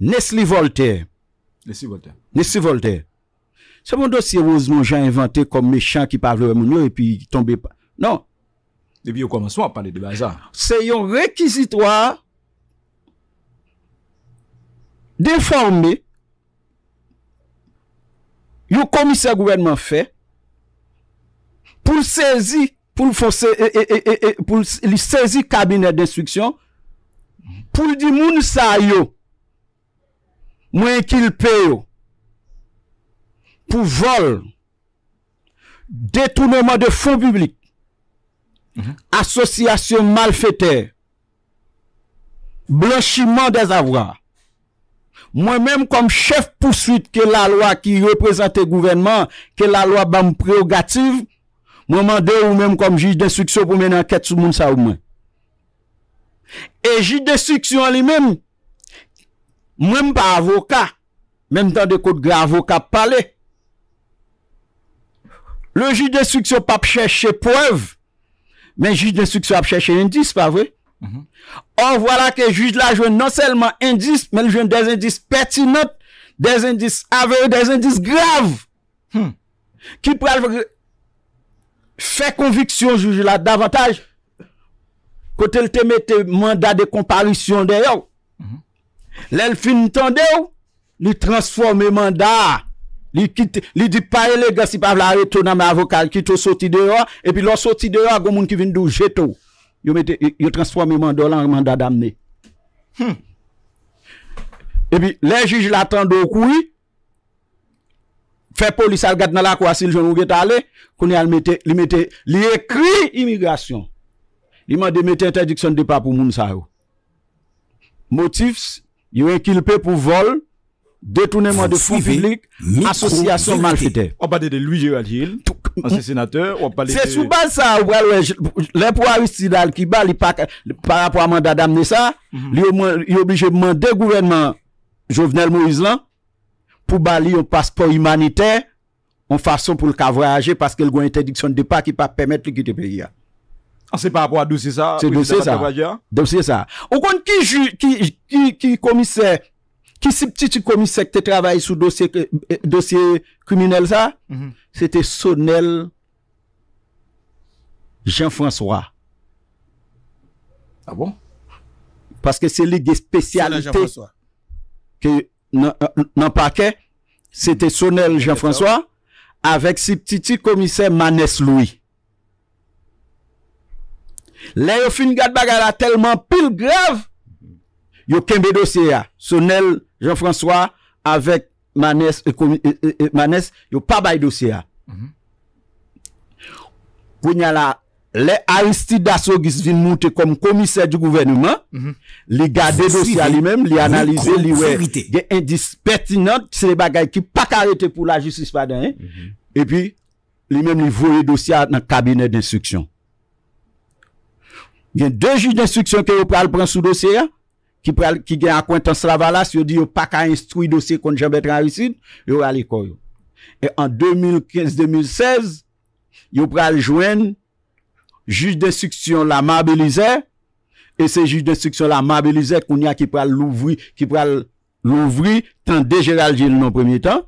Nessie Voltaire. Nessie Voltaire. Se moun do si rounz moun Jean inventè kom mechant ki pavlè moun nou e pi tombe pa. Non. Debi yo komanso, wapande de baza. Se yon rekizitwa deforme yo komisa gwenman fè pou sezi pou l'fonse, e, e, e, e, e, pou l'sezi kabinet d'instruksyon, pou l'di moun sa yo, mwen kilpe yo, pou vol, detounement de fonds publik, mm-hmm. asosyasyon malfete, blanchiment des avwa, mwen menm kom chef pousuit ke la loa ki yon prezante gouvenman, ke la loa bam preogative, Mwen mande ou menm kom jiz de struksyon pou men anket sou moun sa ou mwen. E jiz de struksyon li menm, mwenm pa avoka, menm tan de kote gra avoka pale. Le jiz de struksyon pa p'cheche preuve, men jiz de struksyon pa p'cheche indis, pa vwe? Mhm. On wala ke jiz la jwen non selman indis, men jwen de zendis peti not, de zendis ave, de zendis grave. Hmm. Ki preve... Fè konviksyon jujila davantaj Kote l te mette manda de komparisyon de yo mm-hmm. Lè l finitande yo Li transforme manda Li di pae eh, le gasi pa vla reto nan mè avokal Ki to soti de yo E pi lo soti de yo a gomoun ki vin do jeto Yo transforme manda lan manda damne hmm. E pi lè jujila tendo koui Fè polis al gat nan la kou asil joun ou geta ale, kouni al mette, li mette, li ekri imigrasyon. Li mande mette interdikson de pa pou moun sa ou. Motifs, yon ekilpe pou vol, detounenman de foun publik, asosyasyon manfete. Ou pa dede Louis Gérald Gilles, ansesenateur, ou pa... Se soubade sa ou, l'impouwarist si dal ki ba, li par rapport a manda damne sa, mhm. li obliche mande gouvernement Jovenel Mouizlan, pour bali un passeport humanitaire, en façon pour le cas voyager parce qu'il y a une interdiction de départ qui peut pas permettre de quitter le pays. Hein. Ah, c'est par rapport à dossier ça? C'est dossier ça. Dossier ça. Ou compte qui qui, qui, qui commissaire, qui si petit commissaire qui travaille sur dossier, euh, dossier criminel ça? Mhm. C'était Sonel Jean-François. Ah bon? Parce que c'est lui des spécialités que, dans euh, euh, le Sete Sonel Jean-François avèk si ptiti komiser Manès Louis. Le yo fin gad bagay la telman pil grev yo kembe dosye ya. Sonel Jean-François avèk Manès yo pa bay dosye ya. Gwenya la lè Aristide Dassault gis vin moutè kom komisè di gouvernement, mhm. li gade dosya li mèm, li analize, li wè, gen indispertinant se bagay ki pa karete pou la justice paden, e pi, li mèm li vwoye dosya nan kabinet d'instruction. Gen de jige d'instruction ke yo pral pran sou dosye ya, ki gen akwentan slavalas, yo di yo pa kare instruy dosye kon jambètran Aristide, yo ralikoy yo. En 2015-2016, yo pral jwen juj de stiksyon la mabilize e se juj de stiksyon la mabilize koun ya ki pral louvri ki pral louvri tan de jeraljin nou premye tan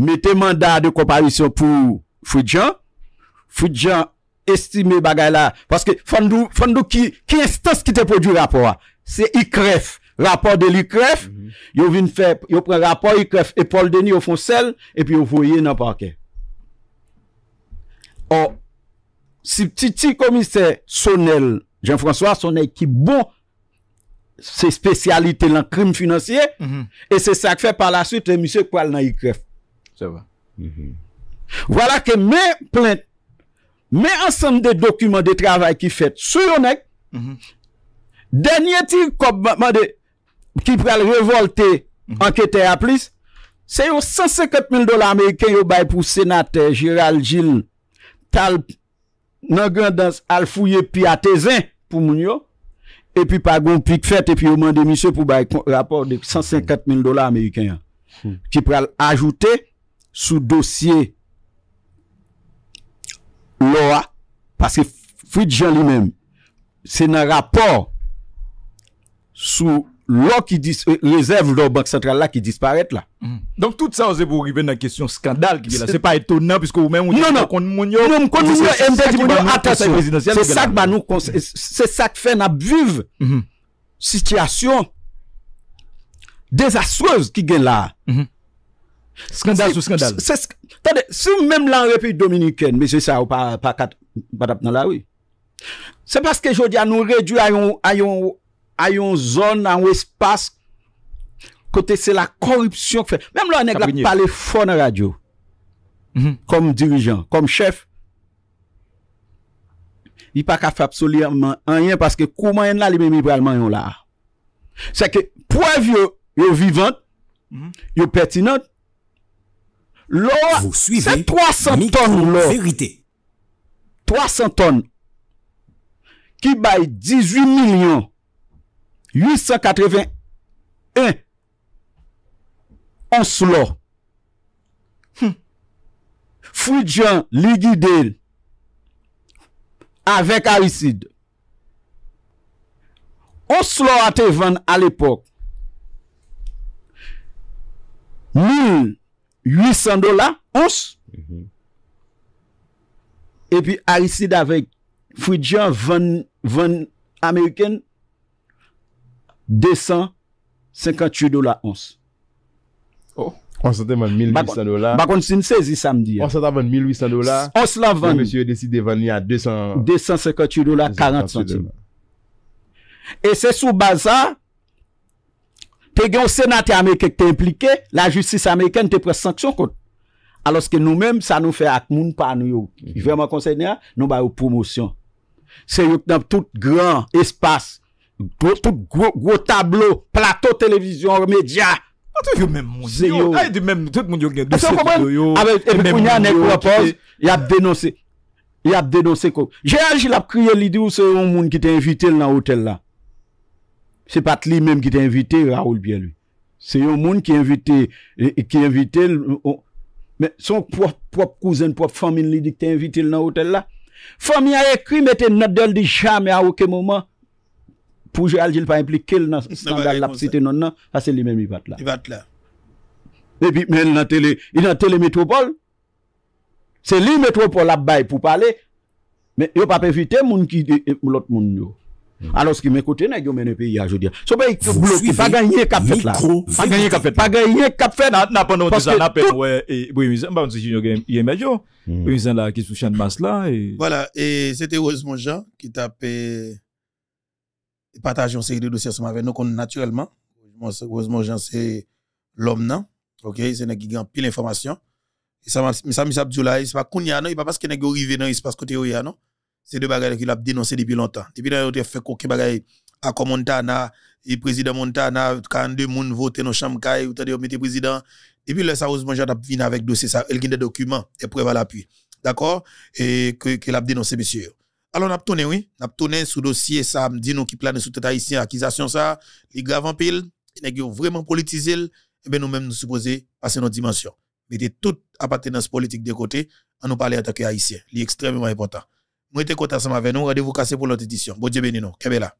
mette manda de komparisyon pou Foujian Foujian estime bagay la paske fondou ki ki estes ki te produ rapor se ikref, rapor del ikref mm-hmm. yo vin fe, yo pren rapor ikref e Paul Denis yo fon sel e pi yo voye nampakè Or, si pti ti komise Sonel, Jean-François Sonel ki bo se spesyalite lan krim financier mhm. e se sak fe pala sut e M. Koual nan yi kref. Se va. Mhm. Vwala ke me plente, me ansen de dokumen de travay ki fet sou yon ek, mhm. denye ti kop ki prel revolte anketè a plis, se yo 150 000 dola Ameriken yo bay pou senate Gérald Gilles tal nan gandans al fouye pi atezen pou moun yo, epi pa goun pik fet epi ouman demisyon pou bay rapport de 150 000 dola Amerikanyan, ki pral ajoute sou dosye loa, paske fuit jan li men, se nan rapport sou... l'or qui dis, euh, réserve de la Banque centrale là qui disparaît là. Hmm. Donc tout ça, c'est pour arriver dans la question scandale qui est là. C'est pas étonnant puisque vous même on dit non, non. qu'on mounio. Non, qu'on mounio, attention. C'est ça que nous c'est ça que fait nous vivre mhm. situation désastreuse qui est là. Mhm. Scandale sur scandale. Si même même, République dominicaine mais c'est ça ou pas pas, kat là oui. la parce que paske nous an à un, à yon A yon zon nan w espas kote se la korupsyon fe. Mem lò anèk la pa pale fon radio. Mhm. Kom dirijan, kom chef. Y pa kafe absoliyanman anyen paske kouman yon la li mèmibralman yon la. Se ke previ yon vivant, mhm. yon pertinant, lò se 300 ton lò. 300 ton ki bay 18 milyon 881 ons lor. Foujian, Ligidel, avek Harisid. Ons lor ate ven al epok. 1800 dola, ons. Mm-hmm. Epi Harisid avek Foujian, ven Ameriken. 258 dolar 11. Oh. On sentèman 1800 dolar. Bakon si nsezi samdiye. On sentèman 1800 dolar. On se la venni. Le mèche yon deside venni a 200... 258 dolar 40 centime. E se sou baza, te gen ou senate Amerikek te implike, la justice Amerikek te prese sanksyon kont. Aloske nou mèm, sa nou fè ak moun pa nou yon. Mm-hmm. Vèman konseynen, nou ba yon promosyon. Se yon nan tout gran espas Tout gwo tablo, plato televizyon, remedia. Ate yo men moun. Ate yo men moun. Ate yo men moun. Ate yo men moun. Ate yo men moun. Ape kounya nek wapose, yap denose. Yap denose kou. Je aji la kriye li di ou se yon moun ki te invite l nan hotel la. Se pat li menm ki te invite, raoul bien li. Se yon moun ki invite, ki invite, oh. son prop kouzen, prop fami li di ki te invite l nan hotel la. Fami a ekri, mette not del di jam a oke mouman. pour Gérald Gilles pas impliqué dans le scandale la cité non non ça c'est lui-même il va là il va là et puis même dans télé il dans télé métropole c'est lui métropole la bail pour parler mais yo pas éviter moun qui eh, eh, l'autre monde. yo mm. alors ce qui mes côtés nèg yo pays à jodi ce pays bloqué pas gagné cap fait là pas gagné cap fait pas gagné cap fait n'a pendant des années appel ouais et oui mais bah, on dit junior game il est meilleur oui là qui sous champ masse là et voilà et c'était heureusement Jean qui tapait partager une série de dossiers avec nous, naturellement. Heureusement, j'en sais l'homme, non? Ok, c'est un qui a pile d'informations. Et ça, mais ça, Missa Abdoulaye, c'est pas a. non? Il pas parce qu'il est arrivé dans l'espace côté Oya, non? C'est deux bagages qu'il a dénoncé depuis longtemps. Depuis longtemps, il a fait aucun bagage à Montana, et président Montana, 42 personnes voté dans chambre, ou t'as dit, mettez président. Et puis là, ça, heureusement, j'en ai venu avec dossier, ça, il y a des documents, et preuves à l'appui. D'accord? Et qu'il a dénoncé, monsieur. Alors, on a tourné, oui. On a tourné sous dossier, ça, dit nous qui plane sous tête haïtien, accusation, ça, les graves en pile, les vraiment politisé, et eh bien nous-mêmes, nous supposons passer dimension. Mais Mettez toute appartenance politique de côté, on nous parler en tant que haïtien. C'est extrêmement important. Nous étions contents ensemble avec nous. Rendez-vous cassé pour l'autre édition. Bon Dieu béni nous. Kebela.